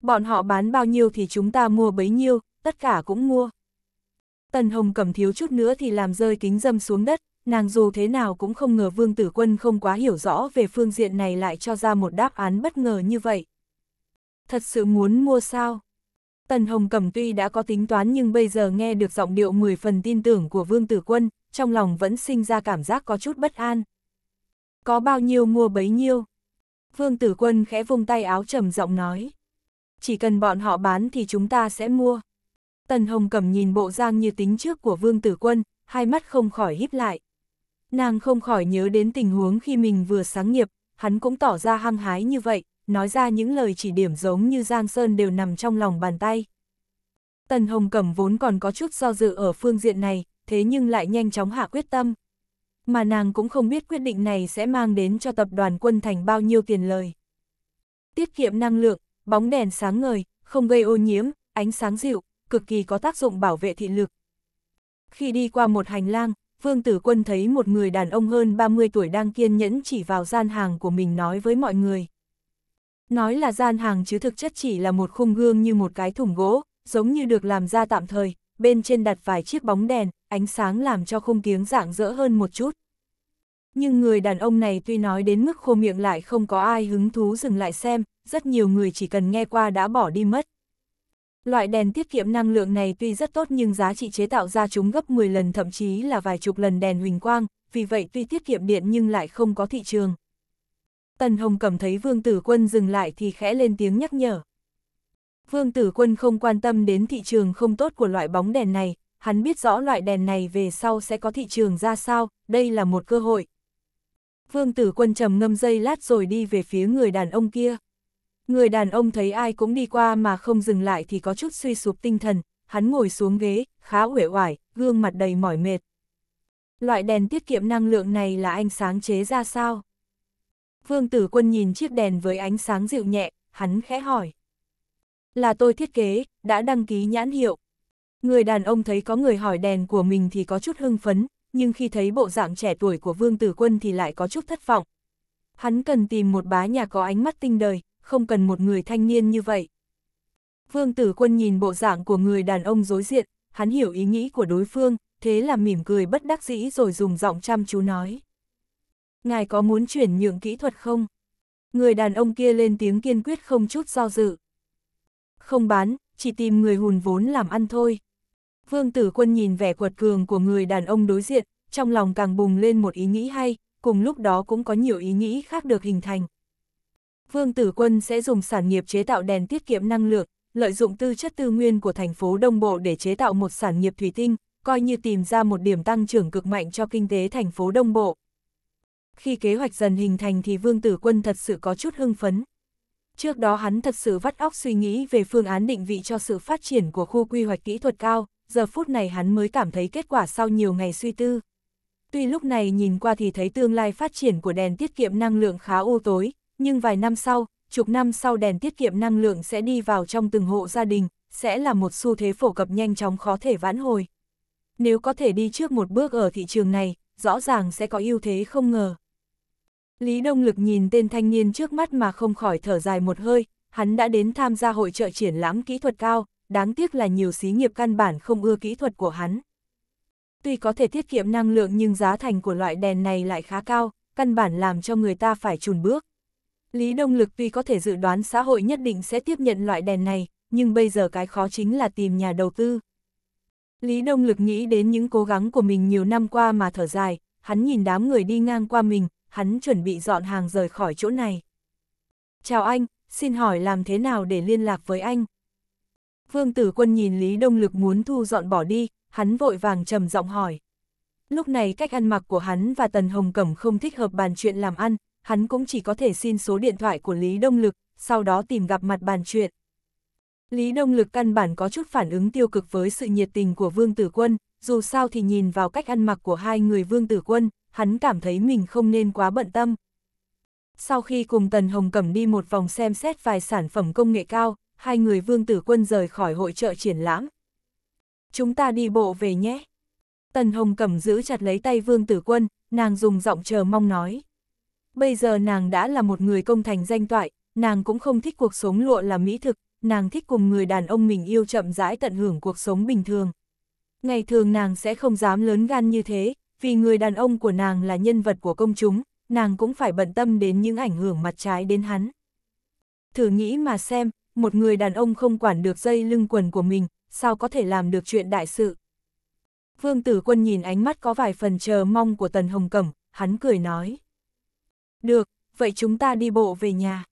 Bọn họ bán bao nhiêu thì chúng ta mua bấy nhiêu, tất cả cũng mua. Tần Hồng cầm thiếu chút nữa thì làm rơi kính dâm xuống đất, nàng dù thế nào cũng không ngờ Vương Tử Quân không quá hiểu rõ về phương diện này lại cho ra một đáp án bất ngờ như vậy. Thật sự muốn mua sao? Tần Hồng Cẩm tuy đã có tính toán nhưng bây giờ nghe được giọng điệu 10 phần tin tưởng của Vương Tử Quân, trong lòng vẫn sinh ra cảm giác có chút bất an. Có bao nhiêu mua bấy nhiêu? Vương Tử Quân khẽ vung tay áo trầm giọng nói. Chỉ cần bọn họ bán thì chúng ta sẽ mua. Tần Hồng Cẩm nhìn bộ giang như tính trước của Vương Tử Quân, hai mắt không khỏi híp lại. Nàng không khỏi nhớ đến tình huống khi mình vừa sáng nghiệp, hắn cũng tỏ ra hăng hái như vậy, nói ra những lời chỉ điểm giống như Giang Sơn đều nằm trong lòng bàn tay. Tần Hồng Cẩm vốn còn có chút do dự ở phương diện này, thế nhưng lại nhanh chóng hạ quyết tâm. Mà nàng cũng không biết quyết định này sẽ mang đến cho tập đoàn quân thành bao nhiêu tiền lời. Tiết kiệm năng lượng, bóng đèn sáng ngời, không gây ô nhiễm, ánh sáng dịu, cực kỳ có tác dụng bảo vệ thị lực. Khi đi qua một hành lang, Vương Tử Quân thấy một người đàn ông hơn 30 tuổi đang kiên nhẫn chỉ vào gian hàng của mình nói với mọi người. Nói là gian hàng chứ thực chất chỉ là một khung gương như một cái thùng gỗ, giống như được làm ra tạm thời, bên trên đặt vài chiếc bóng đèn, ánh sáng làm cho khung kiếng rạng rỡ hơn một chút. Nhưng người đàn ông này tuy nói đến mức khô miệng lại không có ai hứng thú dừng lại xem, rất nhiều người chỉ cần nghe qua đã bỏ đi mất. Loại đèn tiết kiệm năng lượng này tuy rất tốt nhưng giá trị chế tạo ra chúng gấp 10 lần thậm chí là vài chục lần đèn huỳnh quang, vì vậy tuy tiết kiệm điện nhưng lại không có thị trường. Tần Hồng cầm thấy Vương Tử Quân dừng lại thì khẽ lên tiếng nhắc nhở. Vương Tử Quân không quan tâm đến thị trường không tốt của loại bóng đèn này, hắn biết rõ loại đèn này về sau sẽ có thị trường ra sao, đây là một cơ hội. Vương Tử Quân trầm ngâm dây lát rồi đi về phía người đàn ông kia. Người đàn ông thấy ai cũng đi qua mà không dừng lại thì có chút suy sụp tinh thần, hắn ngồi xuống ghế, khá uể oải, gương mặt đầy mỏi mệt. Loại đèn tiết kiệm năng lượng này là anh sáng chế ra sao? Vương Tử Quân nhìn chiếc đèn với ánh sáng dịu nhẹ, hắn khẽ hỏi. Là tôi thiết kế, đã đăng ký nhãn hiệu. Người đàn ông thấy có người hỏi đèn của mình thì có chút hưng phấn, nhưng khi thấy bộ dạng trẻ tuổi của Vương Tử Quân thì lại có chút thất vọng. Hắn cần tìm một bá nhà có ánh mắt tinh đời, không cần một người thanh niên như vậy. Vương Tử Quân nhìn bộ dạng của người đàn ông đối diện, hắn hiểu ý nghĩ của đối phương, thế là mỉm cười bất đắc dĩ rồi dùng giọng chăm chú nói ngài có muốn chuyển nhượng kỹ thuật không? Người đàn ông kia lên tiếng kiên quyết không chút do dự. Không bán, chỉ tìm người hùn vốn làm ăn thôi. Vương tử quân nhìn vẻ quật cường của người đàn ông đối diện, trong lòng càng bùng lên một ý nghĩ hay, cùng lúc đó cũng có nhiều ý nghĩ khác được hình thành. Vương tử quân sẽ dùng sản nghiệp chế tạo đèn tiết kiệm năng lượng, lợi dụng tư chất tư nguyên của thành phố Đông Bộ để chế tạo một sản nghiệp thủy tinh, coi như tìm ra một điểm tăng trưởng cực mạnh cho kinh tế thành phố Đông Bộ khi kế hoạch dần hình thành thì Vương Tử Quân thật sự có chút hưng phấn. Trước đó hắn thật sự vắt óc suy nghĩ về phương án định vị cho sự phát triển của khu quy hoạch kỹ thuật cao, giờ phút này hắn mới cảm thấy kết quả sau nhiều ngày suy tư. Tuy lúc này nhìn qua thì thấy tương lai phát triển của đèn tiết kiệm năng lượng khá u tối, nhưng vài năm sau, chục năm sau đèn tiết kiệm năng lượng sẽ đi vào trong từng hộ gia đình, sẽ là một xu thế phổ cập nhanh chóng khó thể vãn hồi. Nếu có thể đi trước một bước ở thị trường này, rõ ràng sẽ có ưu thế không ngờ. Lý Đông Lực nhìn tên thanh niên trước mắt mà không khỏi thở dài một hơi, hắn đã đến tham gia hội trợ triển lãm kỹ thuật cao, đáng tiếc là nhiều xí nghiệp căn bản không ưa kỹ thuật của hắn. Tuy có thể tiết kiệm năng lượng nhưng giá thành của loại đèn này lại khá cao, căn bản làm cho người ta phải chùn bước. Lý Đông Lực tuy có thể dự đoán xã hội nhất định sẽ tiếp nhận loại đèn này, nhưng bây giờ cái khó chính là tìm nhà đầu tư. Lý Đông Lực nghĩ đến những cố gắng của mình nhiều năm qua mà thở dài, hắn nhìn đám người đi ngang qua mình, hắn chuẩn bị dọn hàng rời khỏi chỗ này. Chào anh, xin hỏi làm thế nào để liên lạc với anh? Vương Tử Quân nhìn Lý Đông Lực muốn thu dọn bỏ đi, hắn vội vàng trầm giọng hỏi. Lúc này cách ăn mặc của hắn và Tần Hồng Cẩm không thích hợp bàn chuyện làm ăn, hắn cũng chỉ có thể xin số điện thoại của Lý Đông Lực, sau đó tìm gặp mặt bàn chuyện. Lý Đông Lực căn bản có chút phản ứng tiêu cực với sự nhiệt tình của Vương Tử Quân, dù sao thì nhìn vào cách ăn mặc của hai người Vương Tử Quân, hắn cảm thấy mình không nên quá bận tâm. Sau khi cùng Tần Hồng Cẩm đi một vòng xem xét vài sản phẩm công nghệ cao, hai người Vương Tử Quân rời khỏi hội trợ triển lãm. Chúng ta đi bộ về nhé. Tần Hồng Cẩm giữ chặt lấy tay Vương Tử Quân, nàng dùng giọng chờ mong nói. Bây giờ nàng đã là một người công thành danh toại, nàng cũng không thích cuộc sống lụa là mỹ thực, nàng thích cùng người đàn ông mình yêu chậm rãi tận hưởng cuộc sống bình thường. Ngày thường nàng sẽ không dám lớn gan như thế, vì người đàn ông của nàng là nhân vật của công chúng, nàng cũng phải bận tâm đến những ảnh hưởng mặt trái đến hắn. Thử nghĩ mà xem, một người đàn ông không quản được dây lưng quần của mình, sao có thể làm được chuyện đại sự. Vương Tử Quân nhìn ánh mắt có vài phần chờ mong của Tần Hồng Cẩm, hắn cười nói. Được, vậy chúng ta đi bộ về nhà.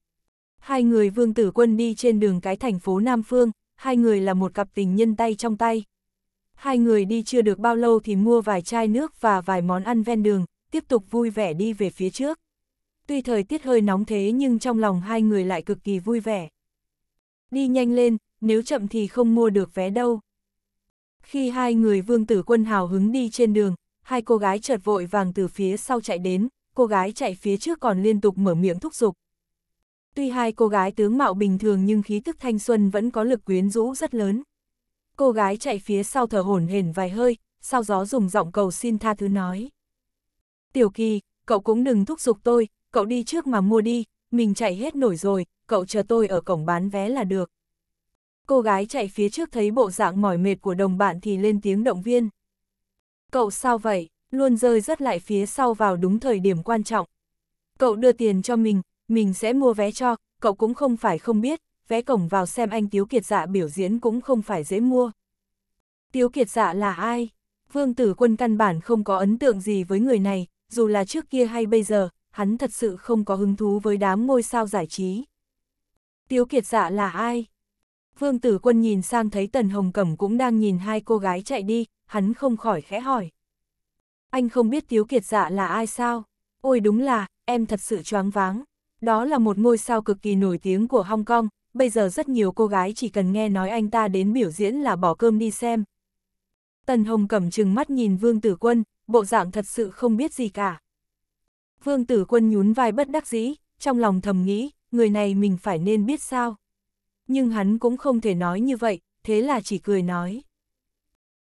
Hai người Vương Tử Quân đi trên đường cái thành phố Nam Phương, hai người là một cặp tình nhân tay trong tay, Hai người đi chưa được bao lâu thì mua vài chai nước và vài món ăn ven đường, tiếp tục vui vẻ đi về phía trước. Tuy thời tiết hơi nóng thế nhưng trong lòng hai người lại cực kỳ vui vẻ. Đi nhanh lên, nếu chậm thì không mua được vé đâu. Khi hai người vương tử quân hào hứng đi trên đường, hai cô gái chợt vội vàng từ phía sau chạy đến, cô gái chạy phía trước còn liên tục mở miệng thúc giục. Tuy hai cô gái tướng mạo bình thường nhưng khí tức thanh xuân vẫn có lực quyến rũ rất lớn cô gái chạy phía sau thở hổn hển vài hơi, sau gió dùng giọng cầu xin tha thứ nói. Tiểu kỳ, cậu cũng đừng thúc giục tôi, cậu đi trước mà mua đi, mình chạy hết nổi rồi, cậu chờ tôi ở cổng bán vé là được. Cô gái chạy phía trước thấy bộ dạng mỏi mệt của đồng bạn thì lên tiếng động viên. Cậu sao vậy, luôn rơi rất lại phía sau vào đúng thời điểm quan trọng. Cậu đưa tiền cho mình, mình sẽ mua vé cho, cậu cũng không phải không biết, vé cổng vào xem anh Tiếu Kiệt Dạ biểu diễn cũng không phải dễ mua. Tiếu Kiệt Dạ là ai? Vương Tử Quân căn bản không có ấn tượng gì với người này, dù là trước kia hay bây giờ, hắn thật sự không có hứng thú với đám ngôi sao giải trí. Tiếu Kiệt Dạ là ai? Vương Tử Quân nhìn sang thấy Tần Hồng Cẩm cũng đang nhìn hai cô gái chạy đi, hắn không khỏi khẽ hỏi. Anh không biết Tiếu Kiệt Dạ là ai sao? Ôi đúng là, em thật sự choáng váng. Đó là một ngôi sao cực kỳ nổi tiếng của Hong Kong, bây giờ rất nhiều cô gái chỉ cần nghe nói anh ta đến biểu diễn là bỏ cơm đi xem. Tần Hồng cầm chừng mắt nhìn Vương Tử Quân, bộ dạng thật sự không biết gì cả. Vương Tử Quân nhún vai bất đắc dĩ, trong lòng thầm nghĩ, người này mình phải nên biết sao. Nhưng hắn cũng không thể nói như vậy, thế là chỉ cười nói.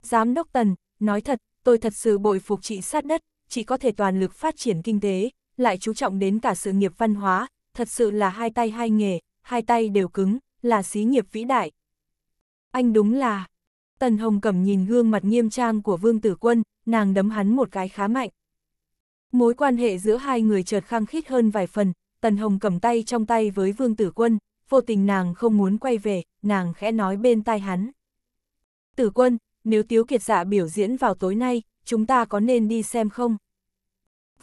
Giám đốc Tần, nói thật, tôi thật sự bội phục chị sát đất, chị có thể toàn lực phát triển kinh tế, lại chú trọng đến cả sự nghiệp văn hóa, thật sự là hai tay hai nghề, hai tay đều cứng, là xí nghiệp vĩ đại. Anh đúng là... Tần Hồng Cẩm nhìn gương mặt nghiêm trang của Vương Tử Quân, nàng đấm hắn một cái khá mạnh. Mối quan hệ giữa hai người chợt khăng khít hơn vài phần, Tần Hồng cầm tay trong tay với Vương Tử Quân, vô tình nàng không muốn quay về, nàng khẽ nói bên tai hắn. Tử Quân, nếu Tiếu Kiệt Dạ biểu diễn vào tối nay, chúng ta có nên đi xem không?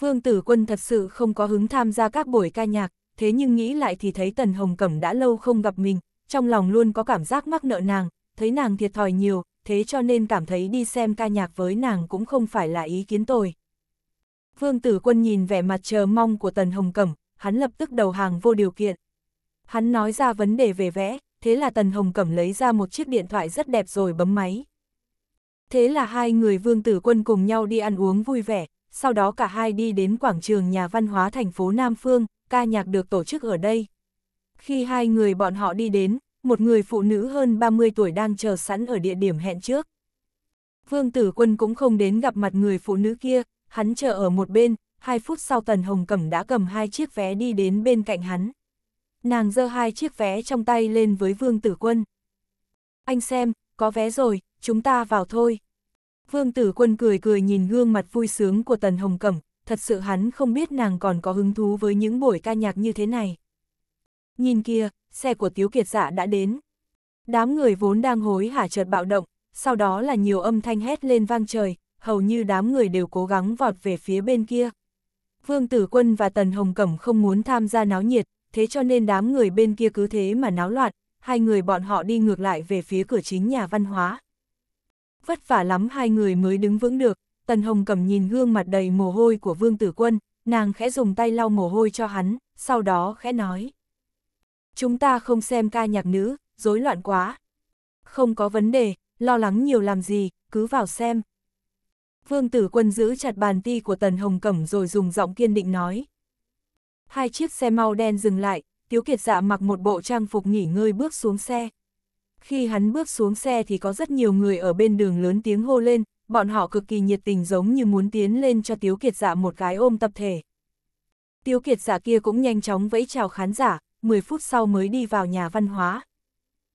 Vương Tử Quân thật sự không có hứng tham gia các buổi ca nhạc, thế nhưng nghĩ lại thì thấy Tần Hồng Cẩm đã lâu không gặp mình, trong lòng luôn có cảm giác mắc nợ nàng, thấy nàng thiệt thòi nhiều, thế cho nên cảm thấy đi xem ca nhạc với nàng cũng không phải là ý kiến tồi. Vương Tử Quân nhìn vẻ mặt chờ mong của Tần Hồng Cẩm, hắn lập tức đầu hàng vô điều kiện. Hắn nói ra vấn đề về vẽ, thế là Tần Hồng Cẩm lấy ra một chiếc điện thoại rất đẹp rồi bấm máy. Thế là hai người Vương Tử Quân cùng nhau đi ăn uống vui vẻ, sau đó cả hai đi đến quảng trường nhà văn hóa thành phố Nam Phương, ca nhạc được tổ chức ở đây. Khi hai người bọn họ đi đến, một người phụ nữ hơn 30 tuổi đang chờ sẵn ở địa điểm hẹn trước. Vương Tử Quân cũng không đến gặp mặt người phụ nữ kia, hắn chờ ở một bên, hai phút sau Tần Hồng Cẩm đã cầm hai chiếc vé đi đến bên cạnh hắn. Nàng giơ hai chiếc vé trong tay lên với Vương Tử Quân. Anh xem, có vé rồi, chúng ta vào thôi. Vương Tử Quân cười cười nhìn gương mặt vui sướng của Tần Hồng Cẩm, thật sự hắn không biết nàng còn có hứng thú với những buổi ca nhạc như thế này. Nhìn kia, xe của Tiếu Kiệt Dạ đã đến. Đám người vốn đang hối hả chợt bạo động, sau đó là nhiều âm thanh hét lên vang trời, hầu như đám người đều cố gắng vọt về phía bên kia. Vương Tử Quân và Tần Hồng Cẩm không muốn tham gia náo nhiệt, thế cho nên đám người bên kia cứ thế mà náo loạn, hai người bọn họ đi ngược lại về phía cửa chính nhà văn hóa. Vất vả lắm hai người mới đứng vững được, Tần Hồng cầm nhìn gương mặt đầy mồ hôi của Vương Tử Quân, nàng khẽ dùng tay lau mồ hôi cho hắn, sau đó khẽ nói. Chúng ta không xem ca nhạc nữ, rối loạn quá. Không có vấn đề, lo lắng nhiều làm gì, cứ vào xem. Vương Tử Quân giữ chặt bàn ti của Tần Hồng Cẩm rồi dùng giọng kiên định nói. Hai chiếc xe mau đen dừng lại, Tiếu Kiệt Dạ mặc một bộ trang phục nghỉ ngơi bước xuống xe. Khi hắn bước xuống xe thì có rất nhiều người ở bên đường lớn tiếng hô lên, bọn họ cực kỳ nhiệt tình giống như muốn tiến lên cho Tiếu Kiệt Dạ một cái ôm tập thể. Tiếu Kiệt Dạ kia cũng nhanh chóng vẫy chào khán giả, 10 phút sau mới đi vào nhà văn hóa.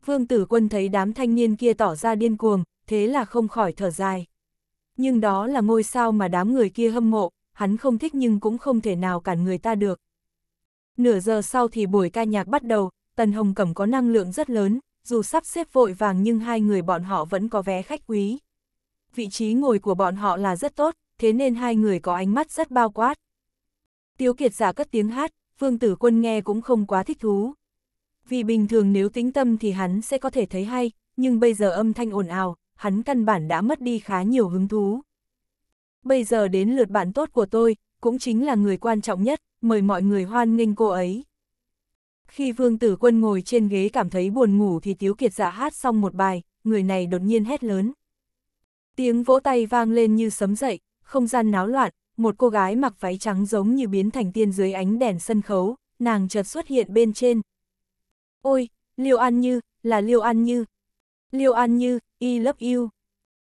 Vương Tử Quân thấy đám thanh niên kia tỏ ra điên cuồng, thế là không khỏi thở dài. Nhưng đó là ngôi sao mà đám người kia hâm mộ, hắn không thích nhưng cũng không thể nào cản người ta được. Nửa giờ sau thì buổi ca nhạc bắt đầu, Tần Hồng Cẩm có năng lượng rất lớn, dù sắp xếp vội vàng nhưng hai người bọn họ vẫn có vé khách quý vị trí ngồi của bọn họ là rất tốt, thế nên hai người có ánh mắt rất bao quát. Tiếu Kiệt giả cất tiếng hát, Vương Tử Quân nghe cũng không quá thích thú. Vì bình thường nếu tính tâm thì hắn sẽ có thể thấy hay, nhưng bây giờ âm thanh ồn ào, hắn căn bản đã mất đi khá nhiều hứng thú. Bây giờ đến lượt bạn tốt của tôi, cũng chính là người quan trọng nhất, mời mọi người hoan nghênh cô ấy. Khi Vương Tử Quân ngồi trên ghế cảm thấy buồn ngủ thì Tiếu Kiệt giả hát xong một bài, người này đột nhiên hét lớn. Tiếng vỗ tay vang lên như sấm dậy, không gian náo loạn, một cô gái mặc váy trắng giống như biến thành tiên dưới ánh đèn sân khấu, nàng chợt xuất hiện bên trên. Ôi, Liêu An Như, là Liêu An Như. Liêu An Như, I love you.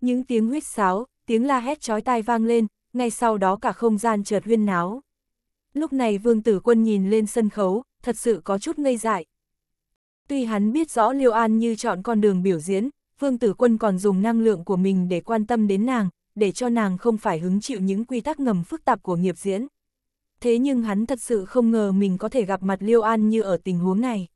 Những tiếng huýt sáo, tiếng la hét chói tai vang lên, ngay sau đó cả không gian chợt huyên náo. Lúc này Vương Tử Quân nhìn lên sân khấu, thật sự có chút ngây dại. Tuy hắn biết rõ Liêu An Như chọn con đường biểu diễn, Vương Tử Quân còn dùng năng lượng của mình để quan tâm đến nàng, để cho nàng không phải hứng chịu những quy tắc ngầm phức tạp của nghiệp diễn. Thế nhưng hắn thật sự không ngờ mình có thể gặp mặt Liêu An như ở tình huống này.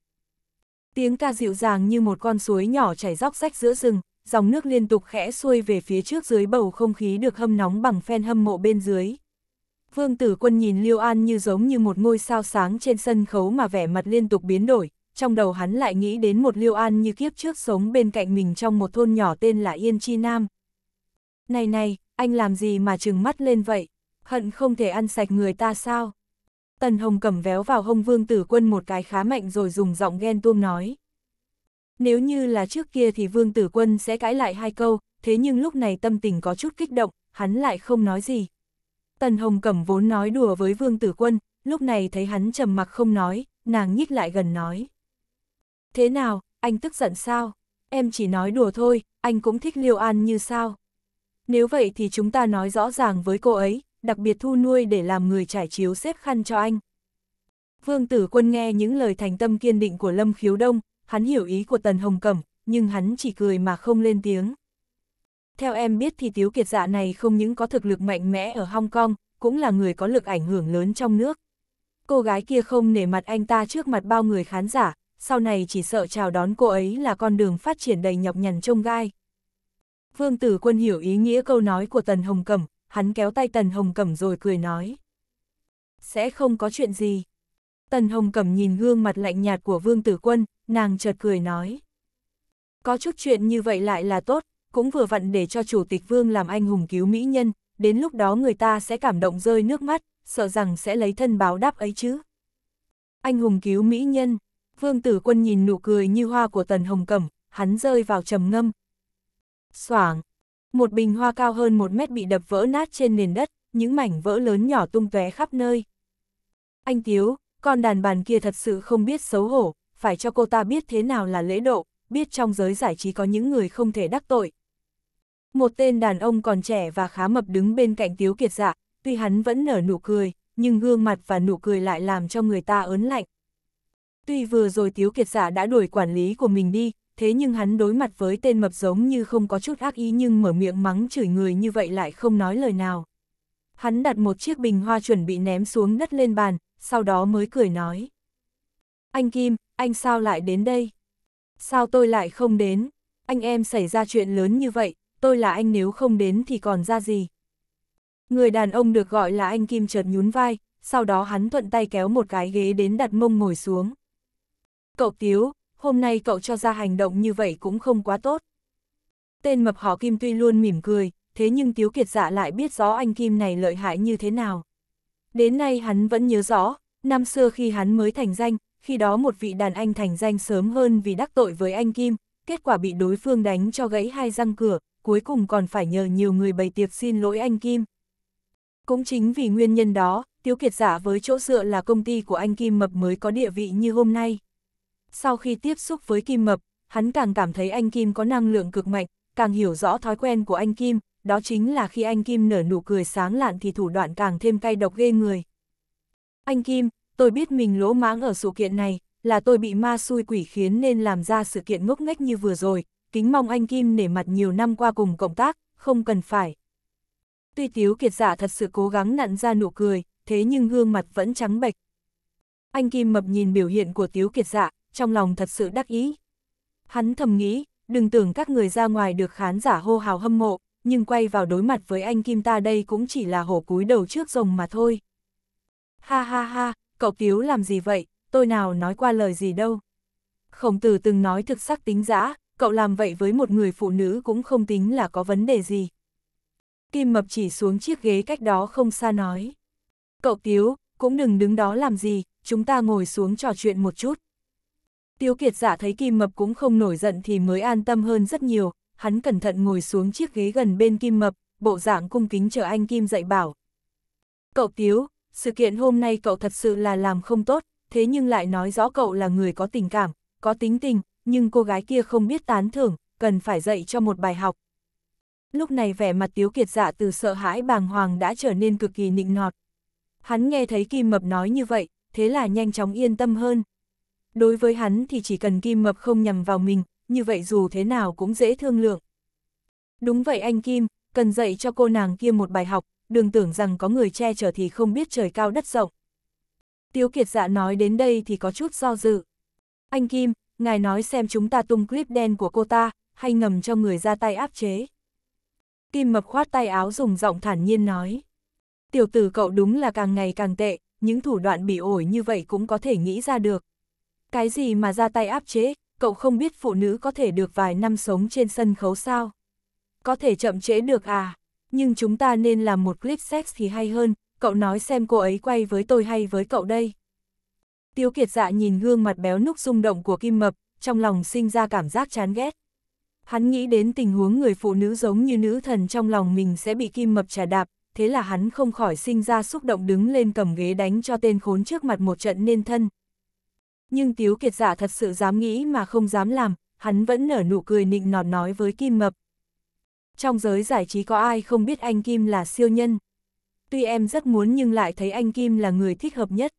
Tiếng ca dịu dàng như một con suối nhỏ chảy róc rách giữa rừng, dòng nước liên tục khẽ xuôi về phía trước dưới bầu không khí được hâm nóng bằng phen hâm mộ bên dưới. Vương Tử Quân nhìn Liêu An như giống như một ngôi sao sáng trên sân khấu mà vẻ mặt liên tục biến đổi, trong đầu hắn lại nghĩ đến một Liêu An như kiếp trước sống bên cạnh mình trong một thôn nhỏ tên là Yên Chi Nam. Này này, anh làm gì mà trừng mắt lên vậy? Hận không thể ăn sạch người ta sao? Tần Hồng cầm véo vào hông vương tử quân một cái khá mạnh rồi dùng giọng ghen tuông nói. Nếu như là trước kia thì vương tử quân sẽ cãi lại hai câu, thế nhưng lúc này tâm tình có chút kích động, hắn lại không nói gì. Tần Hồng Cẩm vốn nói đùa với Vương Tử Quân, lúc này thấy hắn trầm mặc không nói, nàng nhích lại gần nói. Thế nào, anh tức giận sao? Em chỉ nói đùa thôi, anh cũng thích Liêu An như sao? Nếu vậy thì chúng ta nói rõ ràng với cô ấy, đặc biệt thu nuôi để làm người trải chiếu xếp khăn cho anh. Vương Tử Quân nghe những lời thành tâm kiên định của Lâm Khiếu Đông, hắn hiểu ý của Tần Hồng Cẩm, nhưng hắn chỉ cười mà không lên tiếng. Theo em biết thì Tiếu Kiệt Dạ này không những có thực lực mạnh mẽ ở Hong Kong, cũng là người có lực ảnh hưởng lớn trong nước. Cô gái kia không nể mặt anh ta trước mặt bao người khán giả, sau này chỉ sợ chào đón cô ấy là con đường phát triển đầy nhọc nhằn trông gai. Vương Tử Quân hiểu ý nghĩa câu nói của Tần Hồng Cẩm, hắn kéo tay Tần Hồng Cẩm rồi cười nói. Sẽ không có chuyện gì. Tần Hồng Cẩm nhìn gương mặt lạnh nhạt của Vương Tử Quân, nàng chợt cười nói. Có chút chuyện như vậy lại là tốt, cũng vừa vặn để cho Chủ tịch Vương làm anh hùng cứu mỹ nhân, đến lúc đó người ta sẽ cảm động rơi nước mắt, sợ rằng sẽ lấy thân báo đáp ấy chứ. Anh hùng cứu mỹ nhân Vương Tử Quân nhìn nụ cười như hoa của Tần Hồng Cẩm, hắn rơi vào trầm ngâm. Soảng! Một bình hoa cao hơn một mét bị đập vỡ nát trên nền đất, những mảnh vỡ lớn nhỏ tung tóe khắp nơi. Anh Tiếu, con đàn bàn kia thật sự không biết xấu hổ, phải cho cô ta biết thế nào là lễ độ, biết trong giới giải trí có những người không thể đắc tội. Một tên đàn ông còn trẻ và khá mập đứng bên cạnh Tiếu Kiệt Dạ, tuy hắn vẫn nở nụ cười, nhưng gương mặt và nụ cười lại làm cho người ta ớn lạnh. Tuy vừa rồi Tiếu Kiệt giả dạ đã đuổi quản lý của mình đi, thế nhưng hắn đối mặt với tên mập giống như không có chút ác ý nhưng mở miệng mắng chửi người như vậy lại không nói lời nào. Hắn đặt một chiếc bình hoa chuẩn bị ném xuống đất lên bàn, sau đó mới cười nói. Anh Kim, anh sao lại đến đây? Sao tôi lại không đến? Anh em xảy ra chuyện lớn như vậy, tôi là anh nếu không đến thì còn ra gì? Người đàn ông được gọi là anh Kim chợt nhún vai, sau đó hắn thuận tay kéo một cái ghế đến đặt mông ngồi xuống. Cậu Tiếu, hôm nay cậu cho ra hành động như vậy cũng không quá tốt. Tên mập họ Kim tuy luôn mỉm cười, thế nhưng Tiếu Kiệt dạ lại biết rõ anh Kim này lợi hại như thế nào. Đến nay hắn vẫn nhớ rõ, năm xưa khi hắn mới thành danh, khi đó một vị đàn anh thành danh sớm hơn vì đắc tội với anh Kim, kết quả bị đối phương đánh cho gãy hai răng cửa, cuối cùng còn phải nhờ nhiều người bày tiệc xin lỗi anh Kim. Cũng chính vì nguyên nhân đó, Tiếu Kiệt Dạ với chỗ dựa là công ty của anh Kim Mập mới có địa vị như hôm nay sau khi tiếp xúc với Kim Mập, hắn càng cảm thấy anh Kim có năng lượng cực mạnh, càng hiểu rõ thói quen của anh Kim, đó chính là khi anh Kim nở nụ cười sáng lạn thì thủ đoạn càng thêm cay độc ghê người. Anh Kim, tôi biết mình lỗ mãng ở sự kiện này, là tôi bị ma xui quỷ khiến nên làm ra sự kiện ngốc nghếch như vừa rồi, kính mong anh Kim nể mặt nhiều năm qua cùng cộng tác, không cần phải. Tuy Tiếu Kiệt Dạ thật sự cố gắng nặn ra nụ cười, thế nhưng gương mặt vẫn trắng bệch. Anh Kim mập nhìn biểu hiện của Tiếu Kiệt Dạ trong lòng thật sự đắc ý. Hắn thầm nghĩ, đừng tưởng các người ra ngoài được khán giả hô hào hâm mộ, nhưng quay vào đối mặt với anh Kim ta đây cũng chỉ là hổ cúi đầu trước rồng mà thôi. Ha ha ha, cậu Tiếu làm gì vậy, tôi nào nói qua lời gì đâu. Khổng tử từng nói thực sắc tính dã, cậu làm vậy với một người phụ nữ cũng không tính là có vấn đề gì. Kim Mập chỉ xuống chiếc ghế cách đó không xa nói. Cậu Tiếu, cũng đừng đứng đó làm gì, chúng ta ngồi xuống trò chuyện một chút. Tiêu kiệt giả thấy Kim Mập cũng không nổi giận thì mới an tâm hơn rất nhiều, hắn cẩn thận ngồi xuống chiếc ghế gần bên Kim Mập, bộ dạng cung kính chờ anh Kim dạy bảo. Cậu Tiếu, sự kiện hôm nay cậu thật sự là làm không tốt, thế nhưng lại nói rõ cậu là người có tình cảm, có tính tình, nhưng cô gái kia không biết tán thưởng, cần phải dạy cho một bài học. Lúc này vẻ mặt Tiếu Kiệt dạ từ sợ hãi bàng hoàng đã trở nên cực kỳ nịnh nọt. Hắn nghe thấy Kim Mập nói như vậy, thế là nhanh chóng yên tâm hơn. Đối với hắn thì chỉ cần Kim Mập không nhằm vào mình, như vậy dù thế nào cũng dễ thương lượng. Đúng vậy anh Kim, cần dạy cho cô nàng kia một bài học, đừng tưởng rằng có người che chở thì không biết trời cao đất rộng. Tiếu Kiệt dạ nói đến đây thì có chút do dự. Anh Kim, ngài nói xem chúng ta tung clip đen của cô ta, hay ngầm cho người ra tay áp chế. Kim Mập khoát tay áo dùng giọng thản nhiên nói. Tiểu tử cậu đúng là càng ngày càng tệ, những thủ đoạn bị ổi như vậy cũng có thể nghĩ ra được. Cái gì mà ra tay áp chế, cậu không biết phụ nữ có thể được vài năm sống trên sân khấu sao? Có thể chậm trễ được à? Nhưng chúng ta nên làm một clip sex thì hay hơn, cậu nói xem cô ấy quay với tôi hay với cậu đây? Tiếu kiệt dạ nhìn gương mặt béo núc rung động của Kim Mập, trong lòng sinh ra cảm giác chán ghét. Hắn nghĩ đến tình huống người phụ nữ giống như nữ thần trong lòng mình sẽ bị Kim Mập trả đạp, thế là hắn không khỏi sinh ra xúc động đứng lên cầm ghế đánh cho tên khốn trước mặt một trận nên thân, nhưng Tiếu Kiệt giả thật sự dám nghĩ mà không dám làm, hắn vẫn nở nụ cười nịnh nọt nói với Kim Mập. Trong giới giải trí có ai không biết anh Kim là siêu nhân? Tuy em rất muốn nhưng lại thấy anh Kim là người thích hợp nhất.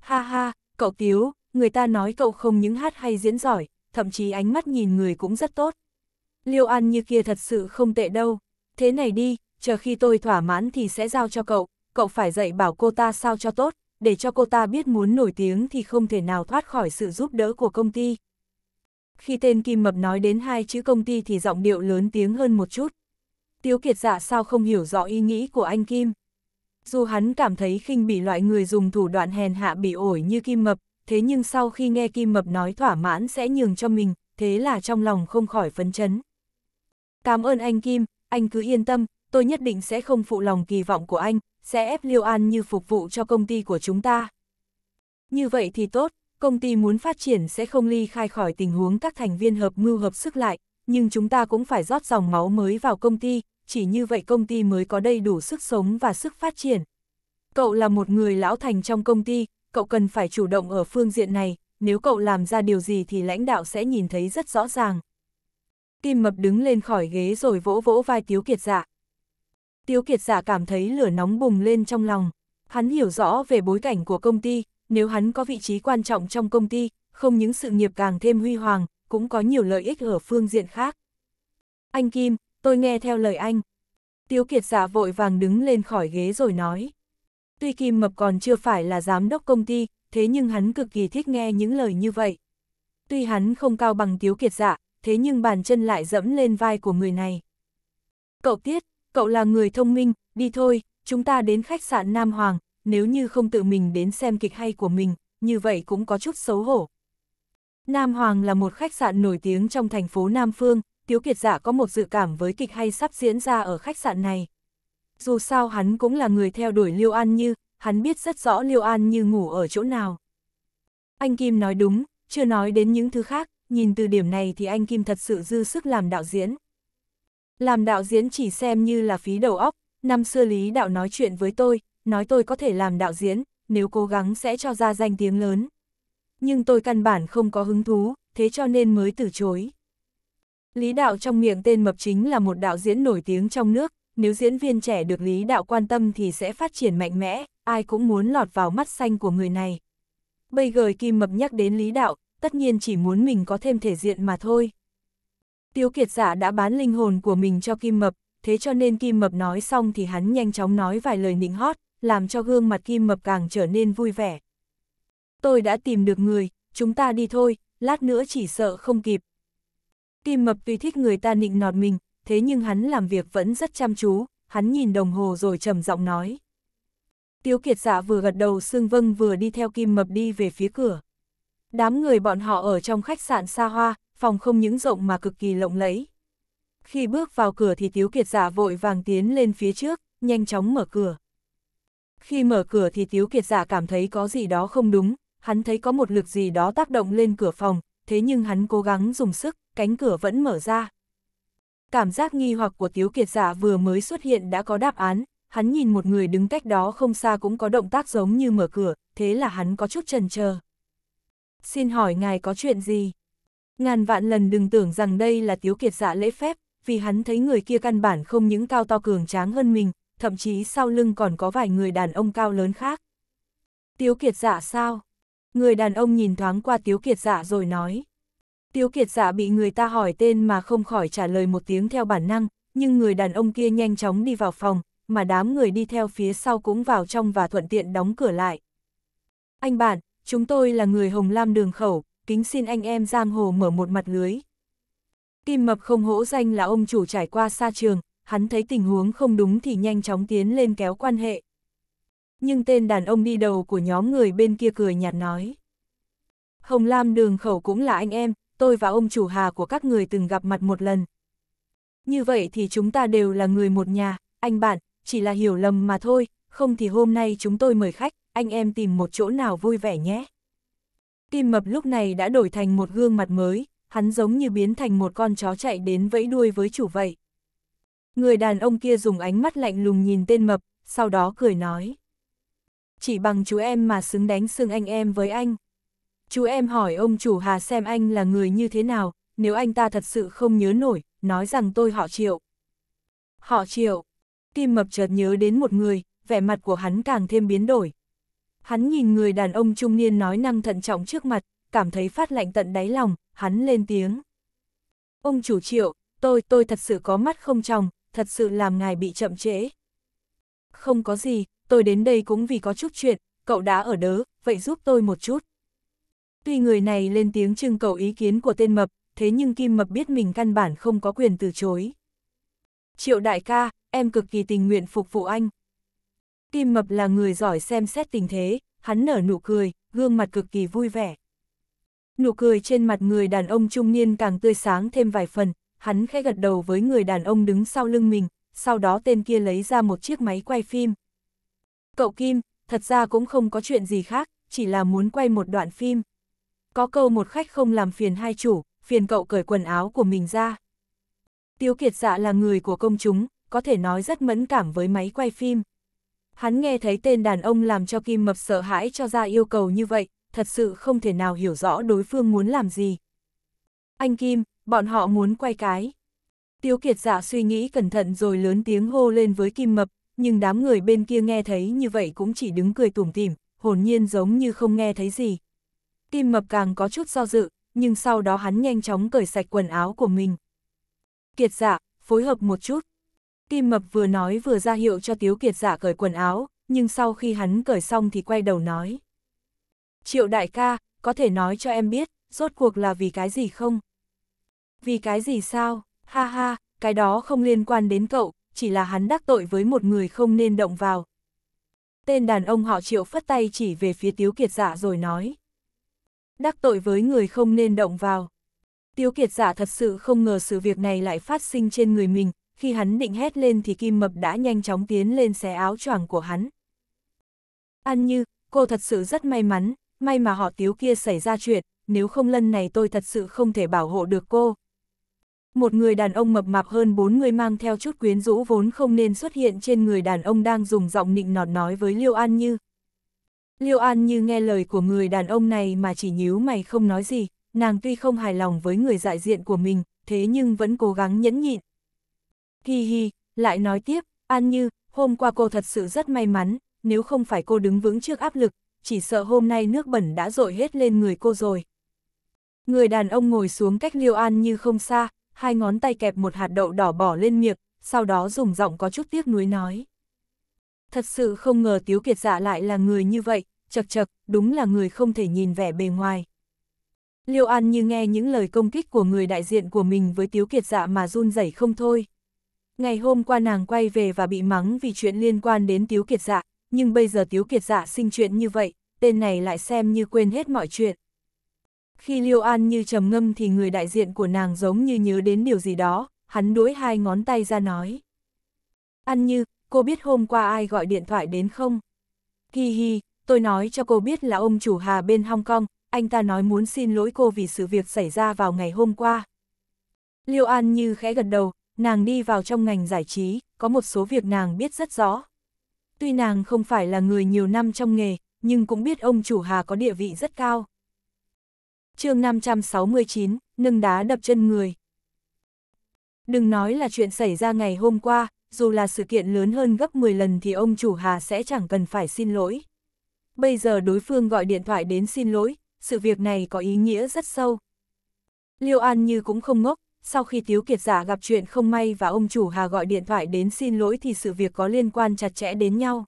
Ha ha, cậu Tiếu, người ta nói cậu không những hát hay diễn giỏi, thậm chí ánh mắt nhìn người cũng rất tốt. Liêu An như kia thật sự không tệ đâu. Thế này đi, chờ khi tôi thỏa mãn thì sẽ giao cho cậu, cậu phải dạy bảo cô ta sao cho tốt, để cho cô ta biết muốn nổi tiếng thì không thể nào thoát khỏi sự giúp đỡ của công ty. Khi tên Kim Mập nói đến hai chữ công ty thì giọng điệu lớn tiếng hơn một chút. Tiếu kiệt dạ sao không hiểu rõ ý nghĩ của anh Kim. Dù hắn cảm thấy khinh bị loại người dùng thủ đoạn hèn hạ bị ổi như Kim Mập, thế nhưng sau khi nghe Kim Mập nói thỏa mãn sẽ nhường cho mình, thế là trong lòng không khỏi phấn chấn. Cảm ơn anh Kim, anh cứ yên tâm, tôi nhất định sẽ không phụ lòng kỳ vọng của anh, sẽ ép Liêu An Như phục vụ cho công ty của chúng ta. Như vậy thì tốt, công ty muốn phát triển sẽ không ly khai khỏi tình huống các thành viên hợp mưu hợp sức lại, nhưng chúng ta cũng phải rót dòng máu mới vào công ty, chỉ như vậy công ty mới có đầy đủ sức sống và sức phát triển. Cậu là một người lão thành trong công ty, cậu cần phải chủ động ở phương diện này, nếu cậu làm ra điều gì thì lãnh đạo sẽ nhìn thấy rất rõ ràng. Kim mập đứng lên khỏi ghế rồi vỗ vỗ vai Tiếu Kiệt dạ, Tiếu Kiệt giả dạ cảm thấy lửa nóng bùng lên trong lòng. Hắn hiểu rõ về bối cảnh của công ty, nếu hắn có vị trí quan trọng trong công ty, không những sự nghiệp càng thêm huy hoàng, cũng có nhiều lợi ích ở phương diện khác. Anh Kim, tôi nghe theo lời anh. Tiếu Kiệt giả dạ vội vàng đứng lên khỏi ghế rồi nói. Tuy Kim Mập còn chưa phải là giám đốc công ty, thế nhưng hắn cực kỳ thích nghe những lời như vậy. Tuy hắn không cao bằng Tiếu Kiệt dạ, thế nhưng bàn chân lại dẫm lên vai của người này. Cậu Tiết, cậu là người thông minh, đi thôi, chúng ta đến khách sạn Nam Hoàng, nếu như không tự mình đến xem kịch hay của mình, như vậy cũng có chút xấu hổ. Nam Hoàng là một khách sạn nổi tiếng trong thành phố Nam Phương, Tiếu Kiệt Dạ có một dự cảm với kịch hay sắp diễn ra ở khách sạn này. Dù sao hắn cũng là người theo đuổi Liêu An Như, hắn biết rất rõ Liêu An Như ngủ ở chỗ nào. Anh Kim nói đúng, chưa nói đến những thứ khác, nhìn từ điểm này thì anh Kim thật sự dư sức làm đạo diễn. Làm đạo diễn chỉ xem như là phí đầu óc, năm xưa Lý Đạo nói chuyện với tôi, nói tôi có thể làm đạo diễn, nếu cố gắng sẽ cho ra danh tiếng lớn. Nhưng tôi căn bản không có hứng thú, thế cho nên mới từ chối. Lý Đạo trong miệng tên mập chính là một đạo diễn nổi tiếng trong nước, nếu diễn viên trẻ được Lý Đạo quan tâm thì sẽ phát triển mạnh mẽ, ai cũng muốn lọt vào mắt xanh của người này. Bây giờ Kim Mập nhắc đến Lý Đạo, tất nhiên chỉ muốn mình có thêm thể diện mà thôi. Tiếu kiệt giả dạ đã bán linh hồn của mình cho Kim Mập, thế cho nên Kim Mập nói xong thì hắn nhanh chóng nói vài lời nịnh hót, làm cho gương mặt Kim Mập càng trở nên vui vẻ. Tôi đã tìm được người, chúng ta đi thôi, lát nữa chỉ sợ không kịp. Kim Mập tuy thích người ta nịnh nọt mình, thế nhưng hắn làm việc vẫn rất chăm chú, hắn nhìn đồng hồ rồi trầm giọng nói. Tiếu kiệt giả dạ vừa gật đầu xương vâng vừa đi theo Kim Mập đi về phía cửa. Đám người bọn họ ở trong khách sạn xa hoa, phòng không những rộng mà cực kỳ lộng lẫy. Khi bước vào cửa thì Tiếu Kiệt giả dạ vội vàng tiến lên phía trước, nhanh chóng mở cửa. Khi mở cửa thì Tiếu Kiệt giả dạ cảm thấy có gì đó không đúng, hắn thấy có một lực gì đó tác động lên cửa phòng, thế nhưng hắn cố gắng dùng sức, cánh cửa vẫn mở ra. Cảm giác nghi hoặc của Tiếu Kiệt giả dạ vừa mới xuất hiện đã có đáp án, hắn nhìn một người đứng cách đó không xa cũng có động tác giống như mở cửa, thế là hắn có chút chần chờ. Xin hỏi ngài có chuyện gì? Ngàn vạn lần đừng tưởng rằng đây là tiếu kiệt dạ lễ phép, vì hắn thấy người kia căn bản không những cao to cường tráng hơn mình, thậm chí sau lưng còn có vài người đàn ông cao lớn khác. Tiếu kiệt dạ sao? Người đàn ông nhìn thoáng qua tiếu kiệt dạ rồi nói. Tiếu kiệt dạ bị người ta hỏi tên mà không khỏi trả lời một tiếng theo bản năng, nhưng người đàn ông kia nhanh chóng đi vào phòng, mà đám người đi theo phía sau cũng vào trong và thuận tiện đóng cửa lại. Anh bạn, chúng tôi là người Hồng Lam đường khẩu, kính xin anh em giang hồ mở một mặt lưới. Kim Mập không hỗ danh là ông chủ trải qua xa trường, hắn thấy tình huống không đúng thì nhanh chóng tiến lên kéo quan hệ. Nhưng tên đàn ông đi đầu của nhóm người bên kia cười nhạt nói. Hồng Lam đường khẩu cũng là anh em, tôi và ông chủ hà của các người từng gặp mặt một lần. Như vậy thì chúng ta đều là người một nhà, anh bạn, chỉ là hiểu lầm mà thôi, không thì hôm nay chúng tôi mời khách, anh em tìm một chỗ nào vui vẻ nhé. Kim mập lúc này đã đổi thành một gương mặt mới, hắn giống như biến thành một con chó chạy đến vẫy đuôi với chủ vậy. Người đàn ông kia dùng ánh mắt lạnh lùng nhìn tên mập, sau đó cười nói. Chỉ bằng chú em mà xứng đánh xưng anh em với anh. Chú em hỏi ông chủ Hà xem anh là người như thế nào, nếu anh ta thật sự không nhớ nổi, nói rằng tôi họ triệu. Họ triệu. Kim mập chợt nhớ đến một người, vẻ mặt của hắn càng thêm biến đổi, Hắn nhìn người đàn ông trung niên nói năng thận trọng trước mặt, cảm thấy phát lạnh tận đáy lòng, hắn lên tiếng. Ông chủ triệu, tôi, tôi thật sự có mắt không trong, thật sự làm ngài bị chậm trễ. Không có gì, tôi đến đây cũng vì có chút chuyện, cậu đã ở đớ, vậy giúp tôi một chút. Tuy người này lên tiếng trưng cầu ý kiến của tên mập, thế nhưng Kim Mập biết mình căn bản không có quyền từ chối. Triệu đại ca, em cực kỳ tình nguyện phục vụ anh, Tim mập là người giỏi xem xét tình thế, hắn nở nụ cười, gương mặt cực kỳ vui vẻ. Nụ cười trên mặt người đàn ông trung niên càng tươi sáng thêm vài phần, hắn khẽ gật đầu với người đàn ông đứng sau lưng mình, sau đó tên kia lấy ra một chiếc máy quay phim. Cậu Kim, thật ra cũng không có chuyện gì khác, chỉ là muốn quay một đoạn phim. Có câu một khách không làm phiền hai chủ, phiền cậu cởi quần áo của mình ra. Tiêu Kiệt Dạ là người của công chúng, có thể nói rất mẫn cảm với máy quay phim. Hắn nghe thấy tên đàn ông làm cho Kim Mập sợ hãi cho ra yêu cầu như vậy, thật sự không thể nào hiểu rõ đối phương muốn làm gì. Anh Kim, bọn họ muốn quay cái. Tiếu kiệt giả dạ suy nghĩ cẩn thận rồi lớn tiếng hô lên với Kim Mập, nhưng đám người bên kia nghe thấy như vậy cũng chỉ đứng cười tủm tỉm, hồn nhiên giống như không nghe thấy gì. Kim Mập càng có chút do dự, nhưng sau đó hắn nhanh chóng cởi sạch quần áo của mình. Kiệt giả, dạ, phối hợp một chút, Kim Mập vừa nói vừa ra hiệu cho Tiếu Kiệt giả cởi quần áo, nhưng sau khi hắn cởi xong thì quay đầu nói. Triệu đại ca, có thể nói cho em biết, rốt cuộc là vì cái gì không? Vì cái gì sao? Ha ha, cái đó không liên quan đến cậu, chỉ là hắn đắc tội với một người không nên động vào. Tên đàn ông họ triệu phất tay chỉ về phía Tiếu Kiệt giả rồi nói. Đắc tội với người không nên động vào. Tiếu Kiệt giả thật sự không ngờ sự việc này lại phát sinh trên người mình, khi hắn định hét lên thì Kim Mập đã nhanh chóng tiến lên xé áo choàng của hắn. An Như, cô thật sự rất may mắn, may mà họ tiếu kia xảy ra chuyện, nếu không lần này tôi thật sự không thể bảo hộ được cô. Một người đàn ông mập mạp hơn bốn người mang theo chút quyến rũ vốn không nên xuất hiện trên người đàn ông đang dùng giọng nịnh nọt nói với Liêu An Như. Liêu An Như nghe lời của người đàn ông này mà chỉ nhíu mày không nói gì, nàng tuy không hài lòng với người đại diện của mình, thế nhưng vẫn cố gắng nhẫn nhịn, Hi hi, lại nói tiếp, An Như, hôm qua cô thật sự rất may mắn, nếu không phải cô đứng vững trước áp lực, chỉ sợ hôm nay nước bẩn đã dội hết lên người cô rồi. Người đàn ông ngồi xuống cách Liêu An Như không xa, hai ngón tay kẹp một hạt đậu đỏ bỏ lên miệng, sau đó dùng giọng có chút tiếc nuối nói. Thật sự không ngờ Tiếu Kiệt Dạ lại là người như vậy, chật chật, đúng là người không thể nhìn vẻ bề ngoài. Liêu An như nghe những lời công kích của người đại diện của mình với Tiếu Kiệt Dạ mà run rẩy không thôi. Ngày hôm qua nàng quay về và bị mắng vì chuyện liên quan đến Tiếu Kiệt Dạ, nhưng bây giờ Tiếu Kiệt Dạ sinh chuyện như vậy, tên này lại xem như quên hết mọi chuyện. Khi Liêu An như trầm ngâm thì người đại diện của nàng giống như nhớ đến điều gì đó, hắn đuối hai ngón tay ra nói. An như, cô biết hôm qua ai gọi điện thoại đến không? Hi hi, tôi nói cho cô biết là ông chủ Hà bên Hong Kong, anh ta nói muốn xin lỗi cô vì sự việc xảy ra vào ngày hôm qua. Liêu An như khẽ gật đầu, nàng đi vào trong ngành giải trí, có một số việc nàng biết rất rõ. Tuy nàng không phải là người nhiều năm trong nghề, nhưng cũng biết ông chủ Hà có địa vị rất cao. chương 569, nâng đá đập chân người. Đừng nói là chuyện xảy ra ngày hôm qua, dù là sự kiện lớn hơn gấp 10 lần thì ông chủ Hà sẽ chẳng cần phải xin lỗi. Bây giờ đối phương gọi điện thoại đến xin lỗi, sự việc này có ý nghĩa rất sâu. Liêu An Như cũng không ngốc, sau khi Tiếu Kiệt giả gặp chuyện không may và ông chủ Hà gọi điện thoại đến xin lỗi thì sự việc có liên quan chặt chẽ đến nhau.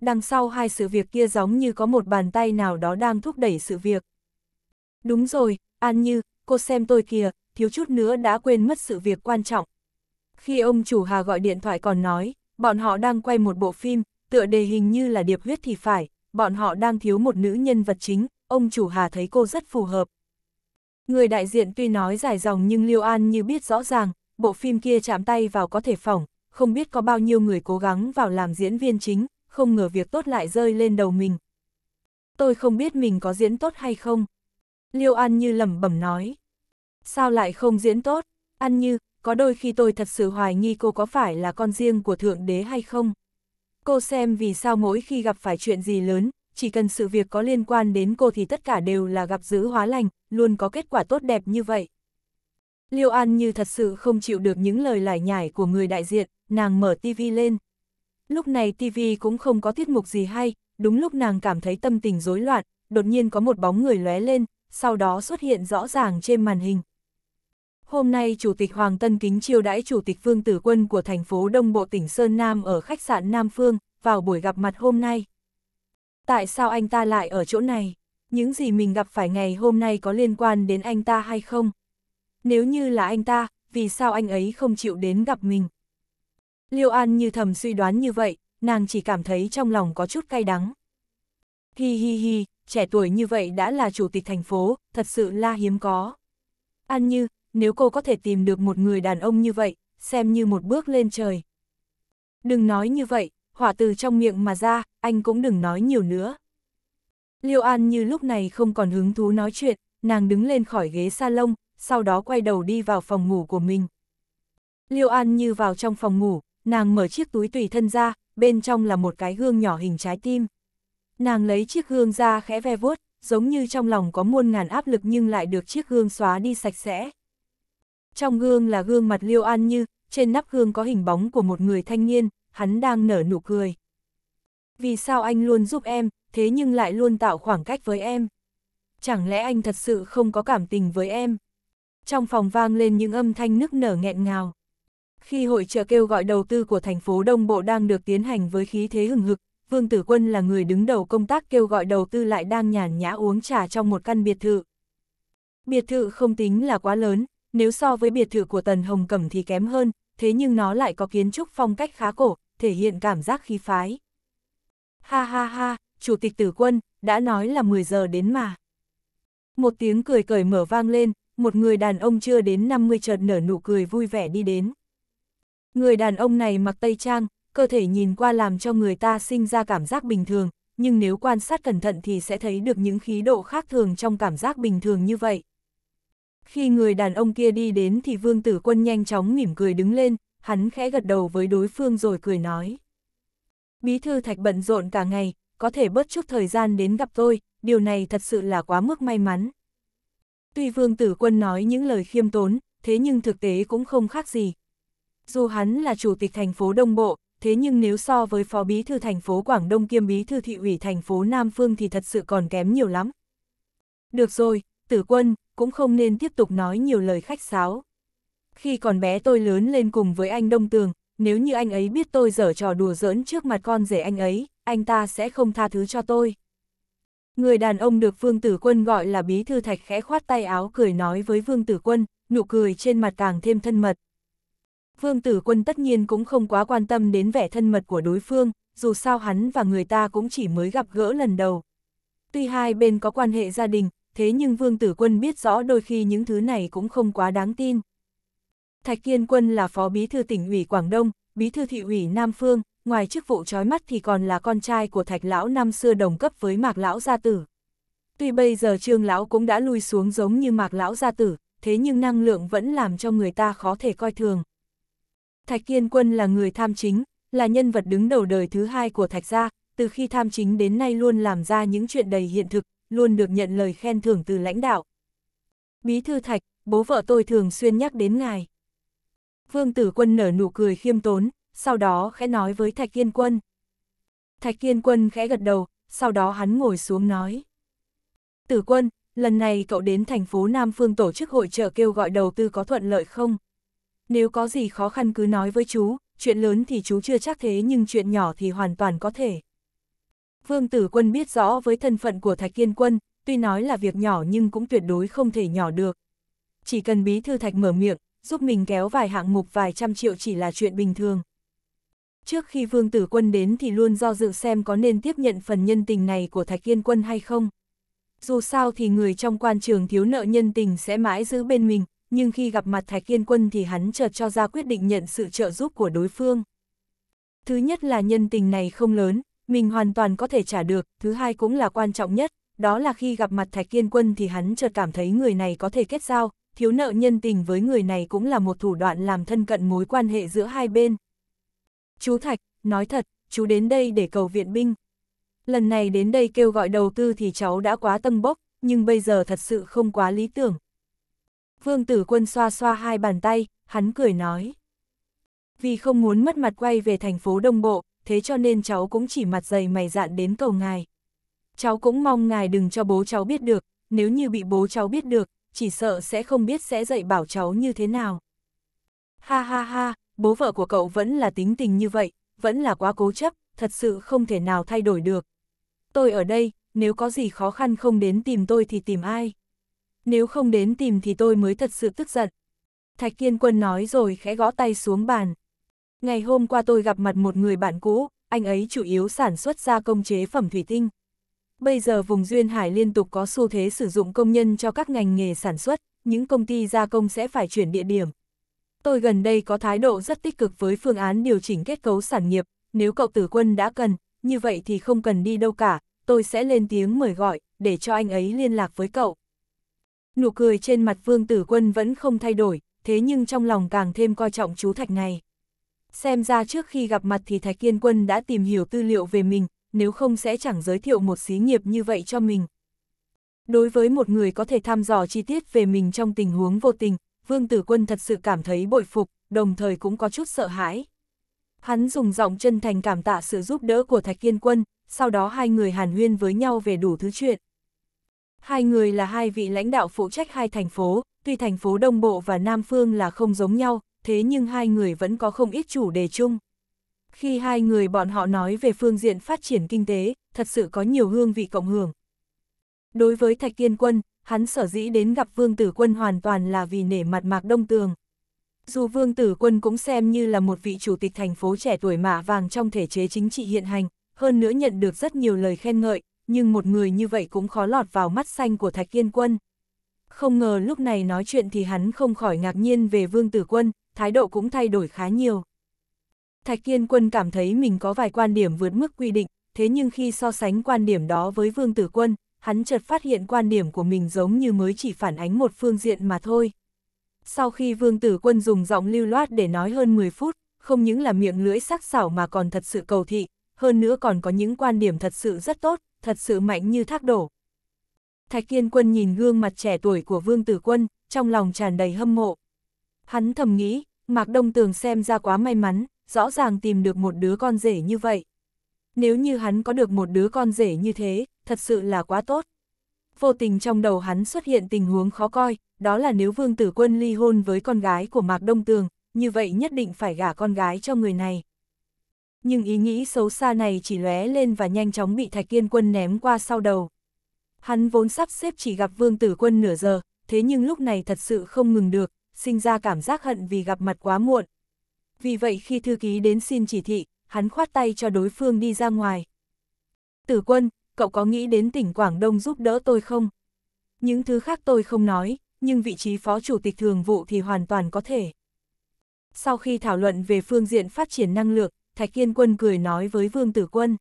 Đằng sau hai sự việc kia giống như có một bàn tay nào đó đang thúc đẩy sự việc. Đúng rồi, An Như, cô xem tôi kìa, thiếu chút nữa đã quên mất sự việc quan trọng. Khi ông chủ Hà gọi điện thoại còn nói, bọn họ đang quay một bộ phim, tựa đề hình như là điệp huyết thì phải, bọn họ đang thiếu một nữ nhân vật chính, ông chủ Hà thấy cô rất phù hợp, Người đại diện tuy nói dài dòng nhưng Liêu An như biết rõ ràng, bộ phim kia chạm tay vào có thể phỏng, không biết có bao nhiêu người cố gắng vào làm diễn viên chính, không ngờ việc tốt lại rơi lên đầu mình. Tôi không biết mình có diễn tốt hay không. Liêu An Như lẩm bẩm nói. Sao lại không diễn tốt? An Như, có đôi khi tôi thật sự hoài nghi cô có phải là con riêng của Thượng Đế hay không? Cô xem vì sao mỗi khi gặp phải chuyện gì lớn, chỉ cần sự việc có liên quan đến cô thì tất cả đều là gặp dữ hóa lành, luôn có kết quả tốt đẹp như vậy. Liêu An như thật sự không chịu được những lời lải nhải của người đại diện, nàng mở TV lên. Lúc này TV cũng không có tiết mục gì hay, đúng lúc nàng cảm thấy tâm tình rối loạn, đột nhiên có một bóng người lóe lên, sau đó xuất hiện rõ ràng trên màn hình. Hôm nay Chủ tịch Hoàng Tân Kính chiêu đãi Chủ tịch Vương Tử Quân của thành phố Đông Bộ tỉnh Sơn Nam ở khách sạn Nam Phương, vào buổi gặp mặt hôm nay. Tại sao anh ta lại ở chỗ này? Những gì mình gặp phải ngày hôm nay có liên quan đến anh ta hay không? Nếu như là anh ta, vì sao anh ấy không chịu đến gặp mình? Liêu An như thầm suy đoán như vậy, nàng chỉ cảm thấy trong lòng có chút cay đắng. Hi hi hi, trẻ tuổi như vậy đã là chủ tịch thành phố, thật sự là hiếm có. An như, nếu cô có thể tìm được một người đàn ông như vậy, xem như một bước lên trời. Đừng nói như vậy, hỏa từ trong miệng mà ra, anh cũng đừng nói nhiều nữa. Liêu An như lúc này không còn hứng thú nói chuyện, nàng đứng lên khỏi ghế salon, sau đó quay đầu đi vào phòng ngủ của mình. Liêu An như vào trong phòng ngủ, nàng mở chiếc túi tùy thân ra, bên trong là một cái gương nhỏ hình trái tim. Nàng lấy chiếc gương ra khẽ ve vuốt, giống như trong lòng có muôn ngàn áp lực nhưng lại được chiếc gương xóa đi sạch sẽ. Trong gương là gương mặt Liêu An Như, trên nắp gương có hình bóng của một người thanh niên, hắn đang nở nụ cười vì sao anh luôn giúp em, thế nhưng lại luôn tạo khoảng cách với em. Chẳng lẽ anh thật sự không có cảm tình với em? Trong phòng vang lên những âm thanh nức nở nghẹn ngào. Khi hội trợ kêu gọi đầu tư của thành phố Đông Bộ đang được tiến hành với khí thế hừng hực, Vương Tử Quân là người đứng đầu công tác kêu gọi đầu tư lại đang nhàn nhã uống trà trong một căn biệt thự. Biệt thự không tính là quá lớn, nếu so với biệt thự của Tần Hồng Cẩm thì kém hơn, thế nhưng nó lại có kiến trúc phong cách khá cổ, thể hiện cảm giác khí phái. Ha ha ha, chủ tịch tử quân, đã nói là 10 giờ đến mà. Một tiếng cười cởi mở vang lên, một người đàn ông chưa đến 50 chợt nở nụ cười vui vẻ đi đến. Người đàn ông này mặc tây trang, cơ thể nhìn qua làm cho người ta sinh ra cảm giác bình thường, nhưng nếu quan sát cẩn thận thì sẽ thấy được những khí độ khác thường trong cảm giác bình thường như vậy. Khi người đàn ông kia đi đến thì vương tử quân nhanh chóng mỉm cười đứng lên, hắn khẽ gật đầu với đối phương rồi cười nói. Bí thư Thạch bận rộn cả ngày, có thể bớt chút thời gian đến gặp tôi, điều này thật sự là quá mức may mắn. Tuy Vương Tử Quân nói những lời khiêm tốn, thế nhưng thực tế cũng không khác gì. Dù hắn là chủ tịch thành phố Đông Bộ, thế nhưng nếu so với phó bí thư thành phố Quảng Đông kiêm bí thư thị ủy thành phố Nam Phương thì thật sự còn kém nhiều lắm. Được rồi, Tử Quân, cũng không nên tiếp tục nói nhiều lời khách sáo. Khi còn bé tôi lớn lên cùng với anh Đông Tường, nếu như anh ấy biết tôi dở trò đùa giỡn trước mặt con rể anh ấy, anh ta sẽ không tha thứ cho tôi. Người đàn ông được Vương Tử Quân gọi là Bí Thư Thạch khẽ khoát tay áo cười nói với Vương Tử Quân, nụ cười trên mặt càng thêm thân mật. Vương Tử Quân tất nhiên cũng không quá quan tâm đến vẻ thân mật của đối phương, dù sao hắn và người ta cũng chỉ mới gặp gỡ lần đầu. Tuy hai bên có quan hệ gia đình, thế nhưng Vương Tử Quân biết rõ đôi khi những thứ này cũng không quá đáng tin. Thạch Kiên Quân là phó bí thư tỉnh ủy Quảng Đông, bí thư thị ủy Nam Phương, ngoài chức vụ trói mắt thì còn là con trai của Thạch Lão năm xưa đồng cấp với Mạc Lão Gia Tử. Tuy bây giờ Trương Lão cũng đã lui xuống giống như Mạc Lão Gia Tử, thế nhưng năng lượng vẫn làm cho người ta khó thể coi thường. Thạch Kiên Quân là người tham chính, là nhân vật đứng đầu đời thứ hai của Thạch Gia, từ khi tham chính đến nay luôn làm ra những chuyện đầy hiện thực, luôn được nhận lời khen thưởng từ lãnh đạo. Bí thư Thạch, bố vợ tôi thường xuyên nhắc đến ngài. Vương Tử Quân nở nụ cười khiêm tốn, sau đó khẽ nói với Thạch Kiên Quân. Thạch Kiên Quân khẽ gật đầu, sau đó hắn ngồi xuống nói. Tử Quân, lần này cậu đến thành phố Nam Phương tổ chức hội trợ kêu gọi đầu tư có thuận lợi không? Nếu có gì khó khăn cứ nói với chú, chuyện lớn thì chú chưa chắc thế nhưng chuyện nhỏ thì hoàn toàn có thể. Vương Tử Quân biết rõ với thân phận của Thạch Kiên Quân, tuy nói là việc nhỏ nhưng cũng tuyệt đối không thể nhỏ được. Chỉ cần bí thư Thạch mở miệng, giúp mình kéo vài hạng mục vài trăm triệu chỉ là chuyện bình thường. Trước khi Vương Tử Quân đến thì luôn do dự xem có nên tiếp nhận phần nhân tình này của Thạch Kiên Quân hay không. Dù sao thì người trong quan trường thiếu nợ nhân tình sẽ mãi giữ bên mình, nhưng khi gặp mặt Thạch Kiên Quân thì hắn chợt cho ra quyết định nhận sự trợ giúp của đối phương. Thứ nhất là nhân tình này không lớn, mình hoàn toàn có thể trả được, thứ hai cũng là quan trọng nhất, đó là khi gặp mặt Thạch Kiên Quân thì hắn chợt cảm thấy người này có thể kết giao, thiếu nợ nhân tình với người này cũng là một thủ đoạn làm thân cận mối quan hệ giữa hai bên. Chú Thạch, nói thật, chú đến đây để cầu viện binh. Lần này đến đây kêu gọi đầu tư thì cháu đã quá tâm bốc, nhưng bây giờ thật sự không quá lý tưởng. Vương tử quân xoa xoa hai bàn tay, hắn cười nói. Vì không muốn mất mặt quay về thành phố Đông Bộ, thế cho nên cháu cũng chỉ mặt dày mày dạn đến cầu ngài. Cháu cũng mong ngài đừng cho bố cháu biết được, nếu như bị bố cháu biết được, chỉ sợ sẽ không biết sẽ dạy bảo cháu như thế nào. Ha ha ha, bố vợ của cậu vẫn là tính tình như vậy, vẫn là quá cố chấp, thật sự không thể nào thay đổi được. Tôi ở đây, nếu có gì khó khăn không đến tìm tôi thì tìm ai. Nếu không đến tìm thì tôi mới thật sự tức giận. Thạch Kiên Quân nói rồi khẽ gõ tay xuống bàn. Ngày hôm qua tôi gặp mặt một người bạn cũ, anh ấy chủ yếu sản xuất ra công chế phẩm thủy tinh, Bây giờ vùng Duyên Hải liên tục có xu thế sử dụng công nhân cho các ngành nghề sản xuất, những công ty gia công sẽ phải chuyển địa điểm. Tôi gần đây có thái độ rất tích cực với phương án điều chỉnh kết cấu sản nghiệp, nếu cậu tử quân đã cần, như vậy thì không cần đi đâu cả, tôi sẽ lên tiếng mời gọi, để cho anh ấy liên lạc với cậu. Nụ cười trên mặt vương tử quân vẫn không thay đổi, thế nhưng trong lòng càng thêm coi trọng chú Thạch này. Xem ra trước khi gặp mặt thì Thạch Kiên Quân đã tìm hiểu tư liệu về mình, nếu không sẽ chẳng giới thiệu một xí nghiệp như vậy cho mình. Đối với một người có thể thăm dò chi tiết về mình trong tình huống vô tình, Vương Tử Quân thật sự cảm thấy bội phục, đồng thời cũng có chút sợ hãi. Hắn dùng giọng chân thành cảm tạ sự giúp đỡ của Thạch Kiên Quân, sau đó hai người hàn huyên với nhau về đủ thứ chuyện. Hai người là hai vị lãnh đạo phụ trách hai thành phố, tuy thành phố Đông Bộ và Nam Phương là không giống nhau, thế nhưng hai người vẫn có không ít chủ đề chung. Khi hai người bọn họ nói về phương diện phát triển kinh tế, thật sự có nhiều hương vị cộng hưởng. Đối với Thạch Kiên Quân, hắn sở dĩ đến gặp Vương Tử Quân hoàn toàn là vì nể mặt Mạc Đông Tường. Dù Vương Tử Quân cũng xem như là một vị chủ tịch thành phố trẻ tuổi mạ vàng trong thể chế chính trị hiện hành, hơn nữa nhận được rất nhiều lời khen ngợi, nhưng một người như vậy cũng khó lọt vào mắt xanh của Thạch Kiên Quân. Không ngờ lúc này nói chuyện thì hắn không khỏi ngạc nhiên về Vương Tử Quân, thái độ cũng thay đổi khá nhiều. Thạch Kiên Quân cảm thấy mình có vài quan điểm vượt mức quy định, thế nhưng khi so sánh quan điểm đó với Vương Tử Quân, hắn chợt phát hiện quan điểm của mình giống như mới chỉ phản ánh một phương diện mà thôi. Sau khi Vương Tử Quân dùng giọng lưu loát để nói hơn 10 phút, không những là miệng lưỡi sắc sảo mà còn thật sự cầu thị, hơn nữa còn có những quan điểm thật sự rất tốt, thật sự mạnh như thác đổ. Thạch Kiên Quân nhìn gương mặt trẻ tuổi của Vương Tử Quân, trong lòng tràn đầy hâm mộ. Hắn thầm nghĩ, Mạc Đông Tường xem ra quá may mắn, rõ ràng tìm được một đứa con rể như vậy. Nếu như hắn có được một đứa con rể như thế, thật sự là quá tốt. Vô tình trong đầu hắn xuất hiện tình huống khó coi, đó là nếu Vương Tử Quân ly hôn với con gái của Mạc Đông Tường, như vậy nhất định phải gả con gái cho người này. Nhưng ý nghĩ xấu xa này chỉ lóe lên và nhanh chóng bị Thạch Kiên Quân ném qua sau đầu. Hắn vốn sắp xếp chỉ gặp Vương Tử Quân nửa giờ, thế nhưng lúc này thật sự không ngừng được, sinh ra cảm giác hận vì gặp mặt quá muộn, vì vậy khi thư ký đến xin chỉ thị, hắn khoát tay cho đối phương đi ra ngoài. Tử quân, cậu có nghĩ đến tỉnh Quảng Đông giúp đỡ tôi không? Những thứ khác tôi không nói, nhưng vị trí phó chủ tịch thường vụ thì hoàn toàn có thể. Sau khi thảo luận về phương diện phát triển năng lượng, Thạch Kiên Quân cười nói với Vương Tử Quân.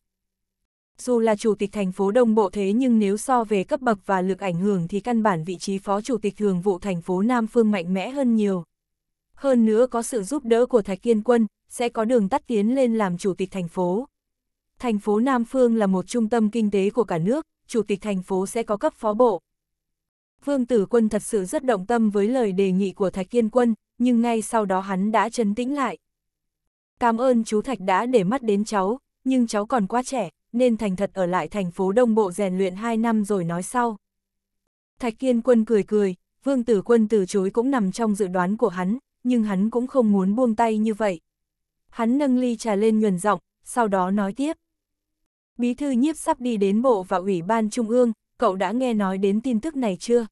Dù là chủ tịch thành phố Đông Bộ thế nhưng nếu so về cấp bậc và lực ảnh hưởng thì căn bản vị trí phó chủ tịch thường vụ thành phố Nam Phương mạnh mẽ hơn nhiều hơn nữa có sự giúp đỡ của Thạch Kiên Quân, sẽ có đường tắt tiến lên làm chủ tịch thành phố. Thành phố Nam Phương là một trung tâm kinh tế của cả nước, chủ tịch thành phố sẽ có cấp phó bộ. Vương Tử Quân thật sự rất động tâm với lời đề nghị của Thạch Kiên Quân, nhưng ngay sau đó hắn đã trấn tĩnh lại. Cảm ơn chú Thạch đã để mắt đến cháu, nhưng cháu còn quá trẻ, nên thành thật ở lại thành phố Đông Bộ rèn luyện 2 năm rồi nói sau. Thạch Kiên Quân cười cười, Vương Tử Quân từ chối cũng nằm trong dự đoán của hắn, nhưng hắn cũng không muốn buông tay như vậy. Hắn nâng ly trà lên nhuần giọng, sau đó nói tiếp. Bí thư nhiếp sắp đi đến bộ và ủy ban trung ương, cậu đã nghe nói đến tin tức này chưa?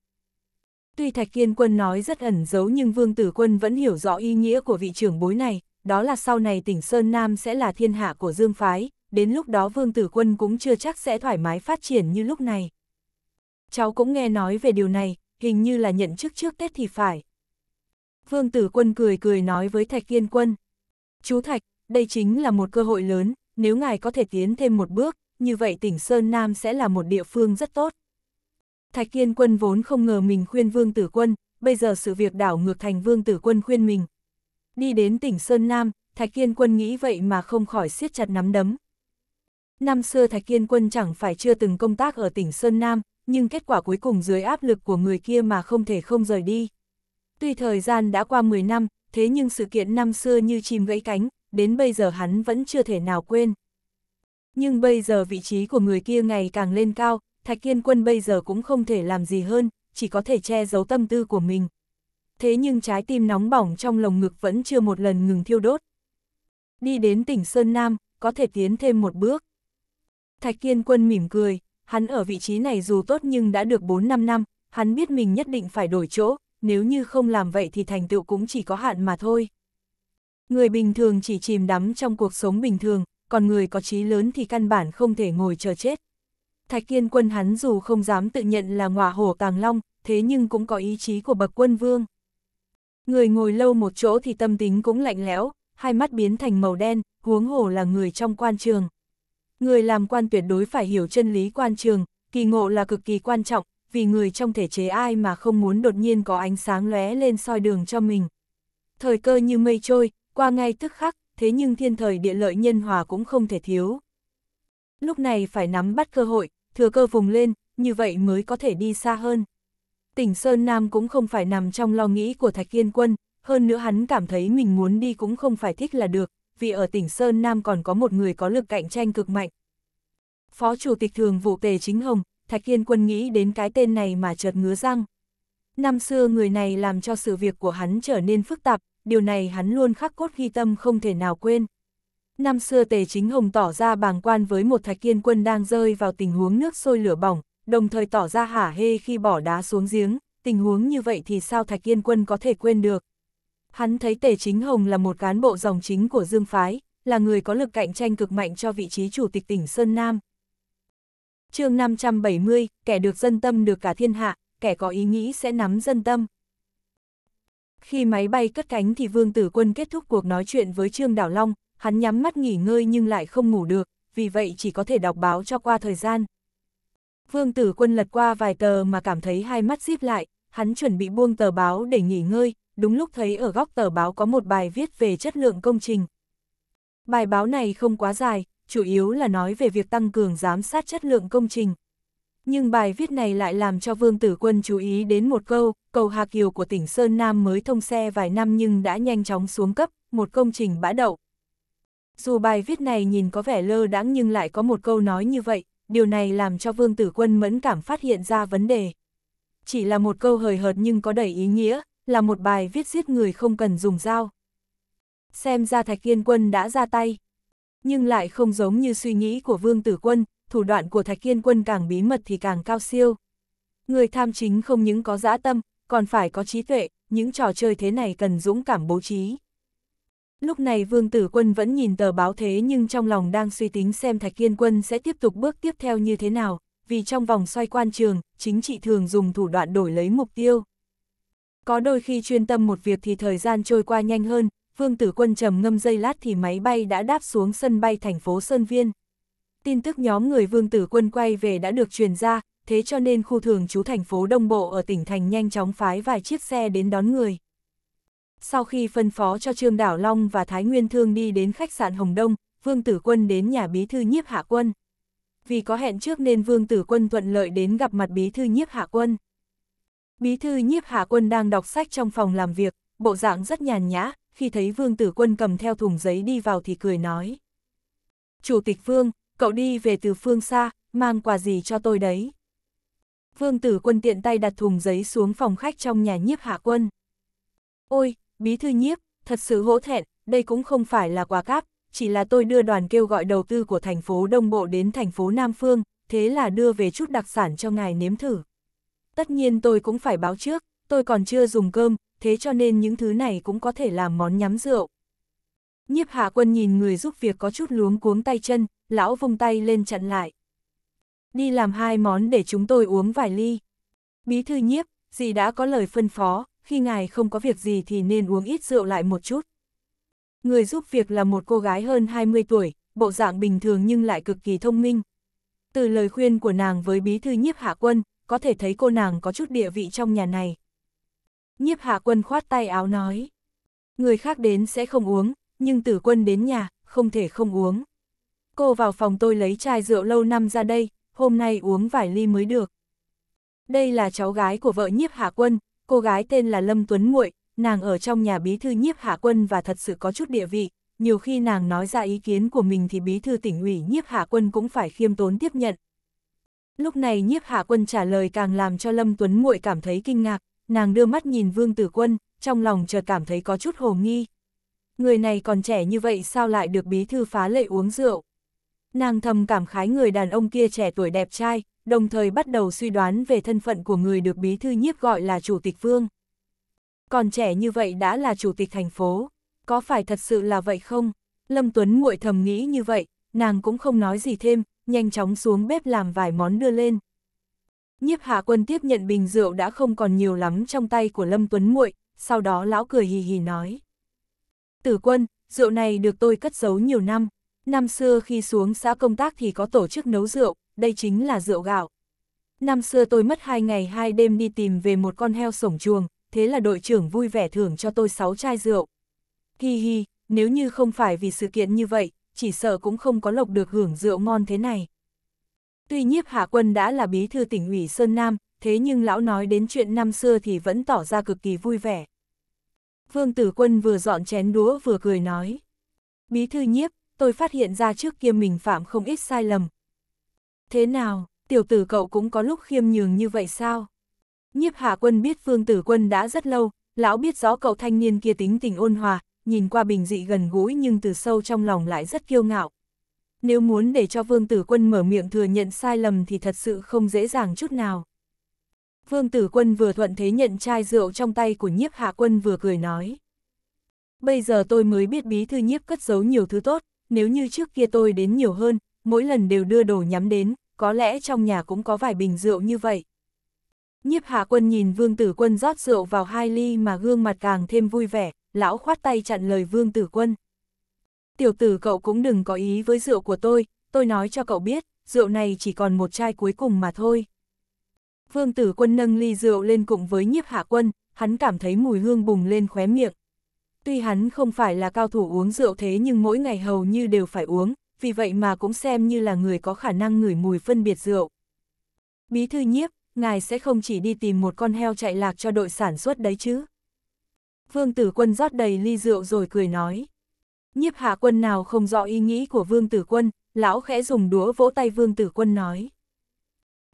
Tuy Thạch Kiên Quân nói rất ẩn giấu nhưng Vương Tử Quân vẫn hiểu rõ ý nghĩa của vị trưởng bối này, đó là sau này tỉnh Sơn Nam sẽ là thiên hạ của Dương Phái, đến lúc đó Vương Tử Quân cũng chưa chắc sẽ thoải mái phát triển như lúc này. Cháu cũng nghe nói về điều này, hình như là nhận chức trước Tết thì phải. Vương Tử Quân cười cười nói với Thạch Kiên Quân. Chú Thạch, đây chính là một cơ hội lớn, nếu ngài có thể tiến thêm một bước, như vậy tỉnh Sơn Nam sẽ là một địa phương rất tốt. Thạch Kiên Quân vốn không ngờ mình khuyên Vương Tử Quân, bây giờ sự việc đảo ngược thành Vương Tử Quân khuyên mình. Đi đến tỉnh Sơn Nam, Thạch Kiên Quân nghĩ vậy mà không khỏi siết chặt nắm đấm. Năm xưa Thạch Kiên Quân chẳng phải chưa từng công tác ở tỉnh Sơn Nam, nhưng kết quả cuối cùng dưới áp lực của người kia mà không thể không rời đi. Tuy thời gian đã qua 10 năm, thế nhưng sự kiện năm xưa như chim gãy cánh, đến bây giờ hắn vẫn chưa thể nào quên. Nhưng bây giờ vị trí của người kia ngày càng lên cao, Thạch Kiên Quân bây giờ cũng không thể làm gì hơn, chỉ có thể che giấu tâm tư của mình. Thế nhưng trái tim nóng bỏng trong lồng ngực vẫn chưa một lần ngừng thiêu đốt. Đi đến tỉnh Sơn Nam, có thể tiến thêm một bước. Thạch Kiên Quân mỉm cười, hắn ở vị trí này dù tốt nhưng đã được 4-5 năm, hắn biết mình nhất định phải đổi chỗ, nếu như không làm vậy thì thành tựu cũng chỉ có hạn mà thôi. Người bình thường chỉ chìm đắm trong cuộc sống bình thường, còn người có trí lớn thì căn bản không thể ngồi chờ chết. Thạch Kiên quân hắn dù không dám tự nhận là ngọa hổ tàng long, thế nhưng cũng có ý chí của bậc quân vương. Người ngồi lâu một chỗ thì tâm tính cũng lạnh lẽo, hai mắt biến thành màu đen, huống hồ là người trong quan trường. Người làm quan tuyệt đối phải hiểu chân lý quan trường, kỳ ngộ là cực kỳ quan trọng, vì người trong thể chế ai mà không muốn đột nhiên có ánh sáng lóe lên soi đường cho mình. Thời cơ như mây trôi, qua ngay tức khắc, thế nhưng thiên thời địa lợi nhân hòa cũng không thể thiếu. Lúc này phải nắm bắt cơ hội, thừa cơ vùng lên, như vậy mới có thể đi xa hơn. Tỉnh Sơn Nam cũng không phải nằm trong lo nghĩ của Thạch Kiên Quân, hơn nữa hắn cảm thấy mình muốn đi cũng không phải thích là được, vì ở tỉnh Sơn Nam còn có một người có lực cạnh tranh cực mạnh. Phó Chủ tịch Thường vụ Tề Chính Hồng, Thạch Kiên Quân nghĩ đến cái tên này mà chợt ngứa răng. Năm xưa người này làm cho sự việc của hắn trở nên phức tạp, điều này hắn luôn khắc cốt ghi tâm không thể nào quên. Năm xưa Tề Chính Hồng tỏ ra bàng quan với một Thạch Kiên Quân đang rơi vào tình huống nước sôi lửa bỏng, đồng thời tỏ ra hả hê khi bỏ đá xuống giếng, tình huống như vậy thì sao Thạch Kiên Quân có thể quên được. Hắn thấy Tề Chính Hồng là một cán bộ dòng chính của Dương Phái, là người có lực cạnh tranh cực mạnh cho vị trí chủ tịch tỉnh Sơn Nam, chương 570, kẻ được dân tâm được cả thiên hạ, kẻ có ý nghĩ sẽ nắm dân tâm. Khi máy bay cất cánh thì Vương Tử Quân kết thúc cuộc nói chuyện với Trương Đảo Long, hắn nhắm mắt nghỉ ngơi nhưng lại không ngủ được, vì vậy chỉ có thể đọc báo cho qua thời gian. Vương Tử Quân lật qua vài tờ mà cảm thấy hai mắt díp lại, hắn chuẩn bị buông tờ báo để nghỉ ngơi, đúng lúc thấy ở góc tờ báo có một bài viết về chất lượng công trình. Bài báo này không quá dài, chủ yếu là nói về việc tăng cường giám sát chất lượng công trình. Nhưng bài viết này lại làm cho Vương Tử Quân chú ý đến một câu, cầu Hà Kiều của tỉnh Sơn Nam mới thông xe vài năm nhưng đã nhanh chóng xuống cấp, một công trình bã đậu. Dù bài viết này nhìn có vẻ lơ đãng nhưng lại có một câu nói như vậy, điều này làm cho Vương Tử Quân mẫn cảm phát hiện ra vấn đề. Chỉ là một câu hời hợt nhưng có đầy ý nghĩa, là một bài viết giết người không cần dùng dao. Xem ra Thạch Kiên Quân đã ra tay. Nhưng lại không giống như suy nghĩ của Vương Tử Quân, thủ đoạn của Thạch Kiên Quân càng bí mật thì càng cao siêu. Người tham chính không những có dã tâm, còn phải có trí tuệ, những trò chơi thế này cần dũng cảm bố trí. Lúc này Vương Tử Quân vẫn nhìn tờ báo thế nhưng trong lòng đang suy tính xem Thạch Kiên Quân sẽ tiếp tục bước tiếp theo như thế nào, vì trong vòng xoay quan trường, chính trị thường dùng thủ đoạn đổi lấy mục tiêu. Có đôi khi chuyên tâm một việc thì thời gian trôi qua nhanh hơn, Vương Tử Quân trầm ngâm giây lát thì máy bay đã đáp xuống sân bay thành phố Sơn Viên. Tin tức nhóm người Vương Tử Quân quay về đã được truyền ra, thế cho nên khu thường trú thành phố Đông Bộ ở tỉnh thành nhanh chóng phái vài chiếc xe đến đón người. Sau khi phân phó cho Trương Đảo Long và Thái Nguyên Thương đi đến khách sạn Hồng Đông, Vương Tử Quân đến nhà bí thư nhiếp hạ quân. Vì có hẹn trước nên Vương Tử Quân thuận lợi đến gặp mặt bí thư nhiếp hạ quân. Bí thư nhiếp hạ quân đang đọc sách trong phòng làm việc, bộ dạng rất nhàn nhã, khi thấy Vương Tử Quân cầm theo thùng giấy đi vào thì cười nói. Chủ tịch Vương, cậu đi về từ phương xa, mang quà gì cho tôi đấy? Vương Tử Quân tiện tay đặt thùng giấy xuống phòng khách trong nhà nhiếp hạ quân. Ôi, bí thư nhiếp, thật sự hổ thẹn, đây cũng không phải là quà cáp, chỉ là tôi đưa đoàn kêu gọi đầu tư của thành phố Đông Bộ đến thành phố Nam Phương, thế là đưa về chút đặc sản cho ngài nếm thử. Tất nhiên tôi cũng phải báo trước, tôi còn chưa dùng cơm, thế cho nên những thứ này cũng có thể làm món nhắm rượu. Nhiếp hạ quân nhìn người giúp việc có chút luống cuống tay chân, lão vung tay lên chặn lại. Đi làm hai món để chúng tôi uống vài ly. Bí thư nhiếp, dì đã có lời phân phó, khi ngài không có việc gì thì nên uống ít rượu lại một chút. Người giúp việc là một cô gái hơn 20 tuổi, bộ dạng bình thường nhưng lại cực kỳ thông minh. Từ lời khuyên của nàng với bí thư nhiếp hạ quân, có thể thấy cô nàng có chút địa vị trong nhà này nhiếp hạ quân khoát tay áo nói. Người khác đến sẽ không uống, nhưng tử quân đến nhà, không thể không uống. Cô vào phòng tôi lấy chai rượu lâu năm ra đây, hôm nay uống vài ly mới được. Đây là cháu gái của vợ nhiếp hạ quân, cô gái tên là Lâm Tuấn Muội, nàng ở trong nhà bí thư nhiếp hạ quân và thật sự có chút địa vị, nhiều khi nàng nói ra ý kiến của mình thì bí thư tỉnh ủy nhiếp hạ quân cũng phải khiêm tốn tiếp nhận. Lúc này nhiếp hạ quân trả lời càng làm cho Lâm Tuấn Muội cảm thấy kinh ngạc, nàng đưa mắt nhìn Vương Tử Quân, trong lòng chợt cảm thấy có chút hồ nghi. Người này còn trẻ như vậy sao lại được bí thư phá lệ uống rượu? Nàng thầm cảm khái người đàn ông kia trẻ tuổi đẹp trai, đồng thời bắt đầu suy đoán về thân phận của người được bí thư nhiếp gọi là chủ tịch vương. Còn trẻ như vậy đã là chủ tịch thành phố, có phải thật sự là vậy không? Lâm Tuấn nguội thầm nghĩ như vậy, nàng cũng không nói gì thêm, nhanh chóng xuống bếp làm vài món đưa lên. Nhiếp Hạ Quân tiếp nhận bình rượu đã không còn nhiều lắm trong tay của Lâm Tuấn Muội, sau đó lão cười hì hì nói. Tử quân, rượu này được tôi cất giấu nhiều năm. Năm xưa khi xuống xã công tác thì có tổ chức nấu rượu, đây chính là rượu gạo. Năm xưa tôi mất hai ngày hai đêm đi tìm về một con heo sổng chuồng, thế là đội trưởng vui vẻ thưởng cho tôi sáu chai rượu. Hi hi, nếu như không phải vì sự kiện như vậy, chỉ sợ cũng không có lộc được hưởng rượu ngon thế này. Tuy nhiếp Hà quân đã là bí thư tỉnh ủy Sơn Nam, thế nhưng lão nói đến chuyện năm xưa thì vẫn tỏ ra cực kỳ vui vẻ. Vương tử quân vừa dọn chén đũa vừa cười nói. Bí thư nhiếp, tôi phát hiện ra trước kia mình phạm không ít sai lầm. Thế nào, tiểu tử cậu cũng có lúc khiêm nhường như vậy sao? Nhiếp Hà quân biết vương tử quân đã rất lâu, lão biết rõ cậu thanh niên kia tính tình ôn hòa, nhìn qua bình dị gần gũi nhưng từ sâu trong lòng lại rất kiêu ngạo nếu muốn để cho Vương Tử Quân mở miệng thừa nhận sai lầm thì thật sự không dễ dàng chút nào. Vương Tử Quân vừa thuận thế nhận chai rượu trong tay của nhiếp hạ quân vừa cười nói. Bây giờ tôi mới biết bí thư nhiếp cất giấu nhiều thứ tốt, nếu như trước kia tôi đến nhiều hơn, mỗi lần đều đưa đồ nhắm đến, có lẽ trong nhà cũng có vài bình rượu như vậy. Nhiếp hạ quân nhìn Vương Tử Quân rót rượu vào hai ly mà gương mặt càng thêm vui vẻ, lão khoát tay chặn lời Vương Tử Quân tiểu tử cậu cũng đừng có ý với rượu của tôi, tôi nói cho cậu biết, rượu này chỉ còn một chai cuối cùng mà thôi. Vương tử quân nâng ly rượu lên cùng với nhiếp hạ quân, hắn cảm thấy mùi hương bùng lên khóe miệng. Tuy hắn không phải là cao thủ uống rượu thế nhưng mỗi ngày hầu như đều phải uống, vì vậy mà cũng xem như là người có khả năng ngửi mùi phân biệt rượu. Bí thư nhiếp, ngài sẽ không chỉ đi tìm một con heo chạy lạc cho đội sản xuất đấy chứ. Vương tử quân rót đầy ly rượu rồi cười nói. Nhiếp hạ quân nào không rõ ý nghĩ của vương tử quân, lão khẽ dùng đúa vỗ tay vương tử quân nói.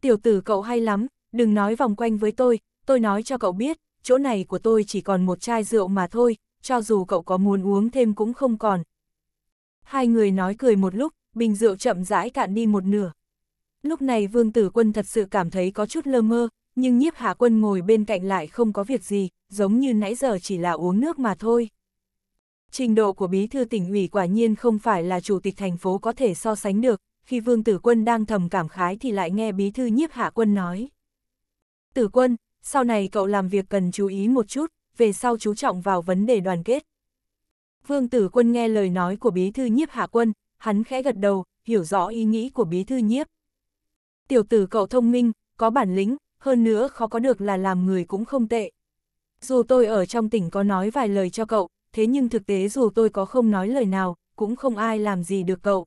Tiểu tử cậu hay lắm, đừng nói vòng quanh với tôi, tôi nói cho cậu biết, chỗ này của tôi chỉ còn một chai rượu mà thôi, cho dù cậu có muốn uống thêm cũng không còn. Hai người nói cười một lúc, bình rượu chậm rãi cạn đi một nửa. Lúc này vương tử quân thật sự cảm thấy có chút lơ mơ, nhưng nhiếp hạ quân ngồi bên cạnh lại không có việc gì, giống như nãy giờ chỉ là uống nước mà thôi. Trình độ của bí thư tỉnh ủy quả nhiên không phải là chủ tịch thành phố có thể so sánh được, khi Vương Tử Quân đang thầm cảm khái thì lại nghe bí thư nhiếp hạ quân nói. Tử Quân, sau này cậu làm việc cần chú ý một chút, về sau chú trọng vào vấn đề đoàn kết. Vương Tử Quân nghe lời nói của bí thư nhiếp hạ quân, hắn khẽ gật đầu, hiểu rõ ý nghĩ của bí thư nhiếp. Tiểu tử cậu thông minh, có bản lĩnh, hơn nữa khó có được là làm người cũng không tệ. Dù tôi ở trong tỉnh có nói vài lời cho cậu, thế nhưng thực tế dù tôi có không nói lời nào, cũng không ai làm gì được cậu.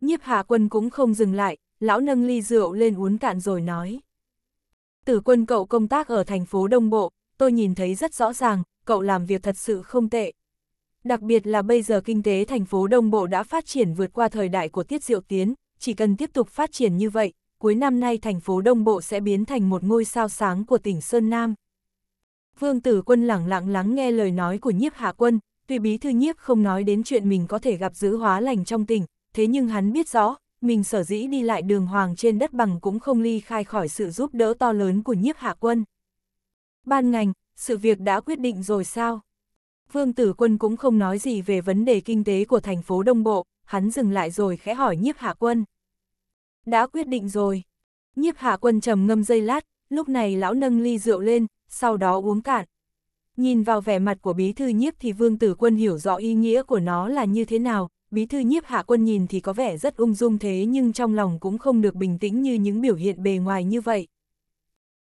Nhiếp hạ quân cũng không dừng lại, lão nâng ly rượu lên uống cạn rồi nói. Tử quân cậu công tác ở thành phố Đông Bộ, tôi nhìn thấy rất rõ ràng, cậu làm việc thật sự không tệ. Đặc biệt là bây giờ kinh tế thành phố Đông Bộ đã phát triển vượt qua thời đại của Tiết Diệu Tiến, chỉ cần tiếp tục phát triển như vậy, cuối năm nay thành phố Đông Bộ sẽ biến thành một ngôi sao sáng của tỉnh Sơn Nam. Vương Tử Quân lẳng lặng lắng nghe lời nói của nhiếp hạ quân, tuy bí thư nhiếp không nói đến chuyện mình có thể gặp giữ hóa lành trong tỉnh, thế nhưng hắn biết rõ, mình sở dĩ đi lại đường hoàng trên đất bằng cũng không ly khai khỏi sự giúp đỡ to lớn của nhiếp hạ quân. Ban ngành, sự việc đã quyết định rồi sao? Vương Tử Quân cũng không nói gì về vấn đề kinh tế của thành phố Đông Bộ, hắn dừng lại rồi khẽ hỏi nhiếp hạ quân. Đã quyết định rồi. Nhiếp hạ quân trầm ngâm dây lát, lúc này lão nâng ly rượu lên, sau đó uống cạn. Nhìn vào vẻ mặt của bí thư nhiếp thì vương tử quân hiểu rõ ý nghĩa của nó là như thế nào, bí thư nhiếp hạ quân nhìn thì có vẻ rất ung dung thế nhưng trong lòng cũng không được bình tĩnh như những biểu hiện bề ngoài như vậy.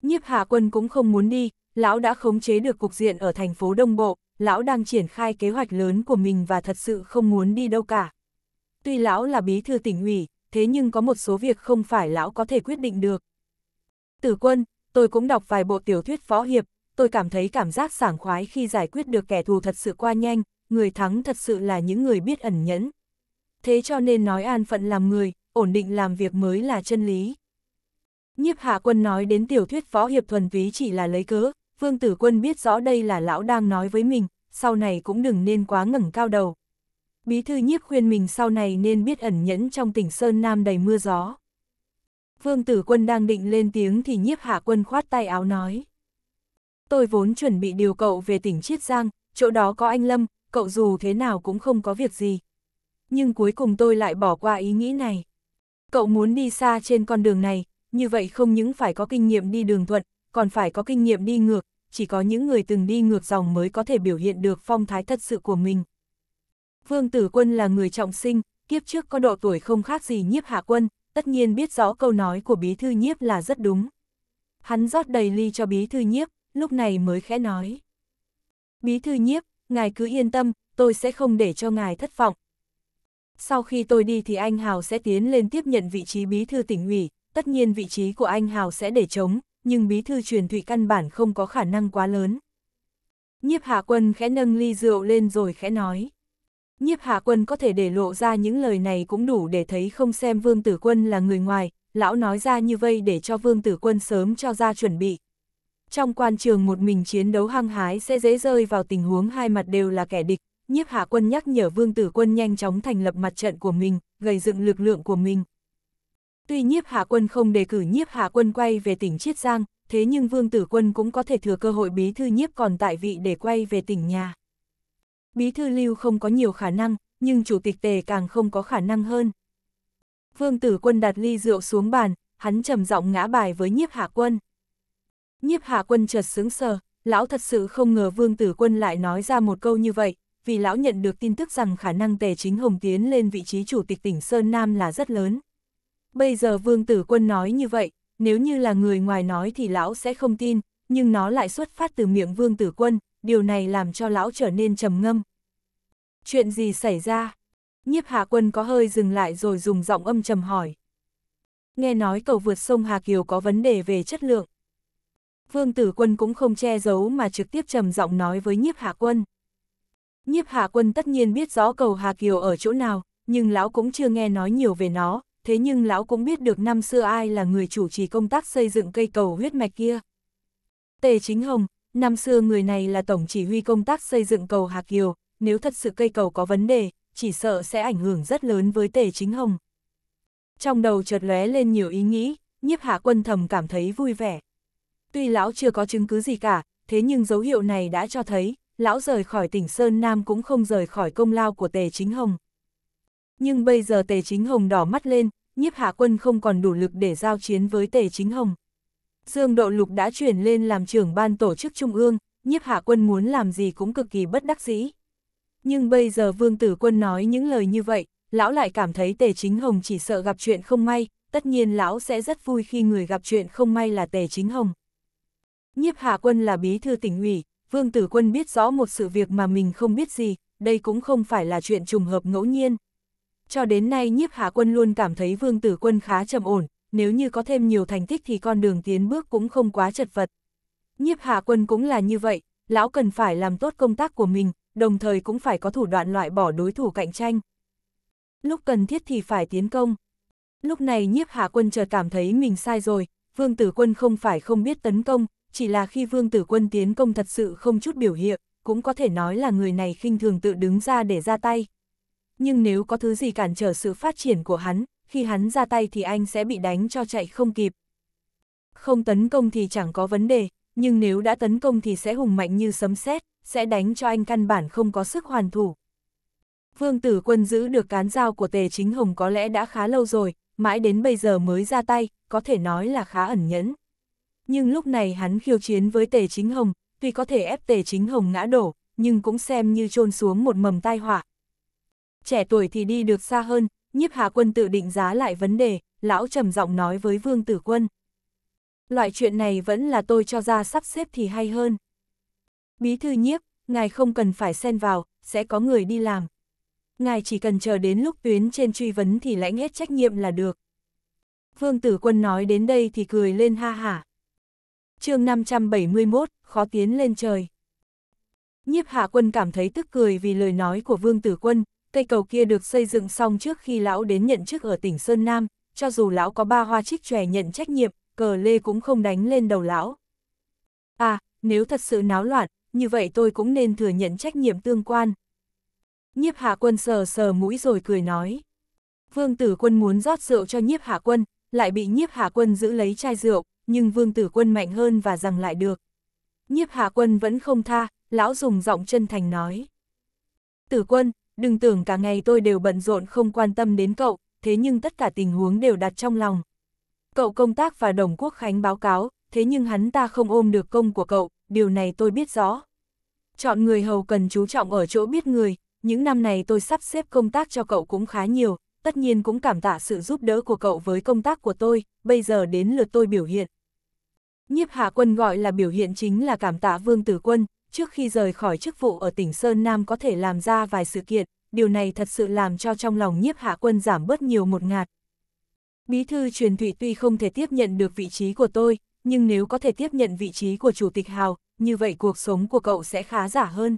Nhiếp hạ quân cũng không muốn đi, lão đã khống chế được cục diện ở thành phố Đông Bộ, lão đang triển khai kế hoạch lớn của mình và thật sự không muốn đi đâu cả. Tuy lão là bí thư tỉnh ủy, thế nhưng có một số việc không phải lão có thể quyết định được. Tử quân, tôi cũng đọc vài bộ tiểu thuyết võ hiệp, tôi cảm thấy cảm giác sảng khoái khi giải quyết được kẻ thù thật sự qua nhanh, người thắng thật sự là những người biết ẩn nhẫn. Thế cho nên nói an phận làm người, ổn định làm việc mới là chân lý. Nhiếp hạ quân nói đến tiểu thuyết võ hiệp thuần ví chỉ là lấy cớ, Vương Tử Quân biết rõ đây là lão đang nói với mình, sau này cũng đừng nên quá ngẩng cao đầu. Bí thư nhiếp khuyên mình sau này nên biết ẩn nhẫn trong tỉnh Sơn Nam đầy mưa gió. Vương Tử Quân đang định lên tiếng thì nhiếp hạ quân khoát tay áo nói. Tôi vốn chuẩn bị điều cậu về tỉnh Chiết Giang, chỗ đó có anh Lâm, cậu dù thế nào cũng không có việc gì. Nhưng cuối cùng tôi lại bỏ qua ý nghĩ này. Cậu muốn đi xa trên con đường này, như vậy không những phải có kinh nghiệm đi đường thuận, còn phải có kinh nghiệm đi ngược, chỉ có những người từng đi ngược dòng mới có thể biểu hiện được phong thái thật sự của mình. Vương Tử Quân là người trọng sinh, kiếp trước có độ tuổi không khác gì nhiếp hạ quân, tất nhiên biết rõ câu nói của bí thư nhiếp là rất đúng. Hắn rót đầy ly cho bí thư nhiếp, lúc này mới khẽ nói. Bí thư nhiếp, ngài cứ yên tâm, tôi sẽ không để cho ngài thất vọng. Sau khi tôi đi thì anh Hào sẽ tiến lên tiếp nhận vị trí bí thư tỉnh ủy, tất nhiên vị trí của anh Hào sẽ để trống, nhưng bí thư truyền thủy căn bản không có khả năng quá lớn. Nhiếp Hạ Quân khẽ nâng ly rượu lên rồi khẽ nói. Nhiếp Hạ Quân có thể để lộ ra những lời này cũng đủ để thấy không xem Vương Tử Quân là người ngoài, lão nói ra như vây để cho Vương Tử Quân sớm cho ra chuẩn bị. Trong quan trường một mình chiến đấu hăng hái sẽ dễ rơi vào tình huống hai mặt đều là kẻ địch, Nhiếp Hạ Quân nhắc nhở Vương Tử Quân nhanh chóng thành lập mặt trận của mình, gây dựng lực lượng của mình. Tuy Nhiếp Hạ Quân không đề cử Nhiếp Hạ Quân quay về tỉnh Chiết Giang, thế nhưng Vương Tử Quân cũng có thể thừa cơ hội bí thư Nhiếp còn tại vị để quay về tỉnh nhà bí thư lưu không có nhiều khả năng, nhưng chủ tịch tề càng không có khả năng hơn. Vương tử quân đặt ly rượu xuống bàn, hắn trầm giọng ngã bài với nhiếp hạ quân. Nhiếp hạ quân chợt sướng sờ, lão thật sự không ngờ vương tử quân lại nói ra một câu như vậy, vì lão nhận được tin tức rằng khả năng tề chính hồng tiến lên vị trí chủ tịch tỉnh Sơn Nam là rất lớn. Bây giờ vương tử quân nói như vậy, nếu như là người ngoài nói thì lão sẽ không tin, nhưng nó lại xuất phát từ miệng vương tử quân, điều này làm cho lão trở nên trầm ngâm. Chuyện gì xảy ra? Nhiếp Hà Quân có hơi dừng lại rồi dùng giọng âm trầm hỏi. Nghe nói cầu vượt sông Hà Kiều có vấn đề về chất lượng. Vương Tử Quân cũng không che giấu mà trực tiếp trầm giọng nói với Nhiếp Hà Quân. Nhiếp Hà Quân tất nhiên biết rõ cầu Hà Kiều ở chỗ nào, nhưng lão cũng chưa nghe nói nhiều về nó, thế nhưng lão cũng biết được năm xưa ai là người chủ trì công tác xây dựng cây cầu huyết mạch kia. Tề Chính Hồng, Năm xưa người này là tổng chỉ huy công tác xây dựng cầu Hạc Kiều, nếu thật sự cây cầu có vấn đề, chỉ sợ sẽ ảnh hưởng rất lớn với Tề Chính Hồng. Trong đầu chợt lóe lên nhiều ý nghĩ, nhiếp hạ quân thầm cảm thấy vui vẻ. Tuy lão chưa có chứng cứ gì cả, thế nhưng dấu hiệu này đã cho thấy, lão rời khỏi tỉnh Sơn Nam cũng không rời khỏi công lao của Tề Chính Hồng. Nhưng bây giờ Tề Chính Hồng đỏ mắt lên, nhiếp hạ quân không còn đủ lực để giao chiến với Tề Chính Hồng. Dương Độ Lục đã chuyển lên làm trưởng ban tổ chức Trung ương, nhiếp hạ quân muốn làm gì cũng cực kỳ bất đắc dĩ. Nhưng bây giờ Vương Tử Quân nói những lời như vậy, lão lại cảm thấy Tề Chính Hồng chỉ sợ gặp chuyện không may, tất nhiên lão sẽ rất vui khi người gặp chuyện không may là Tề Chính Hồng. Nhiếp hạ quân là bí thư tỉnh ủy, Vương Tử Quân biết rõ một sự việc mà mình không biết gì, đây cũng không phải là chuyện trùng hợp ngẫu nhiên. Cho đến nay nhiếp hạ quân luôn cảm thấy Vương Tử Quân khá trầm ổn, nếu như có thêm nhiều thành tích thì con đường tiến bước cũng không quá chật vật. Nhiếp hạ quân cũng là như vậy, lão cần phải làm tốt công tác của mình, đồng thời cũng phải có thủ đoạn loại bỏ đối thủ cạnh tranh. Lúc cần thiết thì phải tiến công. Lúc này nhiếp hạ quân chợt cảm thấy mình sai rồi, vương tử quân không phải không biết tấn công, chỉ là khi vương tử quân tiến công thật sự không chút biểu hiện, cũng có thể nói là người này khinh thường tự đứng ra để ra tay. Nhưng nếu có thứ gì cản trở sự phát triển của hắn, khi hắn ra tay thì anh sẽ bị đánh cho chạy không kịp. Không tấn công thì chẳng có vấn đề, nhưng nếu đã tấn công thì sẽ hùng mạnh như sấm sét, sẽ đánh cho anh căn bản không có sức hoàn thủ. Vương tử quân giữ được cán dao của tề chính hồng có lẽ đã khá lâu rồi, mãi đến bây giờ mới ra tay, có thể nói là khá ẩn nhẫn. Nhưng lúc này hắn khiêu chiến với tề chính hồng, tuy có thể ép tề chính hồng ngã đổ, nhưng cũng xem như trôn xuống một mầm tai họa. Trẻ tuổi thì đi được xa hơn, nhiếp hà quân tự định giá lại vấn đề, lão trầm giọng nói với vương tử quân. Loại chuyện này vẫn là tôi cho ra sắp xếp thì hay hơn. Bí thư nhiếp, ngài không cần phải xen vào, sẽ có người đi làm. Ngài chỉ cần chờ đến lúc tuyến trên truy vấn thì lãnh hết trách nhiệm là được. Vương tử quân nói đến đây thì cười lên ha hả. chương 571, khó tiến lên trời. Nhiếp hạ quân cảm thấy tức cười vì lời nói của vương tử quân, cây cầu kia được xây dựng xong trước khi lão đến nhận chức ở tỉnh Sơn Nam, cho dù lão có ba hoa trích chòe nhận trách nhiệm, cờ lê cũng không đánh lên đầu lão. À, nếu thật sự náo loạn, như vậy tôi cũng nên thừa nhận trách nhiệm tương quan. Nhiếp hạ quân sờ sờ mũi rồi cười nói. Vương tử quân muốn rót rượu cho nhiếp hạ quân, lại bị nhiếp hạ quân giữ lấy chai rượu, nhưng vương tử quân mạnh hơn và rằng lại được. Nhiếp hạ quân vẫn không tha, lão dùng giọng chân thành nói. Tử quân, đừng tưởng cả ngày tôi đều bận rộn không quan tâm đến cậu, thế nhưng tất cả tình huống đều đặt trong lòng. Cậu công tác và Đồng Quốc Khánh báo cáo, thế nhưng hắn ta không ôm được công của cậu, điều này tôi biết rõ. Chọn người hầu cần chú trọng ở chỗ biết người, những năm này tôi sắp xếp công tác cho cậu cũng khá nhiều, tất nhiên cũng cảm tạ sự giúp đỡ của cậu với công tác của tôi, bây giờ đến lượt tôi biểu hiện. Nhiếp Hạ Quân gọi là biểu hiện chính là cảm tạ Vương Tử Quân, trước khi rời khỏi chức vụ ở tỉnh Sơn Nam có thể làm ra vài sự kiện, điều này thật sự làm cho trong lòng nhiếp hạ quân giảm bớt nhiều một ngạt. Bí thư truyền thủy tuy không thể tiếp nhận được vị trí của tôi, nhưng nếu có thể tiếp nhận vị trí của Chủ tịch Hào, như vậy cuộc sống của cậu sẽ khá giả hơn.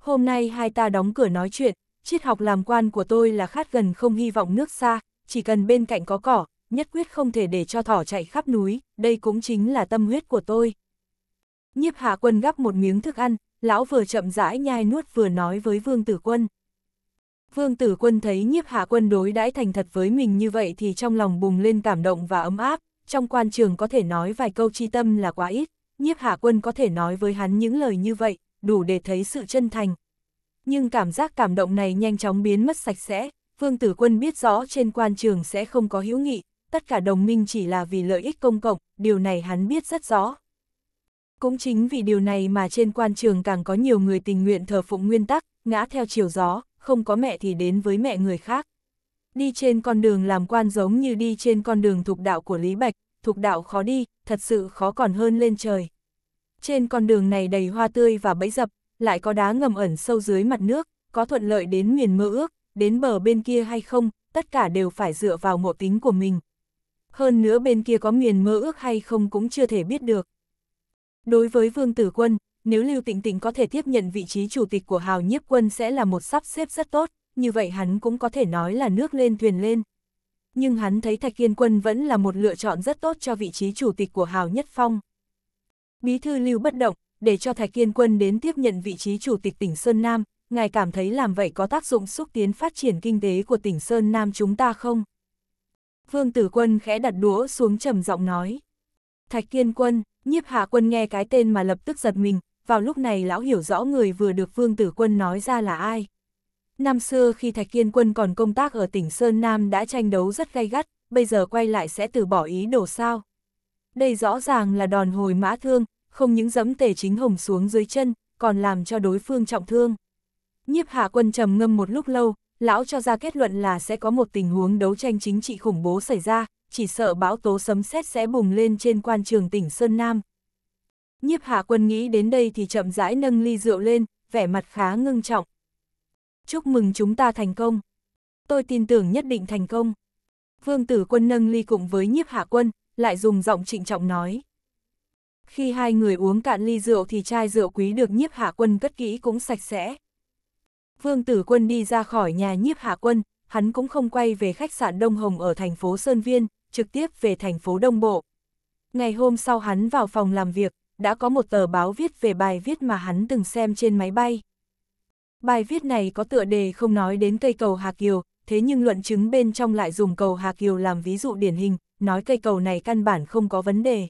Hôm nay hai ta đóng cửa nói chuyện, triết học làm quan của tôi là khát gần không hy vọng nước xa, chỉ cần bên cạnh có cỏ, nhất quyết không thể để cho thỏ chạy khắp núi, đây cũng chính là tâm huyết của tôi. Nhiếp hạ quân gắp một miếng thức ăn, lão vừa chậm rãi nhai nuốt vừa nói với vương tử quân. Vương tử quân thấy nhiếp hạ quân đối đãi thành thật với mình như vậy thì trong lòng bùng lên cảm động và ấm áp, trong quan trường có thể nói vài câu chi tâm là quá ít, nhiếp hạ quân có thể nói với hắn những lời như vậy, đủ để thấy sự chân thành. Nhưng cảm giác cảm động này nhanh chóng biến mất sạch sẽ, vương tử quân biết rõ trên quan trường sẽ không có hữu nghị, tất cả đồng minh chỉ là vì lợi ích công cộng, điều này hắn biết rất rõ. Cũng chính vì điều này mà trên quan trường càng có nhiều người tình nguyện thờ phụng nguyên tắc, ngã theo chiều gió, không có mẹ thì đến với mẹ người khác. Đi trên con đường làm quan giống như đi trên con đường thuộc đạo của Lý Bạch, thuộc đạo khó đi, thật sự khó còn hơn lên trời. Trên con đường này đầy hoa tươi và bẫy dập, lại có đá ngầm ẩn sâu dưới mặt nước, có thuận lợi đến miền mơ ước, đến bờ bên kia hay không, tất cả đều phải dựa vào ngộ tính của mình. Hơn nữa bên kia có miền mơ ước hay không cũng chưa thể biết được. Đối với Vương Tử Quân, nếu Lưu Tịnh Tịnh có thể tiếp nhận vị trí chủ tịch của Hào Nhiếp Quân sẽ là một sắp xếp rất tốt, như vậy hắn cũng có thể nói là nước lên thuyền lên. Nhưng hắn thấy Thạch Kiên Quân vẫn là một lựa chọn rất tốt cho vị trí chủ tịch của Hào Nhất Phong. Bí thư Lưu bất động, để cho Thạch Kiên Quân đến tiếp nhận vị trí chủ tịch tỉnh Sơn Nam, ngài cảm thấy làm vậy có tác dụng xúc tiến phát triển kinh tế của tỉnh Sơn Nam chúng ta không? Vương Tử Quân khẽ đặt đũa xuống trầm giọng nói. Thạch Kiên Quân, Nhiếp hạ quân nghe cái tên mà lập tức giật mình, vào lúc này lão hiểu rõ người vừa được Vương Tử Quân nói ra là ai. Năm xưa khi Thạch Kiên Quân còn công tác ở tỉnh Sơn Nam đã tranh đấu rất gay gắt, bây giờ quay lại sẽ từ bỏ ý đồ sao. Đây rõ ràng là đòn hồi mã thương, không những dẫm tề chính hồng xuống dưới chân, còn làm cho đối phương trọng thương. Nhiếp hạ quân trầm ngâm một lúc lâu, lão cho ra kết luận là sẽ có một tình huống đấu tranh chính trị khủng bố xảy ra, chỉ sợ bão tố sấm sét sẽ bùng lên trên quan trường tỉnh Sơn Nam. Nhiếp hạ quân nghĩ đến đây thì chậm rãi nâng ly rượu lên, vẻ mặt khá ngưng trọng. Chúc mừng chúng ta thành công. Tôi tin tưởng nhất định thành công. Vương tử quân nâng ly cùng với nhiếp hạ quân, lại dùng giọng trịnh trọng nói. Khi hai người uống cạn ly rượu thì chai rượu quý được nhiếp hạ quân cất kỹ cũng sạch sẽ. Vương tử quân đi ra khỏi nhà nhiếp hạ quân, hắn cũng không quay về khách sạn Đông Hồng ở thành phố Sơn Viên, trực tiếp về thành phố Đông Bộ. Ngày hôm sau hắn vào phòng làm việc, đã có một tờ báo viết về bài viết mà hắn từng xem trên máy bay. Bài viết này có tựa đề không nói đến cây cầu Hà Kiều, thế nhưng luận chứng bên trong lại dùng cầu Hà Kiều làm ví dụ điển hình, nói cây cầu này căn bản không có vấn đề.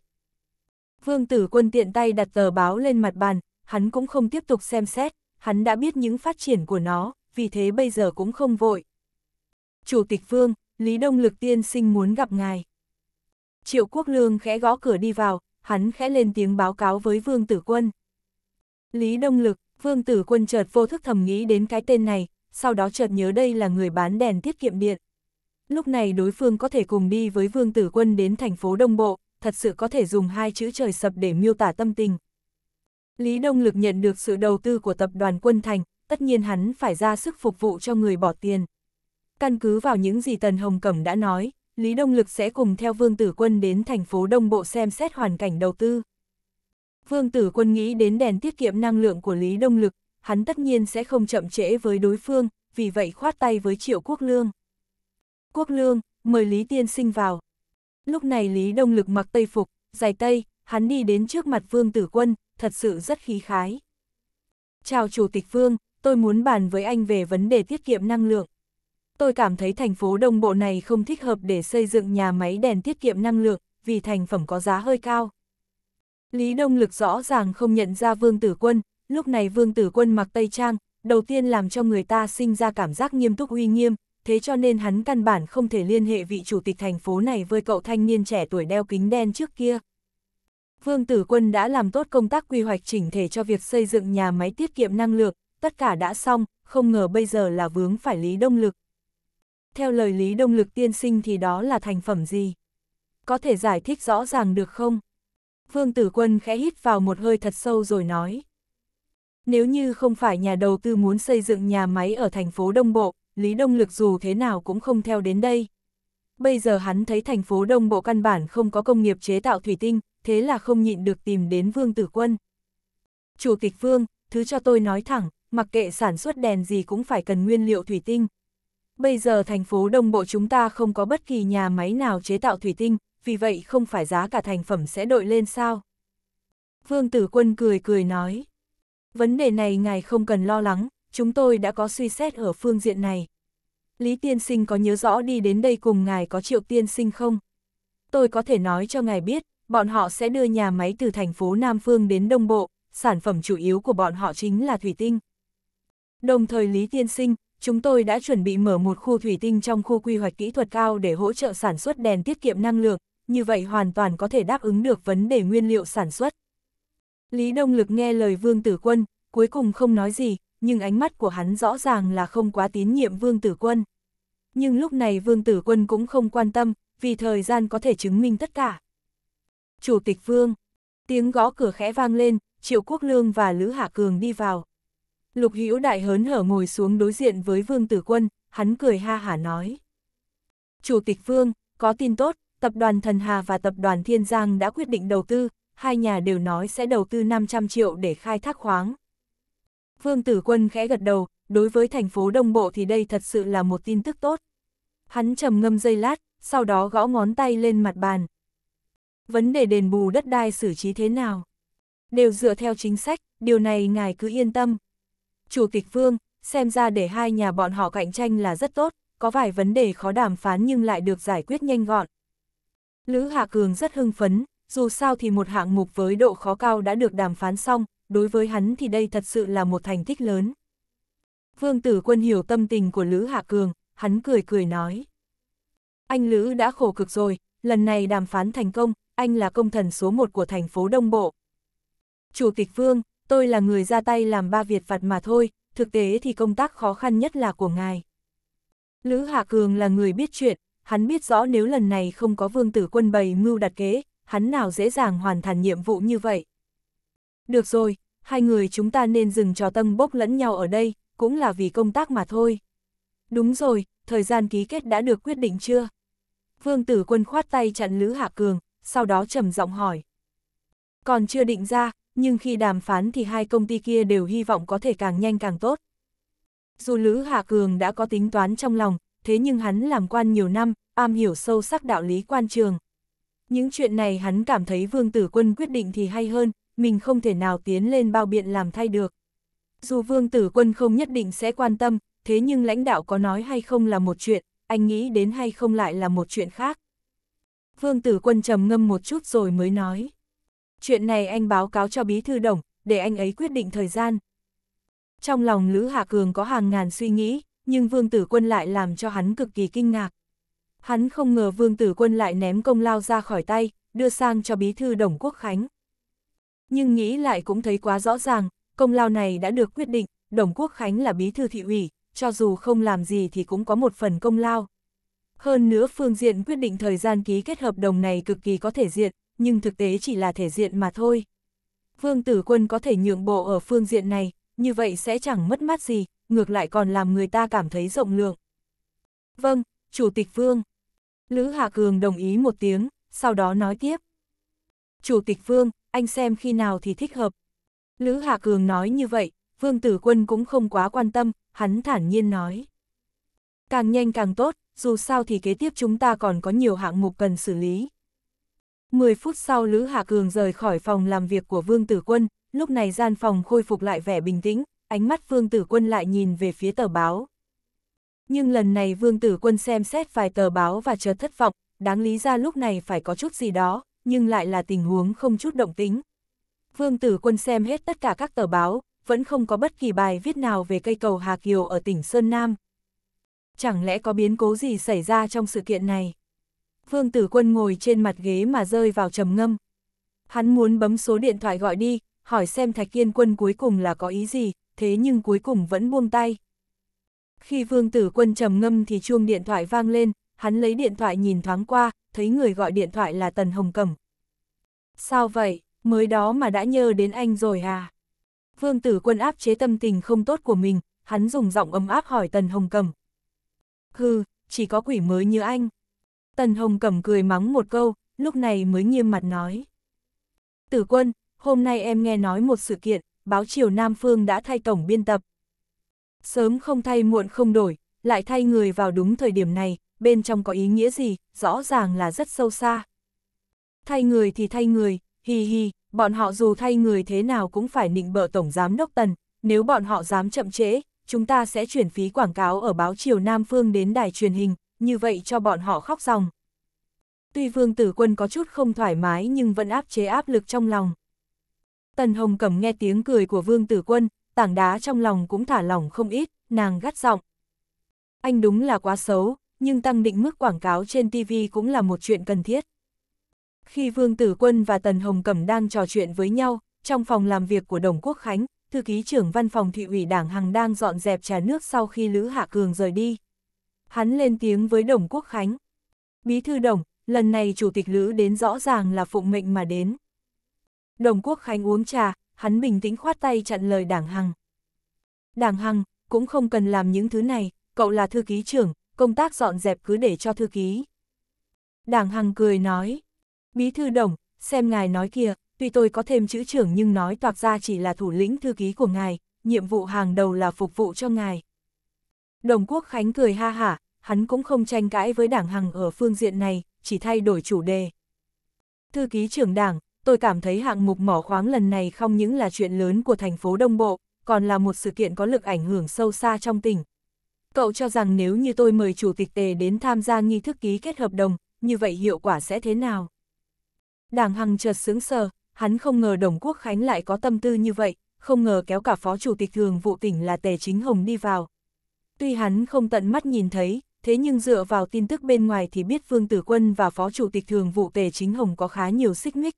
Vương tử quân tiện tay đặt tờ báo lên mặt bàn, hắn cũng không tiếp tục xem xét, hắn đã biết những phát triển của nó, vì thế bây giờ cũng không vội. Chủ tịch Vương, Lý Đông Lực tiên sinh muốn gặp ngài. Triệu Quốc Lương khẽ gõ cửa đi vào, hắn khẽ lên tiếng báo cáo với Vương Tử Quân. Lý Đông Lực, Vương Tử Quân chợt vô thức thầm nghĩ đến cái tên này, sau đó chợt nhớ đây là người bán đèn tiết kiệm điện. Lúc này đối phương có thể cùng đi với Vương Tử Quân đến thành phố Đông Bộ, thật sự có thể dùng hai chữ trời sập để miêu tả tâm tình. Lý Đông Lực nhận được sự đầu tư của tập đoàn Quân Thành, tất nhiên hắn phải ra sức phục vụ cho người bỏ tiền. Căn cứ vào những gì Tần Hồng Cẩm đã nói, Lý Đông Lực sẽ cùng theo Vương Tử Quân đến thành phố Đông Bộ xem xét hoàn cảnh đầu tư. Vương Tử Quân nghĩ đến đèn tiết kiệm năng lượng của Lý Đông Lực, hắn tất nhiên sẽ không chậm trễ với đối phương, vì vậy khoát tay với Triệu Quốc Lương. Quốc Lương, mời Lý Tiên Sinh vào. Lúc này Lý Đông Lực mặc tây phục, dài tây, hắn đi đến trước mặt Vương Tử Quân, thật sự rất khí khái. Chào Chủ tịch Vương, tôi muốn bàn với anh về vấn đề tiết kiệm năng lượng. Tôi cảm thấy thành phố đồng bộ này không thích hợp để xây dựng nhà máy đèn tiết kiệm năng lượng, vì thành phẩm có giá hơi cao. Lý Đông Lực rõ ràng không nhận ra Vương Tử Quân, lúc này Vương Tử Quân mặc Tây Trang, đầu tiên làm cho người ta sinh ra cảm giác nghiêm túc uy nghiêm, thế cho nên hắn căn bản không thể liên hệ vị chủ tịch thành phố này với cậu thanh niên trẻ tuổi đeo kính đen trước kia. Vương Tử Quân đã làm tốt công tác quy hoạch chỉnh thể cho việc xây dựng nhà máy tiết kiệm năng lượng, tất cả đã xong, không ngờ bây giờ là vướng phải Lý Đông Lực theo lời Lý Đông Lực tiên sinh thì đó là thành phẩm gì? Có thể giải thích rõ ràng được không? Vương Tử Quân khẽ hít vào một hơi thật sâu rồi nói. Nếu như không phải nhà đầu tư muốn xây dựng nhà máy ở thành phố Đông Bộ, Lý Đông Lực dù thế nào cũng không theo đến đây. Bây giờ hắn thấy thành phố Đông Bộ căn bản không có công nghiệp chế tạo thủy tinh, thế là không nhịn được tìm đến Vương Tử Quân. Chủ tịch Vương, thứ cho tôi nói thẳng, mặc kệ sản xuất đèn gì cũng phải cần nguyên liệu thủy tinh, Bây giờ thành phố Đông Bộ chúng ta không có bất kỳ nhà máy nào chế tạo thủy tinh, vì vậy không phải giá cả thành phẩm sẽ đội lên sao? Vương Tử Quân cười cười nói. Vấn đề này ngài không cần lo lắng, chúng tôi đã có suy xét ở phương diện này. Lý Tiên Sinh có nhớ rõ đi đến đây cùng ngài có Triệu Tiên Sinh không? Tôi có thể nói cho ngài biết, bọn họ sẽ đưa nhà máy từ thành phố Nam Phương đến Đông Bộ, sản phẩm chủ yếu của bọn họ chính là thủy tinh. Đồng thời Lý Tiên Sinh, chúng tôi đã chuẩn bị mở một khu thủy tinh trong khu quy hoạch kỹ thuật cao để hỗ trợ sản xuất đèn tiết kiệm năng lượng, như vậy hoàn toàn có thể đáp ứng được vấn đề nguyên liệu sản xuất. Lý Đông Lực nghe lời Vương Tử Quân, cuối cùng không nói gì, nhưng ánh mắt của hắn rõ ràng là không quá tín nhiệm Vương Tử Quân. Nhưng lúc này Vương Tử Quân cũng không quan tâm, vì thời gian có thể chứng minh tất cả. Chủ tịch Vương, tiếng gõ cửa khẽ vang lên, Triệu Quốc Lương và Lữ Hạ Cường đi vào. Lục Hữu Đại hớn hở ngồi xuống đối diện với Vương Tử Quân, hắn cười ha hả nói. Chủ tịch Vương, có tin tốt, tập đoàn Thần Hà và tập đoàn Thiên Giang đã quyết định đầu tư, hai nhà đều nói sẽ đầu tư 500 triệu để khai thác khoáng. Vương Tử Quân khẽ gật đầu, đối với thành phố Đông Bộ thì đây thật sự là một tin tức tốt. Hắn trầm ngâm giây lát, sau đó gõ ngón tay lên mặt bàn. Vấn đề đền bù đất đai xử trí thế nào? Đều dựa theo chính sách, điều này ngài cứ yên tâm chủ tịch Vương, xem ra để hai nhà bọn họ cạnh tranh là rất tốt, có vài vấn đề khó đàm phán nhưng lại được giải quyết nhanh gọn. Lữ Hạ Cường rất hưng phấn, dù sao thì một hạng mục với độ khó cao đã được đàm phán xong, đối với hắn thì đây thật sự là một thành tích lớn. Vương Tử Quân hiểu tâm tình của Lữ Hạ Cường, hắn cười cười nói. Anh Lữ đã khổ cực rồi, lần này đàm phán thành công, anh là công thần số một của thành phố Đông Bộ. Chủ tịch Vương, tôi là người ra tay làm ba việt vặt mà thôi, thực tế thì công tác khó khăn nhất là của ngài. Lữ Hạ Cường là người biết chuyện, hắn biết rõ nếu lần này không có vương tử quân bày mưu đặt kế, hắn nào dễ dàng hoàn thành nhiệm vụ như vậy. Được rồi, hai người chúng ta nên dừng trò tâm bốc lẫn nhau ở đây, cũng là vì công tác mà thôi. Đúng rồi, thời gian ký kết đã được quyết định chưa? Vương tử quân khoát tay chặn Lữ Hạ Cường, sau đó trầm giọng hỏi. Còn chưa định ra, nhưng khi đàm phán thì hai công ty kia đều hy vọng có thể càng nhanh càng tốt. Dù Lữ Hạ Cường đã có tính toán trong lòng, thế nhưng hắn làm quan nhiều năm, am hiểu sâu sắc đạo lý quan trường. Những chuyện này hắn cảm thấy Vương Tử Quân quyết định thì hay hơn, mình không thể nào tiến lên bao biện làm thay được. Dù Vương Tử Quân không nhất định sẽ quan tâm, thế nhưng lãnh đạo có nói hay không là một chuyện, anh nghĩ đến hay không lại là một chuyện khác. Vương Tử Quân trầm ngâm một chút rồi mới nói chuyện này anh báo cáo cho bí thư đồng, để anh ấy quyết định thời gian. Trong lòng Lữ Hạ Cường có hàng ngàn suy nghĩ, nhưng Vương Tử Quân lại làm cho hắn cực kỳ kinh ngạc. Hắn không ngờ Vương Tử Quân lại ném công lao ra khỏi tay, đưa sang cho bí thư đồng quốc khánh. Nhưng nghĩ lại cũng thấy quá rõ ràng, công lao này đã được quyết định, đồng quốc khánh là bí thư thị ủy, cho dù không làm gì thì cũng có một phần công lao. Hơn nữa phương diện quyết định thời gian ký kết hợp đồng này cực kỳ có thể diện, nhưng thực tế chỉ là thể diện mà thôi. Vương Tử Quân có thể nhượng bộ ở phương diện này, như vậy sẽ chẳng mất mát gì, ngược lại còn làm người ta cảm thấy rộng lượng. Vâng, Chủ tịch Vương. Lữ Hạ Cường đồng ý một tiếng, sau đó nói tiếp. Chủ tịch Vương, anh xem khi nào thì thích hợp. Lữ Hạ Cường nói như vậy, Vương Tử Quân cũng không quá quan tâm, hắn thản nhiên nói. Càng nhanh càng tốt, dù sao thì kế tiếp chúng ta còn có nhiều hạng mục cần xử lý, 10 phút sau Lữ Hà Cường rời khỏi phòng làm việc của Vương Tử Quân, lúc này gian phòng khôi phục lại vẻ bình tĩnh, ánh mắt Vương Tử Quân lại nhìn về phía tờ báo. Nhưng lần này Vương Tử Quân xem xét vài tờ báo và chợt thất vọng, đáng lý ra lúc này phải có chút gì đó, nhưng lại là tình huống không chút động tính. Vương Tử Quân xem hết tất cả các tờ báo, vẫn không có bất kỳ bài viết nào về cây cầu Hà Kiều ở tỉnh Sơn Nam. Chẳng lẽ có biến cố gì xảy ra trong sự kiện này? Vương Tử Quân ngồi trên mặt ghế mà rơi vào trầm ngâm. Hắn muốn bấm số điện thoại gọi đi, hỏi xem Thạch Kiên Quân cuối cùng là có ý gì, thế nhưng cuối cùng vẫn buông tay. Khi Vương Tử Quân trầm ngâm thì chuông điện thoại vang lên, hắn lấy điện thoại nhìn thoáng qua, thấy người gọi điện thoại là Tần Hồng Cẩm. Sao vậy, mới đó mà đã nhớ đến anh rồi à? Vương Tử Quân áp chế tâm tình không tốt của mình, hắn dùng giọng ấm áp hỏi Tần Hồng Cẩm. Hừ, chỉ có quỷ mới như anh. Tần Hồng Cẩm cười mắng một câu, lúc này mới nghiêm mặt nói. Tử quân, hôm nay em nghe nói một sự kiện, báo Triều Nam Phương đã thay tổng biên tập. Sớm không thay muộn không đổi, lại thay người vào đúng thời điểm này, bên trong có ý nghĩa gì, rõ ràng là rất sâu xa. Thay người thì thay người, hì hì, bọn họ dù thay người thế nào cũng phải nịnh bợ Tổng Giám Đốc Tần, nếu bọn họ dám chậm trễ, chúng ta sẽ chuyển phí quảng cáo ở báo Triều Nam Phương đến đài truyền hình, như vậy cho bọn họ khóc ròng. Tuy vương tử quân có chút không thoải mái nhưng vẫn áp chế áp lực trong lòng. Tần Hồng cầm nghe tiếng cười của vương tử quân, tảng đá trong lòng cũng thả lỏng không ít, nàng gắt giọng. Anh đúng là quá xấu, nhưng tăng định mức quảng cáo trên TV cũng là một chuyện cần thiết. Khi Vương Tử Quân và Tần Hồng cầm đang trò chuyện với nhau, trong phòng làm việc của Đồng Quốc Khánh, thư ký trưởng văn phòng thị ủy đảng Hằng đang dọn dẹp trà nước sau khi Lữ Hạ Cường rời đi hắn lên tiếng với Đồng Quốc Khánh. Bí thư Đồng, lần này chủ tịch Lữ đến rõ ràng là phụng mệnh mà đến. Đồng Quốc Khánh uống trà, hắn bình tĩnh khoát tay chặn lời Đảng Hằng. Đảng Hằng, cũng không cần làm những thứ này, cậu là thư ký trưởng, công tác dọn dẹp cứ để cho thư ký. Đảng Hằng cười nói, Bí thư Đồng, xem ngài nói kìa, tuy tôi có thêm chữ trưởng nhưng nói toạc ra chỉ là thủ lĩnh thư ký của ngài, nhiệm vụ hàng đầu là phục vụ cho ngài. Đồng Quốc Khánh cười ha hả, hắn cũng không tranh cãi với đảng Hằng ở phương diện này, chỉ thay đổi chủ đề. Thư ký trưởng đảng, tôi cảm thấy hạng mục mỏ khoáng lần này không những là chuyện lớn của thành phố Đông Bộ, còn là một sự kiện có lực ảnh hưởng sâu xa trong tỉnh. Cậu cho rằng nếu như tôi mời chủ tịch tề đến tham gia nghi thức ký kết hợp đồng, như vậy hiệu quả sẽ thế nào? Đảng Hằng chợt sướng sờ, hắn không ngờ Đồng Quốc Khánh lại có tâm tư như vậy, không ngờ kéo cả phó chủ tịch thường vụ tỉnh là Tề Chính Hồng đi vào. Tuy hắn không tận mắt nhìn thấy, thế nhưng dựa vào tin tức bên ngoài thì biết Vương Tử Quân và Phó Chủ tịch Thường vụ Tề Chính Hồng có khá nhiều xích mích.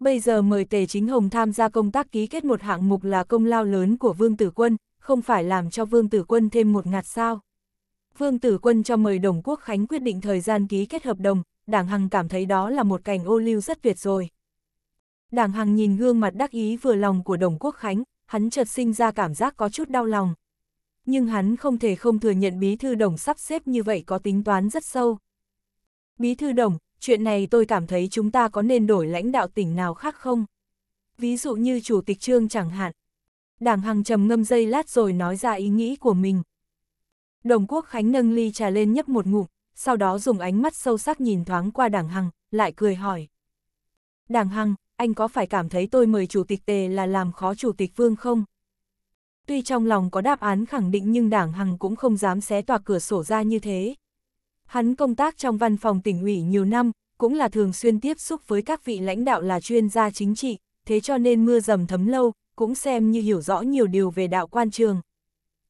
Bây giờ mời Tề Chính Hồng tham gia công tác ký kết một hạng mục là công lao lớn của Vương Tử Quân, không phải làm cho Vương Tử Quân thêm một ngạt sao. Vương Tử Quân cho mời Đồng Quốc Khánh quyết định thời gian ký kết hợp đồng, Đảng Hằng cảm thấy đó là một cảnh ô lưu rất tuyệt rồi. Đảng Hằng nhìn gương mặt đắc ý vừa lòng của Đồng Quốc Khánh, hắn chợt sinh ra cảm giác có chút đau lòng nhưng hắn không thể không thừa nhận bí thư đồng sắp xếp như vậy có tính toán rất sâu. Bí thư đồng, chuyện này tôi cảm thấy chúng ta có nên đổi lãnh đạo tỉnh nào khác không? Ví dụ như chủ tịch trương chẳng hạn. Đảng Hằng trầm ngâm dây lát rồi nói ra ý nghĩ của mình. Đồng Quốc Khánh nâng ly trà lên nhấp một ngụm, sau đó dùng ánh mắt sâu sắc nhìn thoáng qua Đảng Hằng, lại cười hỏi. Đảng Hằng, anh có phải cảm thấy tôi mời Chủ tịch Tề là làm khó Chủ tịch Vương không? Tuy trong lòng có đáp án khẳng định nhưng đảng Hằng cũng không dám xé tòa cửa sổ ra như thế. Hắn công tác trong văn phòng tỉnh ủy nhiều năm, cũng là thường xuyên tiếp xúc với các vị lãnh đạo là chuyên gia chính trị, thế cho nên mưa dầm thấm lâu, cũng xem như hiểu rõ nhiều điều về đạo quan trường.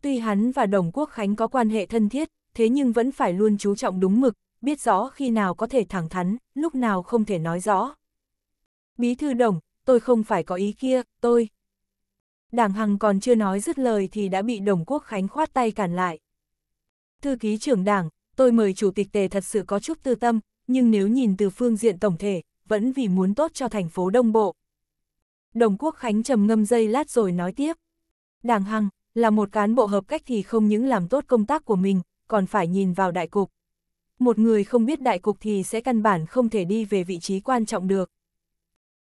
Tuy hắn và Đồng Quốc Khánh có quan hệ thân thiết, thế nhưng vẫn phải luôn chú trọng đúng mực, biết rõ khi nào có thể thẳng thắn, lúc nào không thể nói rõ. Bí thư Đồng, tôi không phải có ý kia, tôi, đảng Hằng còn chưa nói dứt lời thì đã bị Đồng Quốc Khánh khoát tay cản lại. Thư ký trưởng đảng, tôi mời chủ tịch tề thật sự có chút tư tâm, nhưng nếu nhìn từ phương diện tổng thể, vẫn vì muốn tốt cho thành phố Đông Bộ. Đồng Quốc Khánh trầm ngâm dây lát rồi nói tiếp. Đảng Hằng, là một cán bộ hợp cách thì không những làm tốt công tác của mình, còn phải nhìn vào đại cục. Một người không biết đại cục thì sẽ căn bản không thể đi về vị trí quan trọng được.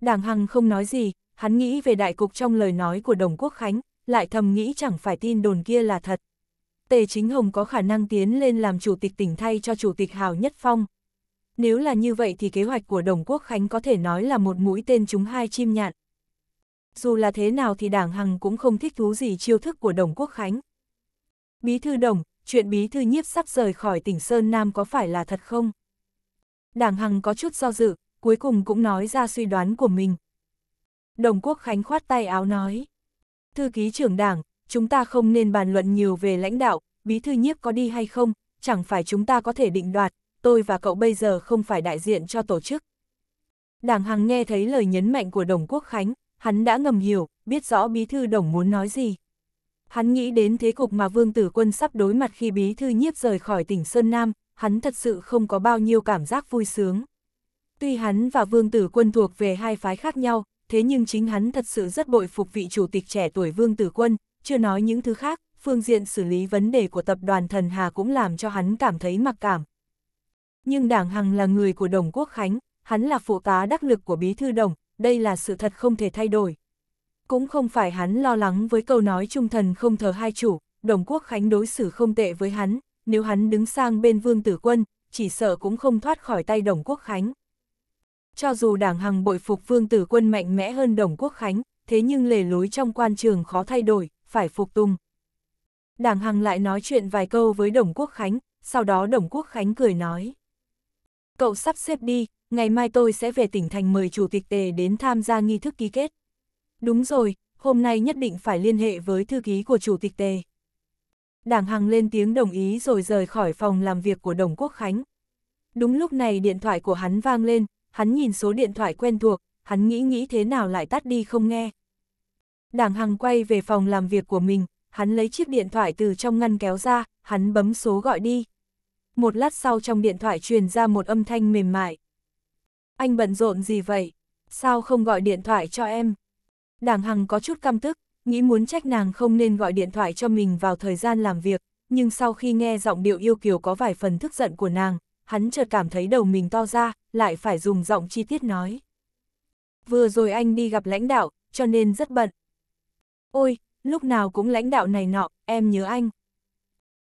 Đảng Hằng không nói gì, hắn nghĩ về đại cục trong lời nói của Đồng Quốc Khánh, lại thầm nghĩ chẳng phải tin đồn kia là thật. Tề Chính Hồng có khả năng tiến lên làm chủ tịch tỉnh thay cho chủ tịch Hào Nhất Phong. Nếu là như vậy thì kế hoạch của Đồng Quốc Khánh có thể nói là một mũi tên trúng hai chim nhạn. Dù là thế nào thì đảng Hằng cũng không thích thú gì chiêu thức của Đồng Quốc Khánh. Bí thư Đồng, chuyện bí thư nhiếp sắp rời khỏi tỉnh Sơn Nam có phải là thật không? Đảng Hằng có chút do dự, cuối cùng cũng nói ra suy đoán của mình. Đồng Quốc Khánh khoát tay áo nói. Thư ký trưởng đảng, chúng ta không nên bàn luận nhiều về lãnh đạo, bí thư nhiếp có đi hay không, chẳng phải chúng ta có thể định đoạt, tôi và cậu bây giờ không phải đại diện cho tổ chức. Đảng Hằng nghe thấy lời nhấn mạnh của Đồng Quốc Khánh, hắn đã ngầm hiểu, biết rõ bí thư Đồng muốn nói gì. Hắn nghĩ đến thế cục mà Vương Tử Quân sắp đối mặt khi bí thư nhiếp rời khỏi tỉnh Sơn Nam, hắn thật sự không có bao nhiêu cảm giác vui sướng. Tuy hắn và Vương Tử Quân thuộc về hai phái khác nhau, thế nhưng chính hắn thật sự rất bội phục vị chủ tịch trẻ tuổi Vương Tử Quân, chưa nói những thứ khác, phương diện xử lý vấn đề của tập đoàn Thần Hà cũng làm cho hắn cảm thấy mặc cảm. Nhưng Đảng Hằng là người của Đồng Quốc Khánh, hắn là phụ tá đắc lực của Bí Thư Đồng, đây là sự thật không thể thay đổi. Cũng không phải hắn lo lắng với câu nói trung thần không thờ hai chủ, Đồng Quốc Khánh đối xử không tệ với hắn, nếu hắn đứng sang bên Vương Tử Quân, chỉ sợ cũng không thoát khỏi tay Đồng Quốc Khánh cho dù đảng hằng bội phục vương tử quân mạnh mẽ hơn Đồng Quốc Khánh, thế nhưng lề lối trong quan trường khó thay đổi, phải phục tùng. Đảng Hằng lại nói chuyện vài câu với Đồng Quốc Khánh, sau đó Đồng Quốc Khánh cười nói. Cậu sắp xếp đi, ngày mai tôi sẽ về tỉnh thành mời Chủ tịch Tề đến tham gia nghi thức ký kết. Đúng rồi, hôm nay nhất định phải liên hệ với thư ký của Chủ tịch Tề. Đảng Hằng lên tiếng đồng ý rồi rời khỏi phòng làm việc của Đồng Quốc Khánh. Đúng lúc này điện thoại của hắn vang lên, hắn nhìn số điện thoại quen thuộc, hắn nghĩ nghĩ thế nào lại tắt đi không nghe. Đảng Hằng quay về phòng làm việc của mình, hắn lấy chiếc điện thoại từ trong ngăn kéo ra, hắn bấm số gọi đi. Một lát sau trong điện thoại truyền ra một âm thanh mềm mại. Anh bận rộn gì vậy? Sao không gọi điện thoại cho em? Đảng Hằng có chút căm tức, nghĩ muốn trách nàng không nên gọi điện thoại cho mình vào thời gian làm việc, nhưng sau khi nghe giọng điệu yêu kiều có vài phần tức giận của nàng, hắn chợt cảm thấy đầu mình to ra, lại phải dùng giọng chi tiết nói. Vừa rồi anh đi gặp lãnh đạo, cho nên rất bận. Ôi, lúc nào cũng lãnh đạo này nọ, em nhớ anh.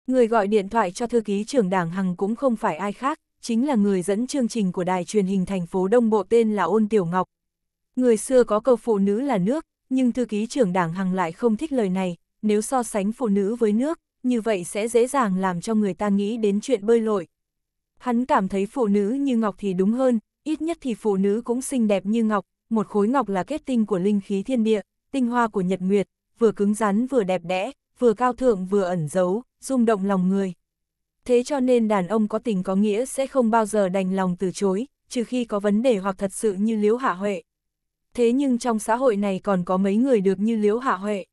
Người gọi điện thoại cho thư ký trưởng đảng Hằng cũng không phải ai khác, chính là người dẫn chương trình của đài truyền hình thành phố Đông Bộ tên là Ôn Tiểu Ngọc. Người xưa có câu phụ nữ là nước, nhưng thư ký trưởng đảng Hằng lại không thích lời này, nếu so sánh phụ nữ với nước, như vậy sẽ dễ dàng làm cho người ta nghĩ đến chuyện bơi lội, Hắn cảm thấy phụ nữ như ngọc thì đúng hơn, ít nhất thì phụ nữ cũng xinh đẹp như ngọc, một khối ngọc là kết tinh của linh khí thiên địa, tinh hoa của nhật nguyệt, vừa cứng rắn vừa đẹp đẽ, vừa cao thượng vừa ẩn giấu, rung động lòng người. Thế cho nên đàn ông có tình có nghĩa sẽ không bao giờ đành lòng từ chối, trừ khi có vấn đề hoặc thật sự như Liễu Hạ Huệ. Thế nhưng trong xã hội này còn có mấy người được như Liễu Hạ Huệ.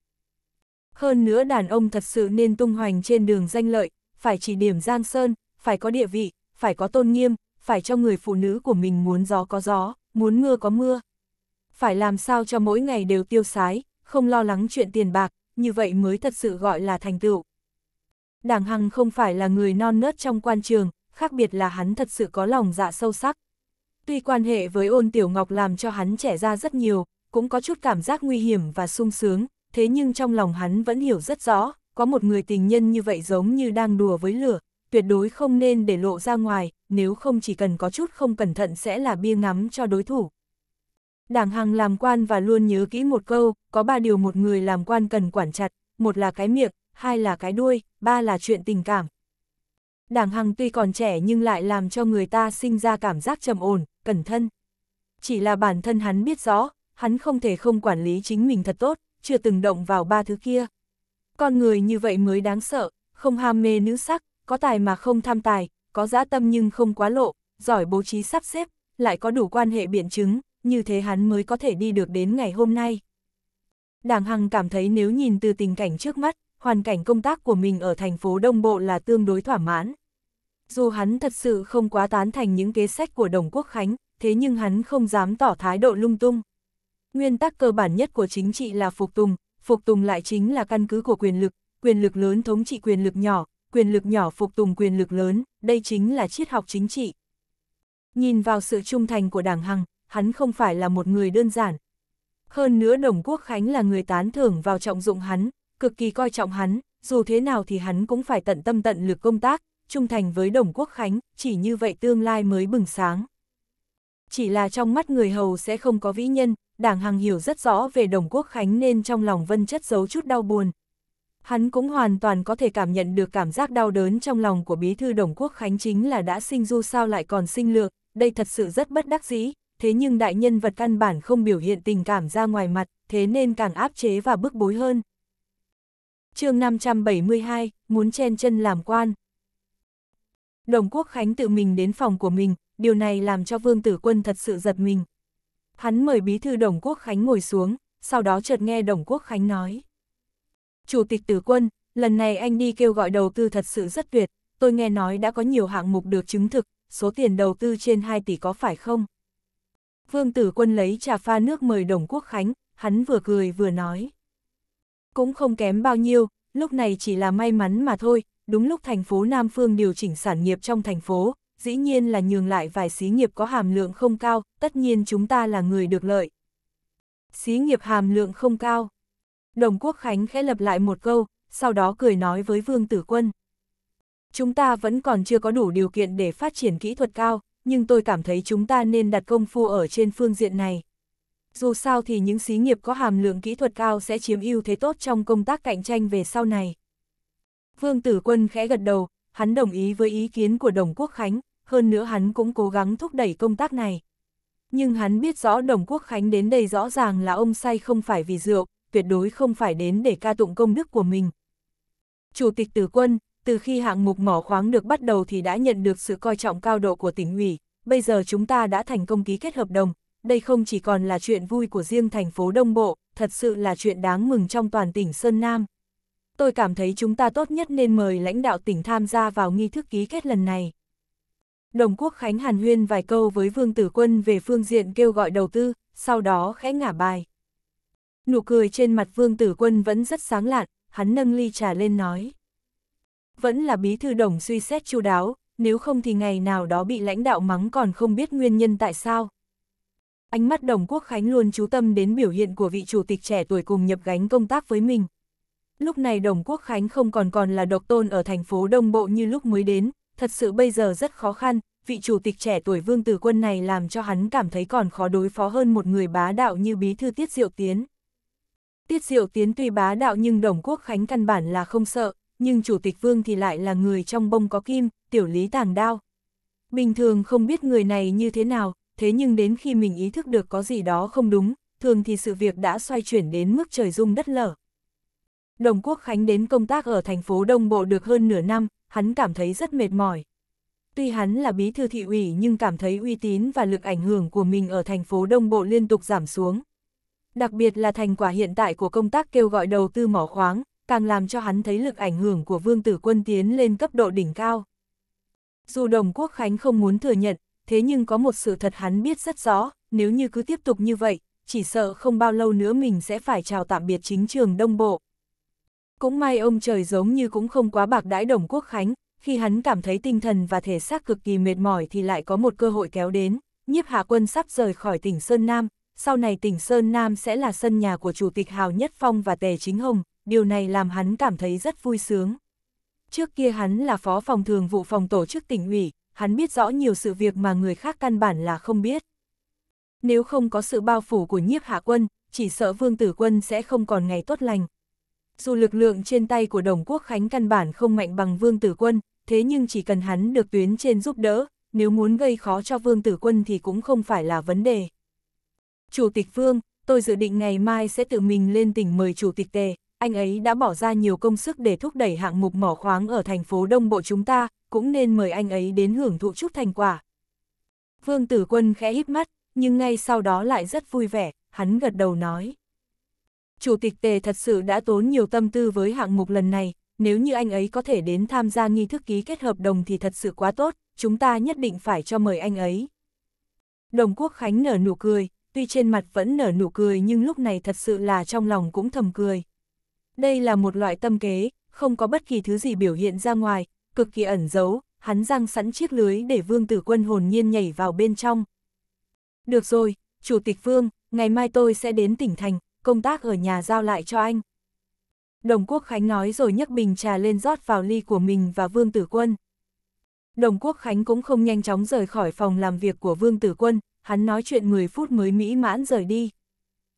Hơn nữa đàn ông thật sự nên tung hoành trên đường danh lợi, phải chỉ điểm Giang Sơn, phải có địa vị, phải có tôn nghiêm, phải cho người phụ nữ của mình muốn gió có gió, muốn mưa có mưa. Phải làm sao cho mỗi ngày đều tiêu sái, không lo lắng chuyện tiền bạc, như vậy mới thật sự gọi là thành tựu. Đảng Hằng không phải là người non nớt trong quan trường, khác biệt là hắn thật sự có lòng dạ sâu sắc. Tuy quan hệ với ôn tiểu ngọc làm cho hắn trẻ ra rất nhiều, cũng có chút cảm giác nguy hiểm và sung sướng, thế nhưng trong lòng hắn vẫn hiểu rất rõ, có một người tình nhân như vậy giống như đang đùa với lửa, tuyệt đối không nên để lộ ra ngoài, nếu không chỉ cần có chút không cẩn thận sẽ là bia ngắm cho đối thủ. Đảng Hằng làm quan và luôn nhớ kỹ một câu, có ba điều một người làm quan cần quản chặt, một là cái miệng, hai là cái đuôi, ba là chuyện tình cảm. Đảng Hằng tuy còn trẻ nhưng lại làm cho người ta sinh ra cảm giác trầm ổn, cẩn thân. Chỉ là bản thân hắn biết rõ, hắn không thể không quản lý chính mình thật tốt, chưa từng động vào ba thứ kia. Con người như vậy mới đáng sợ, không ham mê nữ sắc, có tài mà không tham tài, có dã tâm nhưng không quá lộ, giỏi bố trí sắp xếp, lại có đủ quan hệ biện chứng, như thế hắn mới có thể đi được đến ngày hôm nay. Đảng Hằng cảm thấy nếu nhìn từ tình cảnh trước mắt, hoàn cảnh công tác của mình ở thành phố Đông Bộ là tương đối thỏa mãn. Dù hắn thật sự không quá tán thành những kế sách của Đồng Quốc Khánh, thế nhưng hắn không dám tỏ thái độ lung tung. Nguyên tắc cơ bản nhất của chính trị là phục tùng, phục tùng lại chính là căn cứ của quyền lực, quyền lực lớn thống trị quyền lực nhỏ, quyền lực nhỏ phục tùng quyền lực lớn, đây chính là triết học chính trị. Nhìn vào sự trung thành của đảng Hằng, hắn không phải là một người đơn giản. Hơn nữa Đồng Quốc Khánh là người tán thưởng vào trọng dụng hắn, cực kỳ coi trọng hắn, dù thế nào thì hắn cũng phải tận tâm tận lực công tác, trung thành với Đồng Quốc Khánh, chỉ như vậy tương lai mới bừng sáng. Chỉ là trong mắt người hầu sẽ không có vĩ nhân, đảng Hằng hiểu rất rõ về Đồng Quốc Khánh nên trong lòng Vân chất giấu chút đau buồn, hắn cũng hoàn toàn có thể cảm nhận được cảm giác đau đớn trong lòng của bí thư Đồng Quốc Khánh chính là đã sinh du sao lại còn sinh lược, đây thật sự rất bất đắc dĩ, thế nhưng đại nhân vật căn bản không biểu hiện tình cảm ra ngoài mặt, thế nên càng áp chế và bức bối hơn. chương 572, muốn chen chân làm quan. Đồng Quốc Khánh tự mình đến phòng của mình, điều này làm cho Vương Tử Quân thật sự giật mình. Hắn mời bí thư Đồng Quốc Khánh ngồi xuống, sau đó chợt nghe Đồng Quốc Khánh nói. Chủ tịch Tử Quân, lần này anh đi kêu gọi đầu tư thật sự rất tuyệt, tôi nghe nói đã có nhiều hạng mục được chứng thực, số tiền đầu tư trên 2 tỷ có phải không? Vương Tử Quân lấy trà pha nước mời Đồng Quốc Khánh, hắn vừa cười vừa nói. Cũng không kém bao nhiêu, lúc này chỉ là may mắn mà thôi, đúng lúc thành phố Nam Phương điều chỉnh sản nghiệp trong thành phố, dĩ nhiên là nhường lại vài xí nghiệp có hàm lượng không cao, tất nhiên chúng ta là người được lợi. Xí nghiệp hàm lượng không cao Đồng Quốc Khánh khẽ lập lại một câu, sau đó cười nói với Vương Tử Quân. Chúng ta vẫn còn chưa có đủ điều kiện để phát triển kỹ thuật cao, nhưng tôi cảm thấy chúng ta nên đặt công phu ở trên phương diện này. Dù sao thì những xí nghiệp có hàm lượng kỹ thuật cao sẽ chiếm ưu thế tốt trong công tác cạnh tranh về sau này. Vương Tử Quân khẽ gật đầu, hắn đồng ý với ý kiến của Đồng Quốc Khánh, hơn nữa hắn cũng cố gắng thúc đẩy công tác này. Nhưng hắn biết rõ Đồng Quốc Khánh đến đây rõ ràng là ông say không phải vì rượu, tuyệt đối không phải đến để ca tụng công đức của mình. Chủ tịch Từ Quân, từ khi hạng mục mỏ khoáng được bắt đầu thì đã nhận được sự coi trọng cao độ của tỉnh ủy, bây giờ chúng ta đã thành công ký kết hợp đồng, đây không chỉ còn là chuyện vui của riêng thành phố Đông Bộ, thật sự là chuyện đáng mừng trong toàn tỉnh Sơn Nam. Tôi cảm thấy chúng ta tốt nhất nên mời lãnh đạo tỉnh tham gia vào nghi thức ký kết lần này. Đồng Quốc Khánh Hàn Huyên vài câu với Vương Tử Quân về phương diện kêu gọi đầu tư, sau đó khẽ ngả bài nụ cười trên mặt Vương Tử Quân vẫn rất sáng lạn, hắn nâng ly trà lên nói. Vẫn là bí thư đồng suy xét chu đáo, nếu không thì ngày nào đó bị lãnh đạo mắng còn không biết nguyên nhân tại sao. Ánh mắt đồng quốc khánh luôn chú tâm đến biểu hiện của vị chủ tịch trẻ tuổi cùng nhập gánh công tác với mình. Lúc này đồng quốc khánh không còn còn là độc tôn ở thành phố Đông Bộ như lúc mới đến, thật sự bây giờ rất khó khăn, vị chủ tịch trẻ tuổi vương tử quân này làm cho hắn cảm thấy còn khó đối phó hơn một người bá đạo như bí thư tiết diệu tiến. Tiết Diệu Tiến tuy bá đạo nhưng Đồng Quốc Khánh căn bản là không sợ, nhưng Chủ tịch Vương thì lại là người trong bông có kim, tiểu lý tàng đao. Bình thường không biết người này như thế nào, thế nhưng đến khi mình ý thức được có gì đó không đúng, thường thì sự việc đã xoay chuyển đến mức trời rung đất lở. Đồng Quốc Khánh đến công tác ở thành phố Đông Bộ được hơn nửa năm, hắn cảm thấy rất mệt mỏi. Tuy hắn là bí thư thị ủy nhưng cảm thấy uy tín và lực ảnh hưởng của mình ở thành phố Đông Bộ liên tục giảm xuống, đặc biệt là thành quả hiện tại của công tác kêu gọi đầu tư mỏ khoáng, càng làm cho hắn thấy lực ảnh hưởng của Vương Tử Quân tiến lên cấp độ đỉnh cao. Dù Đồng Quốc Khánh không muốn thừa nhận, thế nhưng có một sự thật hắn biết rất rõ, nếu như cứ tiếp tục như vậy, chỉ sợ không bao lâu nữa mình sẽ phải chào tạm biệt chính trường Đông Bộ. Cũng may ông trời giống như cũng không quá bạc đãi Đồng Quốc Khánh, khi hắn cảm thấy tinh thần và thể xác cực kỳ mệt mỏi thì lại có một cơ hội kéo đến, nhiếp hạ quân sắp rời khỏi tỉnh Sơn Nam, sau này tỉnh Sơn Nam sẽ là sân nhà của Chủ tịch Hào Nhất Phong và Tề Chính Hồng, điều này làm hắn cảm thấy rất vui sướng. Trước kia hắn là phó phòng thường vụ phòng tổ chức tỉnh ủy, hắn biết rõ nhiều sự việc mà người khác căn bản là không biết. Nếu không có sự bao phủ của nhiếp hạ quân, chỉ sợ vương tử quân sẽ không còn ngày tốt lành. Dù lực lượng trên tay của đồng quốc khánh căn bản không mạnh bằng vương tử quân, thế nhưng chỉ cần hắn được tuyến trên giúp đỡ, nếu muốn gây khó cho vương tử quân thì cũng không phải là vấn đề. Chủ tịch Vương, tôi dự định ngày mai sẽ tự mình lên tỉnh mời Chủ tịch Tề, anh ấy đã bỏ ra nhiều công sức để thúc đẩy hạng mục mỏ khoáng ở thành phố Đông Bộ chúng ta, cũng nên mời anh ấy đến hưởng thụ chút thành quả. Vương Tử Quân khẽ híp mắt, nhưng ngay sau đó lại rất vui vẻ, hắn gật đầu nói. Chủ tịch Tề thật sự đã tốn nhiều tâm tư với hạng mục lần này, nếu như anh ấy có thể đến tham gia nghi thức ký kết hợp đồng thì thật sự quá tốt, chúng ta nhất định phải cho mời anh ấy. Đồng Quốc Khánh nở nụ cười, tuy trên mặt vẫn nở nụ cười nhưng lúc này thật sự là trong lòng cũng thầm cười. Đây là một loại tâm kế, không có bất kỳ thứ gì biểu hiện ra ngoài, cực kỳ ẩn giấu, hắn răng sẵn chiếc lưới để vương tử quân hồn nhiên nhảy vào bên trong. Được rồi, Chủ tịch Vương, ngày mai tôi sẽ đến tỉnh thành, công tác ở nhà giao lại cho anh. Đồng Quốc Khánh nói rồi nhấc bình trà lên rót vào ly của mình và Vương Tử Quân. Đồng Quốc Khánh cũng không nhanh chóng rời khỏi phòng làm việc của Vương Tử Quân, hắn nói chuyện 10 phút mới mỹ mãn rời đi.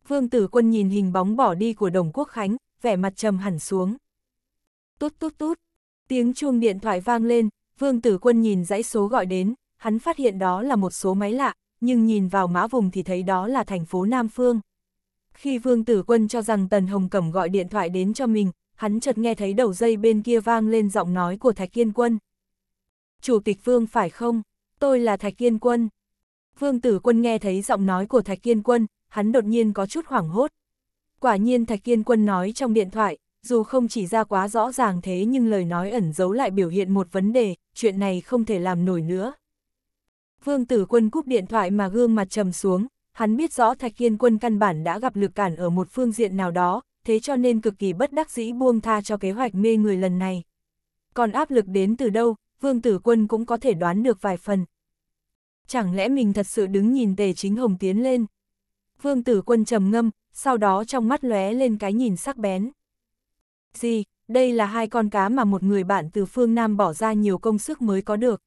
Vương tử quân nhìn hình bóng bỏ đi của Đồng Quốc Khánh, vẻ mặt trầm hẳn xuống. Tút tút tút, tiếng chuông điện thoại vang lên, vương tử quân nhìn dãy số gọi đến, hắn phát hiện đó là một số máy lạ, nhưng nhìn vào mã vùng thì thấy đó là thành phố Nam Phương. Khi vương tử quân cho rằng Tần Hồng Cẩm gọi điện thoại đến cho mình, hắn chợt nghe thấy đầu dây bên kia vang lên giọng nói của Thạch Kiên Quân. Chủ tịch vương phải không? Tôi là Thạch Kiên Quân. Vương Tử Quân nghe thấy giọng nói của Thạch Kiên Quân, hắn đột nhiên có chút hoảng hốt. Quả nhiên Thạch Kiên Quân nói trong điện thoại, dù không chỉ ra quá rõ ràng thế nhưng lời nói ẩn giấu lại biểu hiện một vấn đề, chuyện này không thể làm nổi nữa. Vương Tử Quân cúp điện thoại mà gương mặt trầm xuống, hắn biết rõ Thạch Kiên Quân căn bản đã gặp lực cản ở một phương diện nào đó, thế cho nên cực kỳ bất đắc dĩ buông tha cho kế hoạch mê người lần này. Còn áp lực đến từ đâu, Vương Tử Quân cũng có thể đoán được vài phần, chẳng lẽ mình thật sự đứng nhìn tề chính hồng tiến lên. Vương tử quân trầm ngâm, sau đó trong mắt lóe lên cái nhìn sắc bén. Gì, đây là hai con cá mà một người bạn từ phương Nam bỏ ra nhiều công sức mới có được.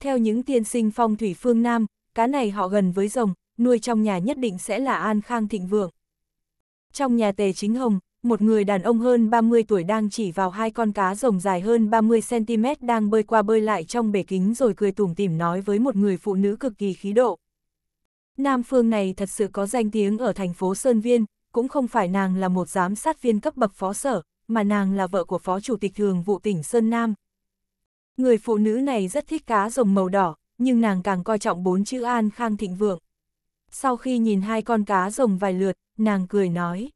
Theo những tiên sinh phong thủy phương Nam, cá này họ gần với rồng, nuôi trong nhà nhất định sẽ là an khang thịnh vượng. Trong nhà tề chính hồng, một người đàn ông hơn 30 tuổi đang chỉ vào hai con cá rồng dài hơn 30cm đang bơi qua bơi lại trong bể kính rồi cười tủm tỉm nói với một người phụ nữ cực kỳ khí độ. Nam phương này thật sự có danh tiếng ở thành phố Sơn Viên, cũng không phải nàng là một giám sát viên cấp bậc phó sở, mà nàng là vợ của phó chủ tịch thường vụ tỉnh Sơn Nam. Người phụ nữ này rất thích cá rồng màu đỏ, nhưng nàng càng coi trọng bốn chữ an khang thịnh vượng. Sau khi nhìn hai con cá rồng vài lượt, nàng cười nói.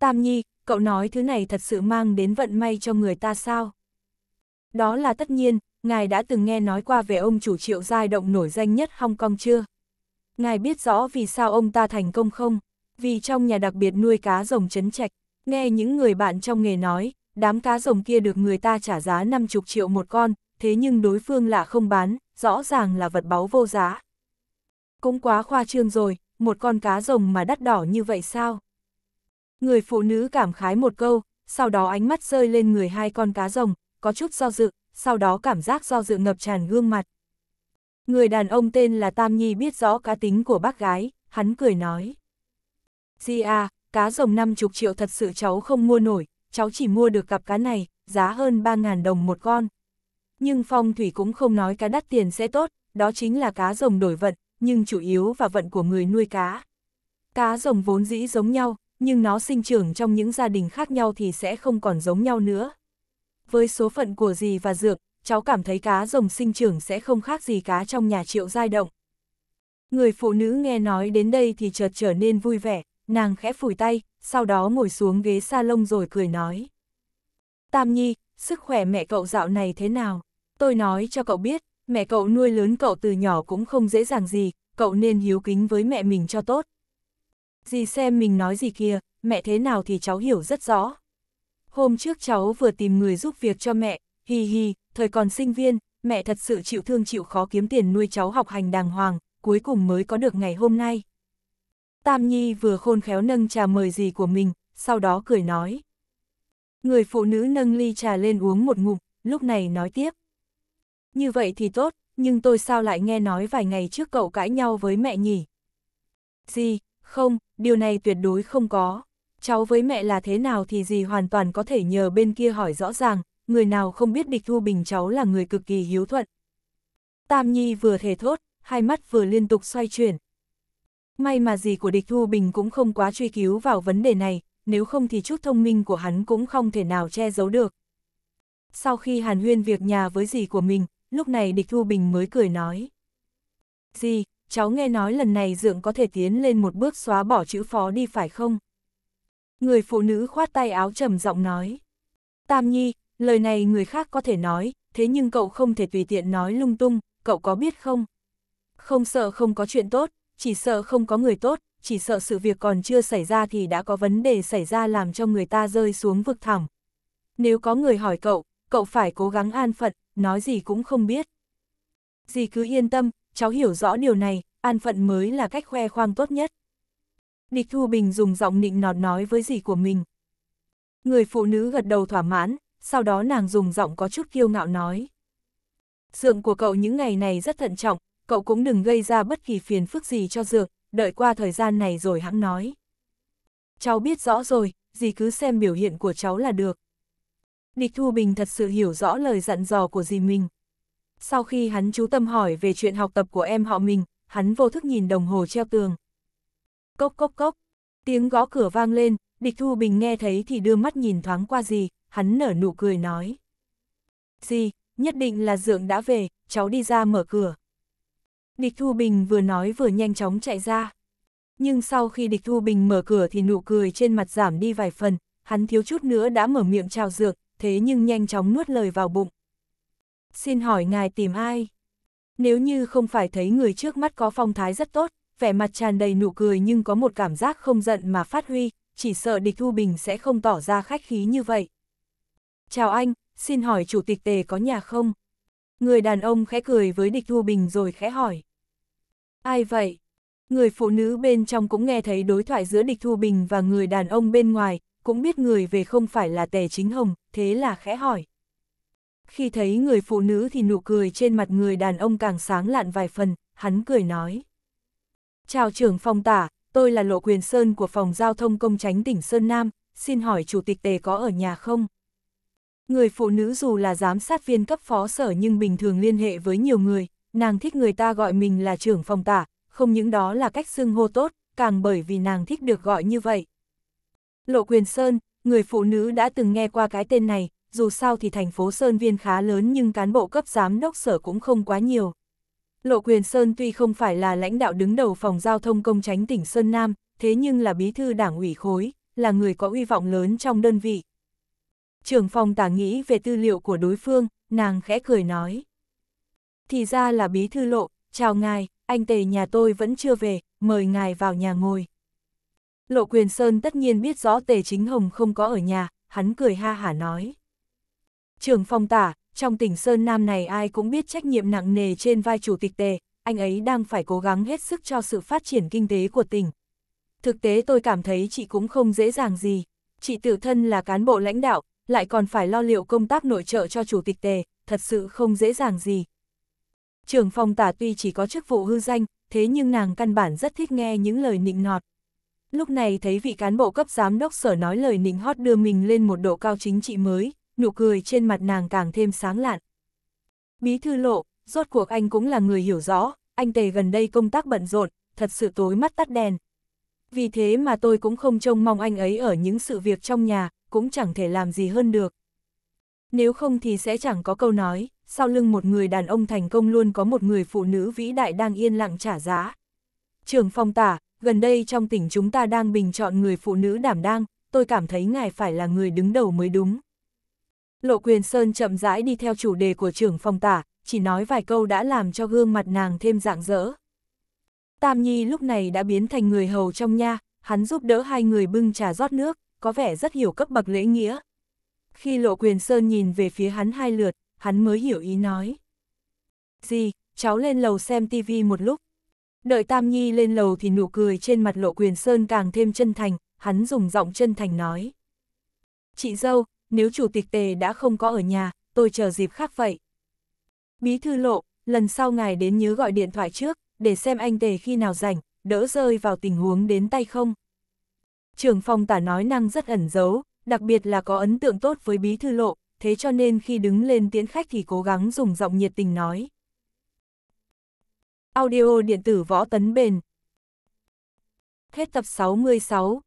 Tam Nhi, cậu nói thứ này thật sự mang đến vận may cho người ta sao? Đó là tất nhiên, ngài đã từng nghe nói qua về ông chủ triệu giai động nổi danh nhất Hong Kong chưa? Ngài biết rõ vì sao ông ta thành công không? Vì trong nhà đặc biệt nuôi cá rồng chấn trạch, nghe những người bạn trong nghề nói, đám cá rồng kia được người ta trả giá 50 triệu một con, thế nhưng đối phương là không bán, rõ ràng là vật báu vô giá. Cũng quá khoa trương rồi, một con cá rồng mà đắt đỏ như vậy sao? Người phụ nữ cảm khái một câu, sau đó ánh mắt rơi lên người hai con cá rồng, có chút do dự, sau đó cảm giác do dự ngập tràn gương mặt. Người đàn ông tên là Tam Nhi biết rõ cá tính của bác gái, hắn cười nói. Di à, cá rồng năm chục triệu thật sự cháu không mua nổi, cháu chỉ mua được cặp cá này, giá hơn 3.000 đồng một con. Nhưng phong thủy cũng không nói cá đắt tiền sẽ tốt, đó chính là cá rồng đổi vận, nhưng chủ yếu và vận của người nuôi cá. Cá rồng vốn dĩ giống nhau, nhưng nó sinh trưởng trong những gia đình khác nhau thì sẽ không còn giống nhau nữa. Với số phận của dì và dược, cháu cảm thấy cá rồng sinh trưởng sẽ không khác gì cá trong nhà triệu giai động. Người phụ nữ nghe nói đến đây thì chợt trở nên vui vẻ, nàng khẽ phủi tay, sau đó ngồi xuống ghế salon rồi cười nói. Tam Nhi, sức khỏe mẹ cậu dạo này thế nào? Tôi nói cho cậu biết, mẹ cậu nuôi lớn cậu từ nhỏ cũng không dễ dàng gì, cậu nên hiếu kính với mẹ mình cho tốt dì xem mình nói gì kia, mẹ thế nào thì cháu hiểu rất rõ. Hôm trước cháu vừa tìm người giúp việc cho mẹ, hi hi, thời còn sinh viên, mẹ thật sự chịu thương chịu khó kiếm tiền nuôi cháu học hành đàng hoàng, cuối cùng mới có được ngày hôm nay. Tam Nhi vừa khôn khéo nâng trà mời gì của mình, sau đó cười nói. Người phụ nữ nâng ly trà lên uống một ngụm, lúc này nói tiếp. Như vậy thì tốt, nhưng tôi sao lại nghe nói vài ngày trước cậu cãi nhau với mẹ nhỉ? Gì, không, điều này tuyệt đối không có. Cháu với mẹ là thế nào thì gì hoàn toàn có thể nhờ bên kia hỏi rõ ràng, người nào không biết địch thu bình cháu là người cực kỳ hiếu thuận. Tam Nhi vừa thề thốt, hai mắt vừa liên tục xoay chuyển. May mà gì của địch thu bình cũng không quá truy cứu vào vấn đề này, nếu không thì chút thông minh của hắn cũng không thể nào che giấu được. Sau khi hàn huyên việc nhà với dì của mình, lúc này địch thu bình mới cười nói. Dì, cháu nghe nói lần này dượng có thể tiến lên một bước xóa bỏ chữ phó đi phải không? Người phụ nữ khoát tay áo trầm giọng nói. Tam Nhi, lời này người khác có thể nói, thế nhưng cậu không thể tùy tiện nói lung tung, cậu có biết không? Không sợ không có chuyện tốt, chỉ sợ không có người tốt, chỉ sợ sự việc còn chưa xảy ra thì đã có vấn đề xảy ra làm cho người ta rơi xuống vực thẳm. Nếu có người hỏi cậu, cậu phải cố gắng an phận, nói gì cũng không biết. Dì cứ yên tâm, cháu hiểu rõ điều này, an phận mới là cách khoe khoang tốt nhất. Địch Thu Bình dùng giọng nịnh nọt nói với dì của mình. Người phụ nữ gật đầu thỏa mãn, sau đó nàng dùng giọng có chút kiêu ngạo nói. Dượng của cậu những ngày này rất thận trọng, cậu cũng đừng gây ra bất kỳ phiền phức gì cho dược đợi qua thời gian này rồi hãng nói. Cháu biết rõ rồi, dì cứ xem biểu hiện của cháu là được. Địch Thu Bình thật sự hiểu rõ lời dặn dò của dì mình. Sau khi hắn chú tâm hỏi về chuyện học tập của em họ mình, hắn vô thức nhìn đồng hồ treo tường. Cốc cốc cốc, tiếng gõ cửa vang lên, địch thu bình nghe thấy thì đưa mắt nhìn thoáng qua gì, hắn nở nụ cười nói. Gì, nhất định là dượng đã về, cháu đi ra mở cửa. Địch Thu Bình vừa nói vừa nhanh chóng chạy ra. Nhưng sau khi Địch Thu Bình mở cửa thì nụ cười trên mặt giảm đi vài phần, hắn thiếu chút nữa đã mở miệng chào dược, thế nhưng nhanh chóng nuốt lời vào bụng. Xin hỏi ngài tìm ai? Nếu như không phải thấy người trước mắt có phong thái rất tốt, vẻ mặt tràn đầy nụ cười nhưng có một cảm giác không giận mà phát huy, chỉ sợ địch Thu Bình sẽ không tỏ ra khách khí như vậy. Chào anh, xin hỏi chủ tịch tề có nhà không? Người đàn ông khẽ cười với địch Thu Bình rồi khẽ hỏi. Ai vậy? Người phụ nữ bên trong cũng nghe thấy đối thoại giữa địch Thu Bình và người đàn ông bên ngoài, cũng biết người về không phải là tề chính hồng, thế là khẽ hỏi. Khi thấy người phụ nữ thì nụ cười trên mặt người đàn ông càng sáng lạn vài phần, hắn cười nói. Chào trưởng phòng tả, tôi là Lộ Quyền Sơn của phòng giao thông công tránh tỉnh Sơn Nam, xin hỏi chủ tịch tề có ở nhà không? Người phụ nữ dù là giám sát viên cấp phó sở nhưng bình thường liên hệ với nhiều người, nàng thích người ta gọi mình là trưởng phòng tả, không những đó là cách xưng hô tốt, càng bởi vì nàng thích được gọi như vậy. Lộ Quyền Sơn, người phụ nữ đã từng nghe qua cái tên này, dù sao thì thành phố Sơn Viên khá lớn nhưng cán bộ cấp giám đốc sở cũng không quá nhiều. Lộ Quyền Sơn tuy không phải là lãnh đạo đứng đầu phòng giao thông công tránh tỉnh Sơn Nam, thế nhưng là bí thư đảng ủy khối, là người có uy vọng lớn trong đơn vị. Trưởng phòng tả nghĩ về tư liệu của đối phương, nàng khẽ cười nói. Thì ra là bí thư lộ, chào ngài, anh tề nhà tôi vẫn chưa về, mời ngài vào nhà ngồi. Lộ Quyền Sơn tất nhiên biết rõ tề chính hồng không có ở nhà, hắn cười ha hả nói. Trường phong tả, trong tỉnh Sơn Nam này ai cũng biết trách nhiệm nặng nề trên vai chủ tịch tề, anh ấy đang phải cố gắng hết sức cho sự phát triển kinh tế của tỉnh. Thực tế tôi cảm thấy chị cũng không dễ dàng gì. Chị tự thân là cán bộ lãnh đạo, lại còn phải lo liệu công tác nội trợ cho chủ tịch tề, thật sự không dễ dàng gì. Trường phong tả tuy chỉ có chức vụ hư danh, thế nhưng nàng căn bản rất thích nghe những lời nịnh nọt. Lúc này thấy vị cán bộ cấp giám đốc sở nói lời nịnh hót đưa mình lên một độ cao chính trị mới, nụ cười trên mặt nàng càng thêm sáng lạn. Bí thư lộ, rốt cuộc anh cũng là người hiểu rõ, anh tề gần đây công tác bận rộn, thật sự tối mắt tắt đèn. Vì thế mà tôi cũng không trông mong anh ấy ở những sự việc trong nhà, cũng chẳng thể làm gì hơn được. Nếu không thì sẽ chẳng có câu nói, sau lưng một người đàn ông thành công luôn có một người phụ nữ vĩ đại đang yên lặng trả giá. Trường phong tả, gần đây trong tỉnh chúng ta đang bình chọn người phụ nữ đảm đang, tôi cảm thấy ngài phải là người đứng đầu mới đúng. Lộ Quyền Sơn chậm rãi đi theo chủ đề của trưởng phòng tả, chỉ nói vài câu đã làm cho gương mặt nàng thêm rạng rỡ. Tam Nhi lúc này đã biến thành người hầu trong nha, hắn giúp đỡ hai người bưng trà rót nước, có vẻ rất hiểu cấp bậc lễ nghĩa. Khi Lộ Quyền Sơn nhìn về phía hắn hai lượt, hắn mới hiểu ý nói. Gì, cháu lên lầu xem tivi một lúc. Đợi Tam Nhi lên lầu thì nụ cười trên mặt Lộ Quyền Sơn càng thêm chân thành, hắn dùng giọng chân thành nói. Chị dâu, nếu chủ tịch tề đã không có ở nhà, tôi chờ dịp khác vậy. Bí thư lộ, lần sau ngài đến nhớ gọi điện thoại trước, để xem anh tề khi nào rảnh, đỡ rơi vào tình huống đến tay không. Trưởng phòng tả nói năng rất ẩn giấu, đặc biệt là có ấn tượng tốt với bí thư lộ, thế cho nên khi đứng lên tiễn khách thì cố gắng dùng giọng nhiệt tình nói. Audio điện tử võ tấn bền Hết tập 66